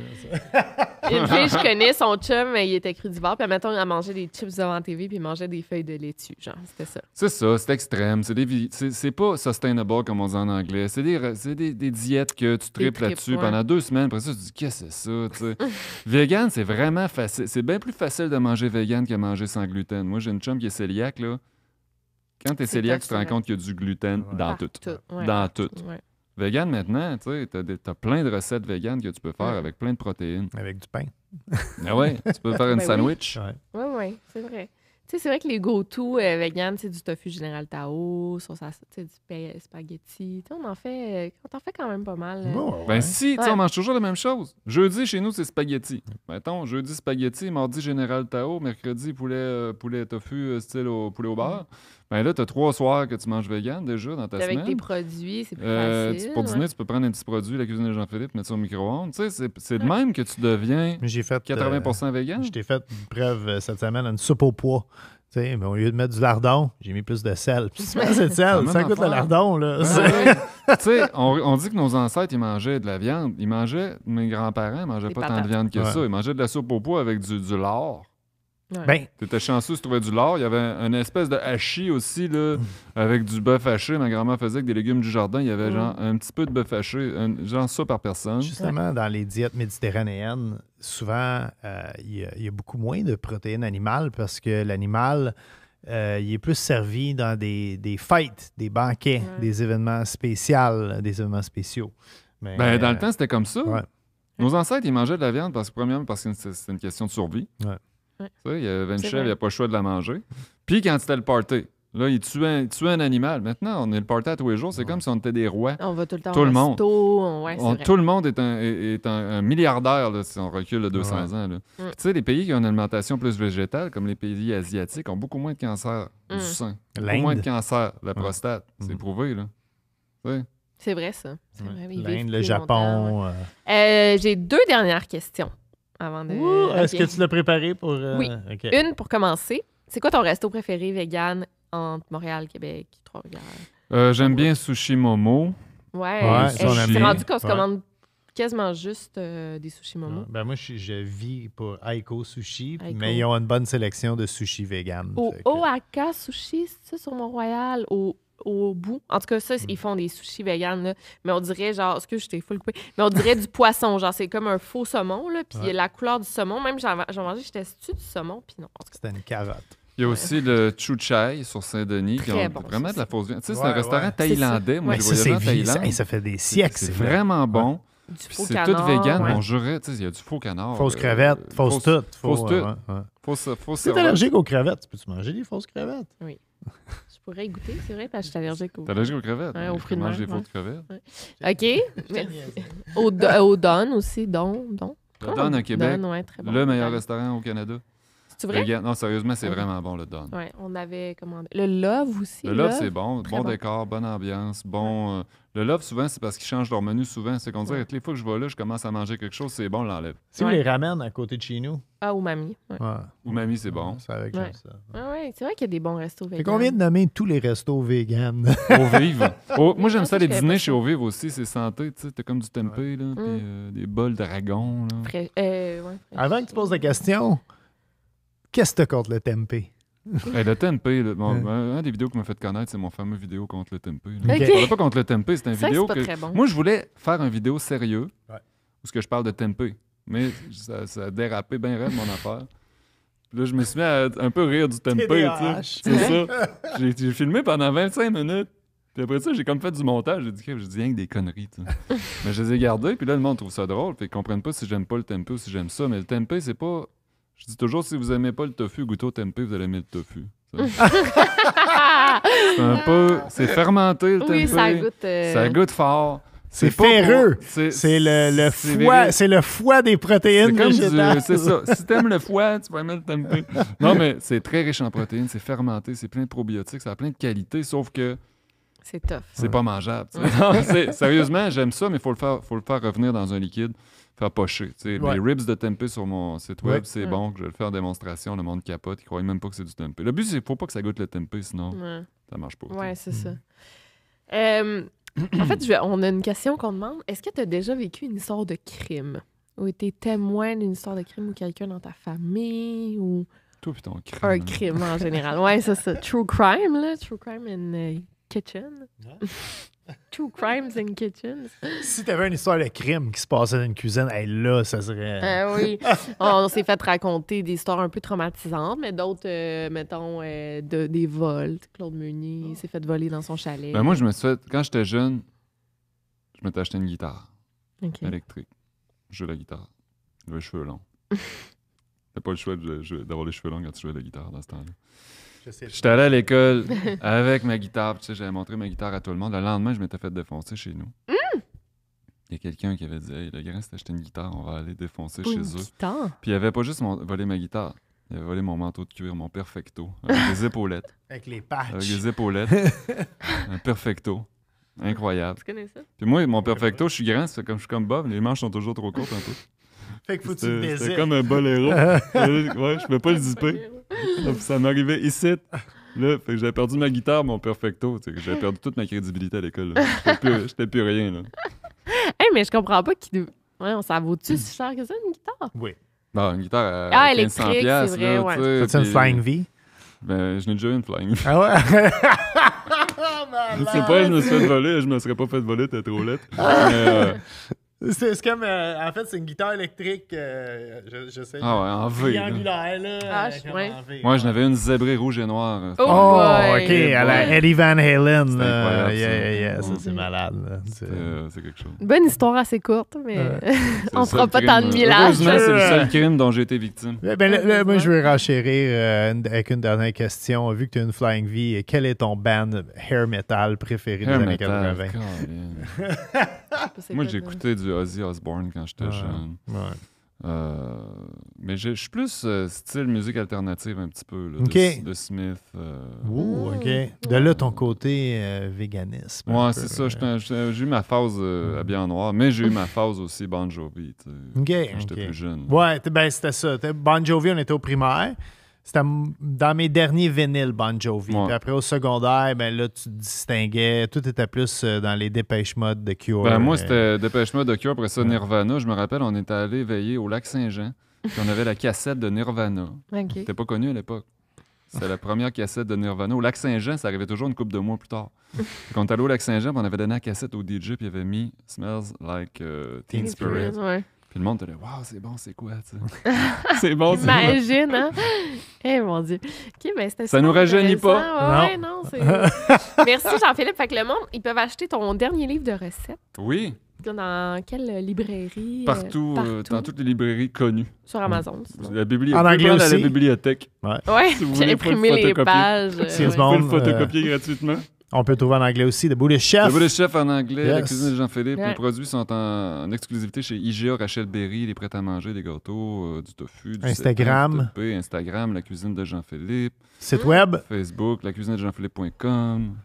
une fille je connais, son chum, mais il était crudivore, puis mettons, a mangeait des chips devant TV, puis il mangeait des feuilles de laitue, genre, c'était ça. C'est ça, c'est extrême. C'est pas sustainable, comme on dit en anglais. C'est des, des, diètes que tu tripes là-dessus pendant deux semaines. Après ça, tu dis, qu'est-ce que c'est ça, vegan, c'est vraiment facile. C'est bien plus facile de manger vegan que manger sans gluten. Moi, j'ai une chum qui est cœliaque, là. Quand t'es cœliaque, tu te rends compte qu'il y a du gluten dans tout. Dans tout. Vegan maintenant, tu as, plein de recettes vegan que tu peux faire avec plein de protéines. Avec du pain. ah ouais, tu peux faire une ben sandwich. Oui, oui, c'est vrai. Tu sais, c'est vrai que les go-to euh, vegan, c'est du tofu général Tao, sauce du spaghetti. on en fait, euh, on en fait quand même pas mal. Ben si, tu on mange toujours la même chose. Jeudi, chez nous, c'est spaghetti. Mettons, jeudi spaghetti, mardi général Tao, mercredi poulet, euh, poulet tofu style poulet au bar. Ben là, tu as trois soirs que tu manges vegan déjà dans ta semaine. Avec tes produits, c'est plus euh, facile. pour dîner, tu peux prendre un petit produit, la cuisine de Jean-Philippe, mettre ça au micro-ondes. Tu sais, c'est de même que tu deviens fait, 80 végan. Euh, vegan. Je t'ai fait une preuve euh, cette semaine, une soupe au poids. au lieu de mettre du lardon, j'ai mis plus de sel. Puis c'est sel, ça coûte le lardon, là. tu sais, on, dit que nos ancêtres, ils mangeaient de la viande. Ils mangeaient, mes grands-parents mangeaient pas tant de viande que ça. Ils mangeaient de la soupe au poids avec du, du lard. Ben. T'étais chanceux tu trouvais du lard. Il y avait une espèce de hachis aussi, là, mm. avec du bœuf haché. Ma grand-mère faisait avec des légumes du jardin. Il y avait mm. genre un petit peu de bœuf haché, genre ça par personne. Justement, dans les diètes méditerranéennes, souvent, euh, il y, a beaucoup moins de protéines animales parce que l'animal, euh, il est plus servi dans des, des fêtes, des banquets, des événements spéciaux, des événements spéciaux. Ben, dans le euh, temps, c'était comme ça. Nos ancêtres, ils mangeaient de la viande parce que, premièrement, parce que c'est une question de survie. Il y avait une il n'y a pas le choix de la manger. Puis quand c'était le party, Là, il tuait, un animal. Maintenant, on est le party à tous les jours. C'est comme si on était des rois. On va tout le temps tout le monde. tout le monde est un, est, un, milliardaire si on recule de 200 ans. Mm. Tu sais, les pays qui ont une alimentation plus végétale, comme les pays asiatiques, ont beaucoup moins de cancer mm. du sein. Beaucoup moins de cancer de la prostate. C'est mm. prouvé, là. C'est vrai, ça. L'Inde, le Japon. Euh. Euh, j'ai deux dernières questions avant Est-ce que tu l'as préparé pour. Euh, oui. Une pour commencer. C'est quoi ton resto préféré vegan entre Montréal, Québec, Trois-Rivières? Euh, j'aime bien Sushi Momo. Ouais, c'est rendu qu'on se commande quasiment juste euh, des Sushi momo. Ben moi, je, vis pour Aiko Sushi, mais ils ont une bonne sélection de sushis vegan. Au Oaka Sushi, c'est ça, sur Mont-Royal, au au bout. En tout cas, ça, mm. ils font des sushis vegan, là. Mais on dirait, genre, excuse, je t'ai full coupé. Mais on dirait du poisson, genre, c'est comme un faux saumon, là. Puis la couleur du saumon, même, j'en mangé j'étais stupide du saumon, puis non. C'était une carotte. Il y a aussi le Chuchai sur Saint-Denis qui vraiment de la fausse viande. Tu sais, c'est un restaurant thaïlandais. Moi, je voyais en Thaïlande. Ça, ça, fait des siècles. C'est vraiment bon. C'est tout vegan, ouais. on sais Il y a du faux canard. Fausse euh, crevette, fausse, fausse toute. Fausse tout Fausse, fausse, c'est allergique aux crevettes, peux-tu manger des fausses crevettes? Oui. pourrais y goûter, c'est vrai, parce que je suis allergique aux, T'es allergique aux crevettes. Ouais, aux fruits de mange des ouais. de crevettes. OK. au, au Don aussi, Don. don. Don à Québec. Don, ouais, très bon. Le meilleur restaurant au Canada non, sérieusement, c'est vraiment bon, le Don. Oui, on avait commandé. Le Love aussi. Le Love, c'est bon. Bon, décor, bonne ambiance, bon. Euh, le Love, souvent, c'est parce qu'ils changent leur menu souvent. C'est qu'on dirait que les fois que je vais là, je commence à manger quelque chose, c'est bon, on l'enlève. Si on les ramène à côté de chez nous. Ah, ou mamie. Ou mamie, c'est bon. C'est C'est vrai qu'il y a des bons restos véganes. combien de nommer tous les restos véganes? Au Vivre. Moi, j'aime ça, les dîners chez Au Vivre aussi. C'est santé, tu sais. T'as comme du tempeh, là, mm. euh, des bols de dragon. Là. Euh, Avant que tu poses la question, Qu'est-ce que tu contre le tempé? le tempé, ben, des vidéos vous m'a fait connaître, c'est mon fameux vidéo contre le tempé. parlais pas contre le tempé, c'est un vidéo que... Moi, je voulais faire un vidéo sérieux où que je parle de tempé, mais ça, a dérapé bien raide, mon affaire. là, je me suis mis à un peu rire du tempé, tu C'est ça. J'ai, filmé pendant 25 minutes. Puis après ça, j'ai comme fait du montage. J'ai dit, j'ai rien que des conneries. mais je les ai gardées. Puis là, le monde trouve ça drôle. Puis ils comprennent pas si j'aime pas le tempé ou si j'aime ça. Mais le tempé, c'est pas je dis toujours, si vous aimez pas le tofu, goûtez au tempeh, vous allez aimer le tofu. c'est un C'est fermenté le tempeh. Oui, ça goûte. Euh, ça goûte fort. C'est ferreux. C'est le, foie, c'est le foie des protéines végétales. C'est ça. si t'aimes le foie, tu vas aimer le tempeh. Non, mais c'est très riche en protéines, c'est fermenté, c'est plein de probiotiques, ça a plein de qualités, sauf que c'est tough. C'est pas mangeable. sérieusement, j'aime ça, mais faut faut le faire revenir dans un liquide faire pocher. Les ribs de tempé sur mon site web, c'est bon, je vais le faire en démonstration, le monde capote, ils croient même pas que c'est du tempeh. Le but, c'est faut pas que ça goûte le tempeh, sinon ça marche pas. Ouais, c'est ça. Hmm. en fait, on a une question qu'on demande. Est-ce que tu as déjà vécu une histoire de crime? Ou été témoin d'une histoire de crime ou quelqu'un dans ta famille ou... Toi puis ton crime. Un hein. crime en général. Ouais, c'est ça. True crime, là. True crime in the kitchen. Two Crimes in Kitchens. Si t'avais une histoire de crime qui se passait dans une cuisine, là, ça serait. Euh, oui. on s'est fait raconter des histoires un peu traumatisantes, mais d'autres, euh, mettons, euh, des vols. Claude Meunier s'est fait voler dans son chalet. Ben, moi, je me suis Quand j'étais jeune, je m'étais acheté une guitare électrique. Je jouais la guitare. J'avais les cheveux longs. T'as pas le choix d'avoir les cheveux longs quand tu jouais la guitare dans ce temps-là. Je J'étais allé à l'école avec ma guitare. Tu sais, j'avais montré ma guitare à tout le monde. Le lendemain, je m'étais fait défoncer chez nous. Hum! Il y a quelqu'un qui avait dit Hey, le grand c'est acheté une guitare, on va aller défoncer chez eux. Puis il avait pas juste mon... volé ma guitare. Il avait volé mon manteau de cuir, mon perfecto, avec des épaulettes. Avec les patchs. Avec des épaulettes. un perfecto. Incroyable. Tu connais ça? Puis moi, mon perfecto, je suis grand, c'est comme je suis comme Bob, les manches sont toujours trop courtes un peu. Fait que faut que C'était comme un boléro. Euh, ouais, je peux pas le zipper. ça m'arrivait ici. Là, fait que j'avais perdu ma guitare, mon perfecto. J'avais perdu toute ma crédibilité à l'école. J'étais plus, plus rien. Hé, mais je comprends pas qui. Ouais, ça vaut-tu si cher que ça, une guitare? Oui. Bah une guitare à ah, vrai, pièces C'est une Flying V? Ben, je n'ai déjà eu une Flying V. Ah ouais? Oh, je sais pas, je me suis fait voler, je me serais pas fait voler, t'es trop lettre. Euh, c'est comme. Euh, en fait, c'est une guitare électrique. Euh, je, sais. Ah ouais, en V. Ah, euh, je, ouais. Moi, j'en avais une zébrée rouge et noire. Oh, oh, ok, à la Eddie Van Halen. C'est Yeah, Ça, c'est malade. C'est quelque chose. Bonne histoire assez courte, mais on sera pas tant de millage. c'est le seul crime dont j'ai été victime. Ben, ben, moi, je vais renchérir avec une dernière question. Vu que tu as une Flying V, quel est ton band hair metal préféré des années 90 80? Moi, j'écoutais du Ozzy Osbourne quand j'étais jeune. Euh, mais je suis plus euh, style musique alternative un petit peu, de, Smith. Euh. Mmh. De mmh. là, ton côté véganisme. Ouais, c'est ça. J'ai eu ma phase à mmh. en noir, mais j'ai eu ma phase aussi Bon Jovi, quand j'étais plus jeune. Ouais, ben, c'était ça. Bon Jovi, on était au primaire. C'était dans mes derniers vinyles, Bon Jovi. Puis après, au secondaire, ben là, tu distinguais. Tout était plus euh, dans les Dépêche Mode de Cure. Ben, moi, euh. c'était Dépêche Mode de Cure. Après ça, Nirvana. Je me rappelle, on était allé veiller au lac Saint-Jean. Puis on avait la cassette de Nirvana. C'était pas connu à l'époque. C'était la première cassette de Nirvana. Au lac Saint-Jean, ça arrivait toujours une couple de mois plus tard. Quand on est allé au lac Saint-Jean, ben, on avait donné la cassette au DJ, puis il avait mis Smells Like euh, Teen, Spirit. Puis le monde te dit Waouh, c'est bon, c'est quoi, ça? c'est bon, c'est Imagine, hein? Eh mon Dieu. OK, ben c'était ça. nous rajeunit pas. Ouais, non. Ouais, Merci, Jean-Philippe. Fait que le monde, ils peuvent acheter ton dernier livre de recettes. Oui. Dans quelle librairie? Euh, euh, partout, dans toutes les librairies connues. Sur Amazon. La bibliothèque. En anglais aussi. la bibliothèque. Ouais. ouais si vous voulez les pages. Si euh, vous voulez le photocopier gratuitement. On peut trouver en anglais aussi. The Buddhist Chef. The Buddhist Chef en anglais. La cuisine de Jean-Philippe. Les produits sont en, exclusivité chez IGA, Rachel Berry, les prêts à manger, des gâteaux, euh, du tofu, du Instagram. Instagram, la cuisine de Jean-Philippe. Site web. Facebook, la cuisine de Jean-Philippe.com.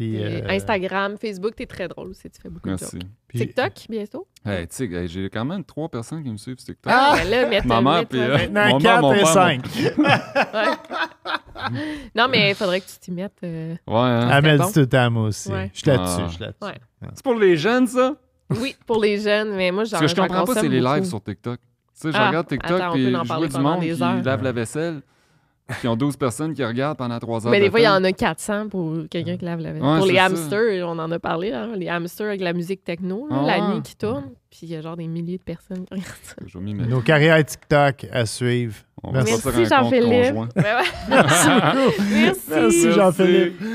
Euh, Instagram, Facebook, t'es très drôle aussi, tu fais beaucoup de jokes. TikTok, bientôt? j'ai quand même trois personnes qui me suivent sur TikTok. Ah, ben là, mettez, Ma mère, puis, euh, maintenant, 4 et 5. Non, mais il faudrait que tu t'y mettes. Euh, ouais. Hein. Elle tout le moi aussi. Je suis là-dessus, ah. je suis dessus ah. C'est pour les jeunes, ça? Oui, pour les jeunes, mais moi, j'en Ce que je comprends pas, c'est les lives sur TikTok. Tu sais, je ah, regarde TikTok, et je vois du monde qui lave la vaisselle qui ont 12 personnes qui regardent pendant 3 heures. Mais des fois, il y en a 400 pour quelqu'un qui lave la vaisselle. pour les hamsters, on en a parlé, hein, les hamsters avec la musique techno, ah la nuit qui tourne. Puis il y a genre des milliers de personnes qui regardent ça. Nos carrières TikTok à suivre. Merci, Jean-Philippe. Merci. Merci, Merci Jean-Philippe.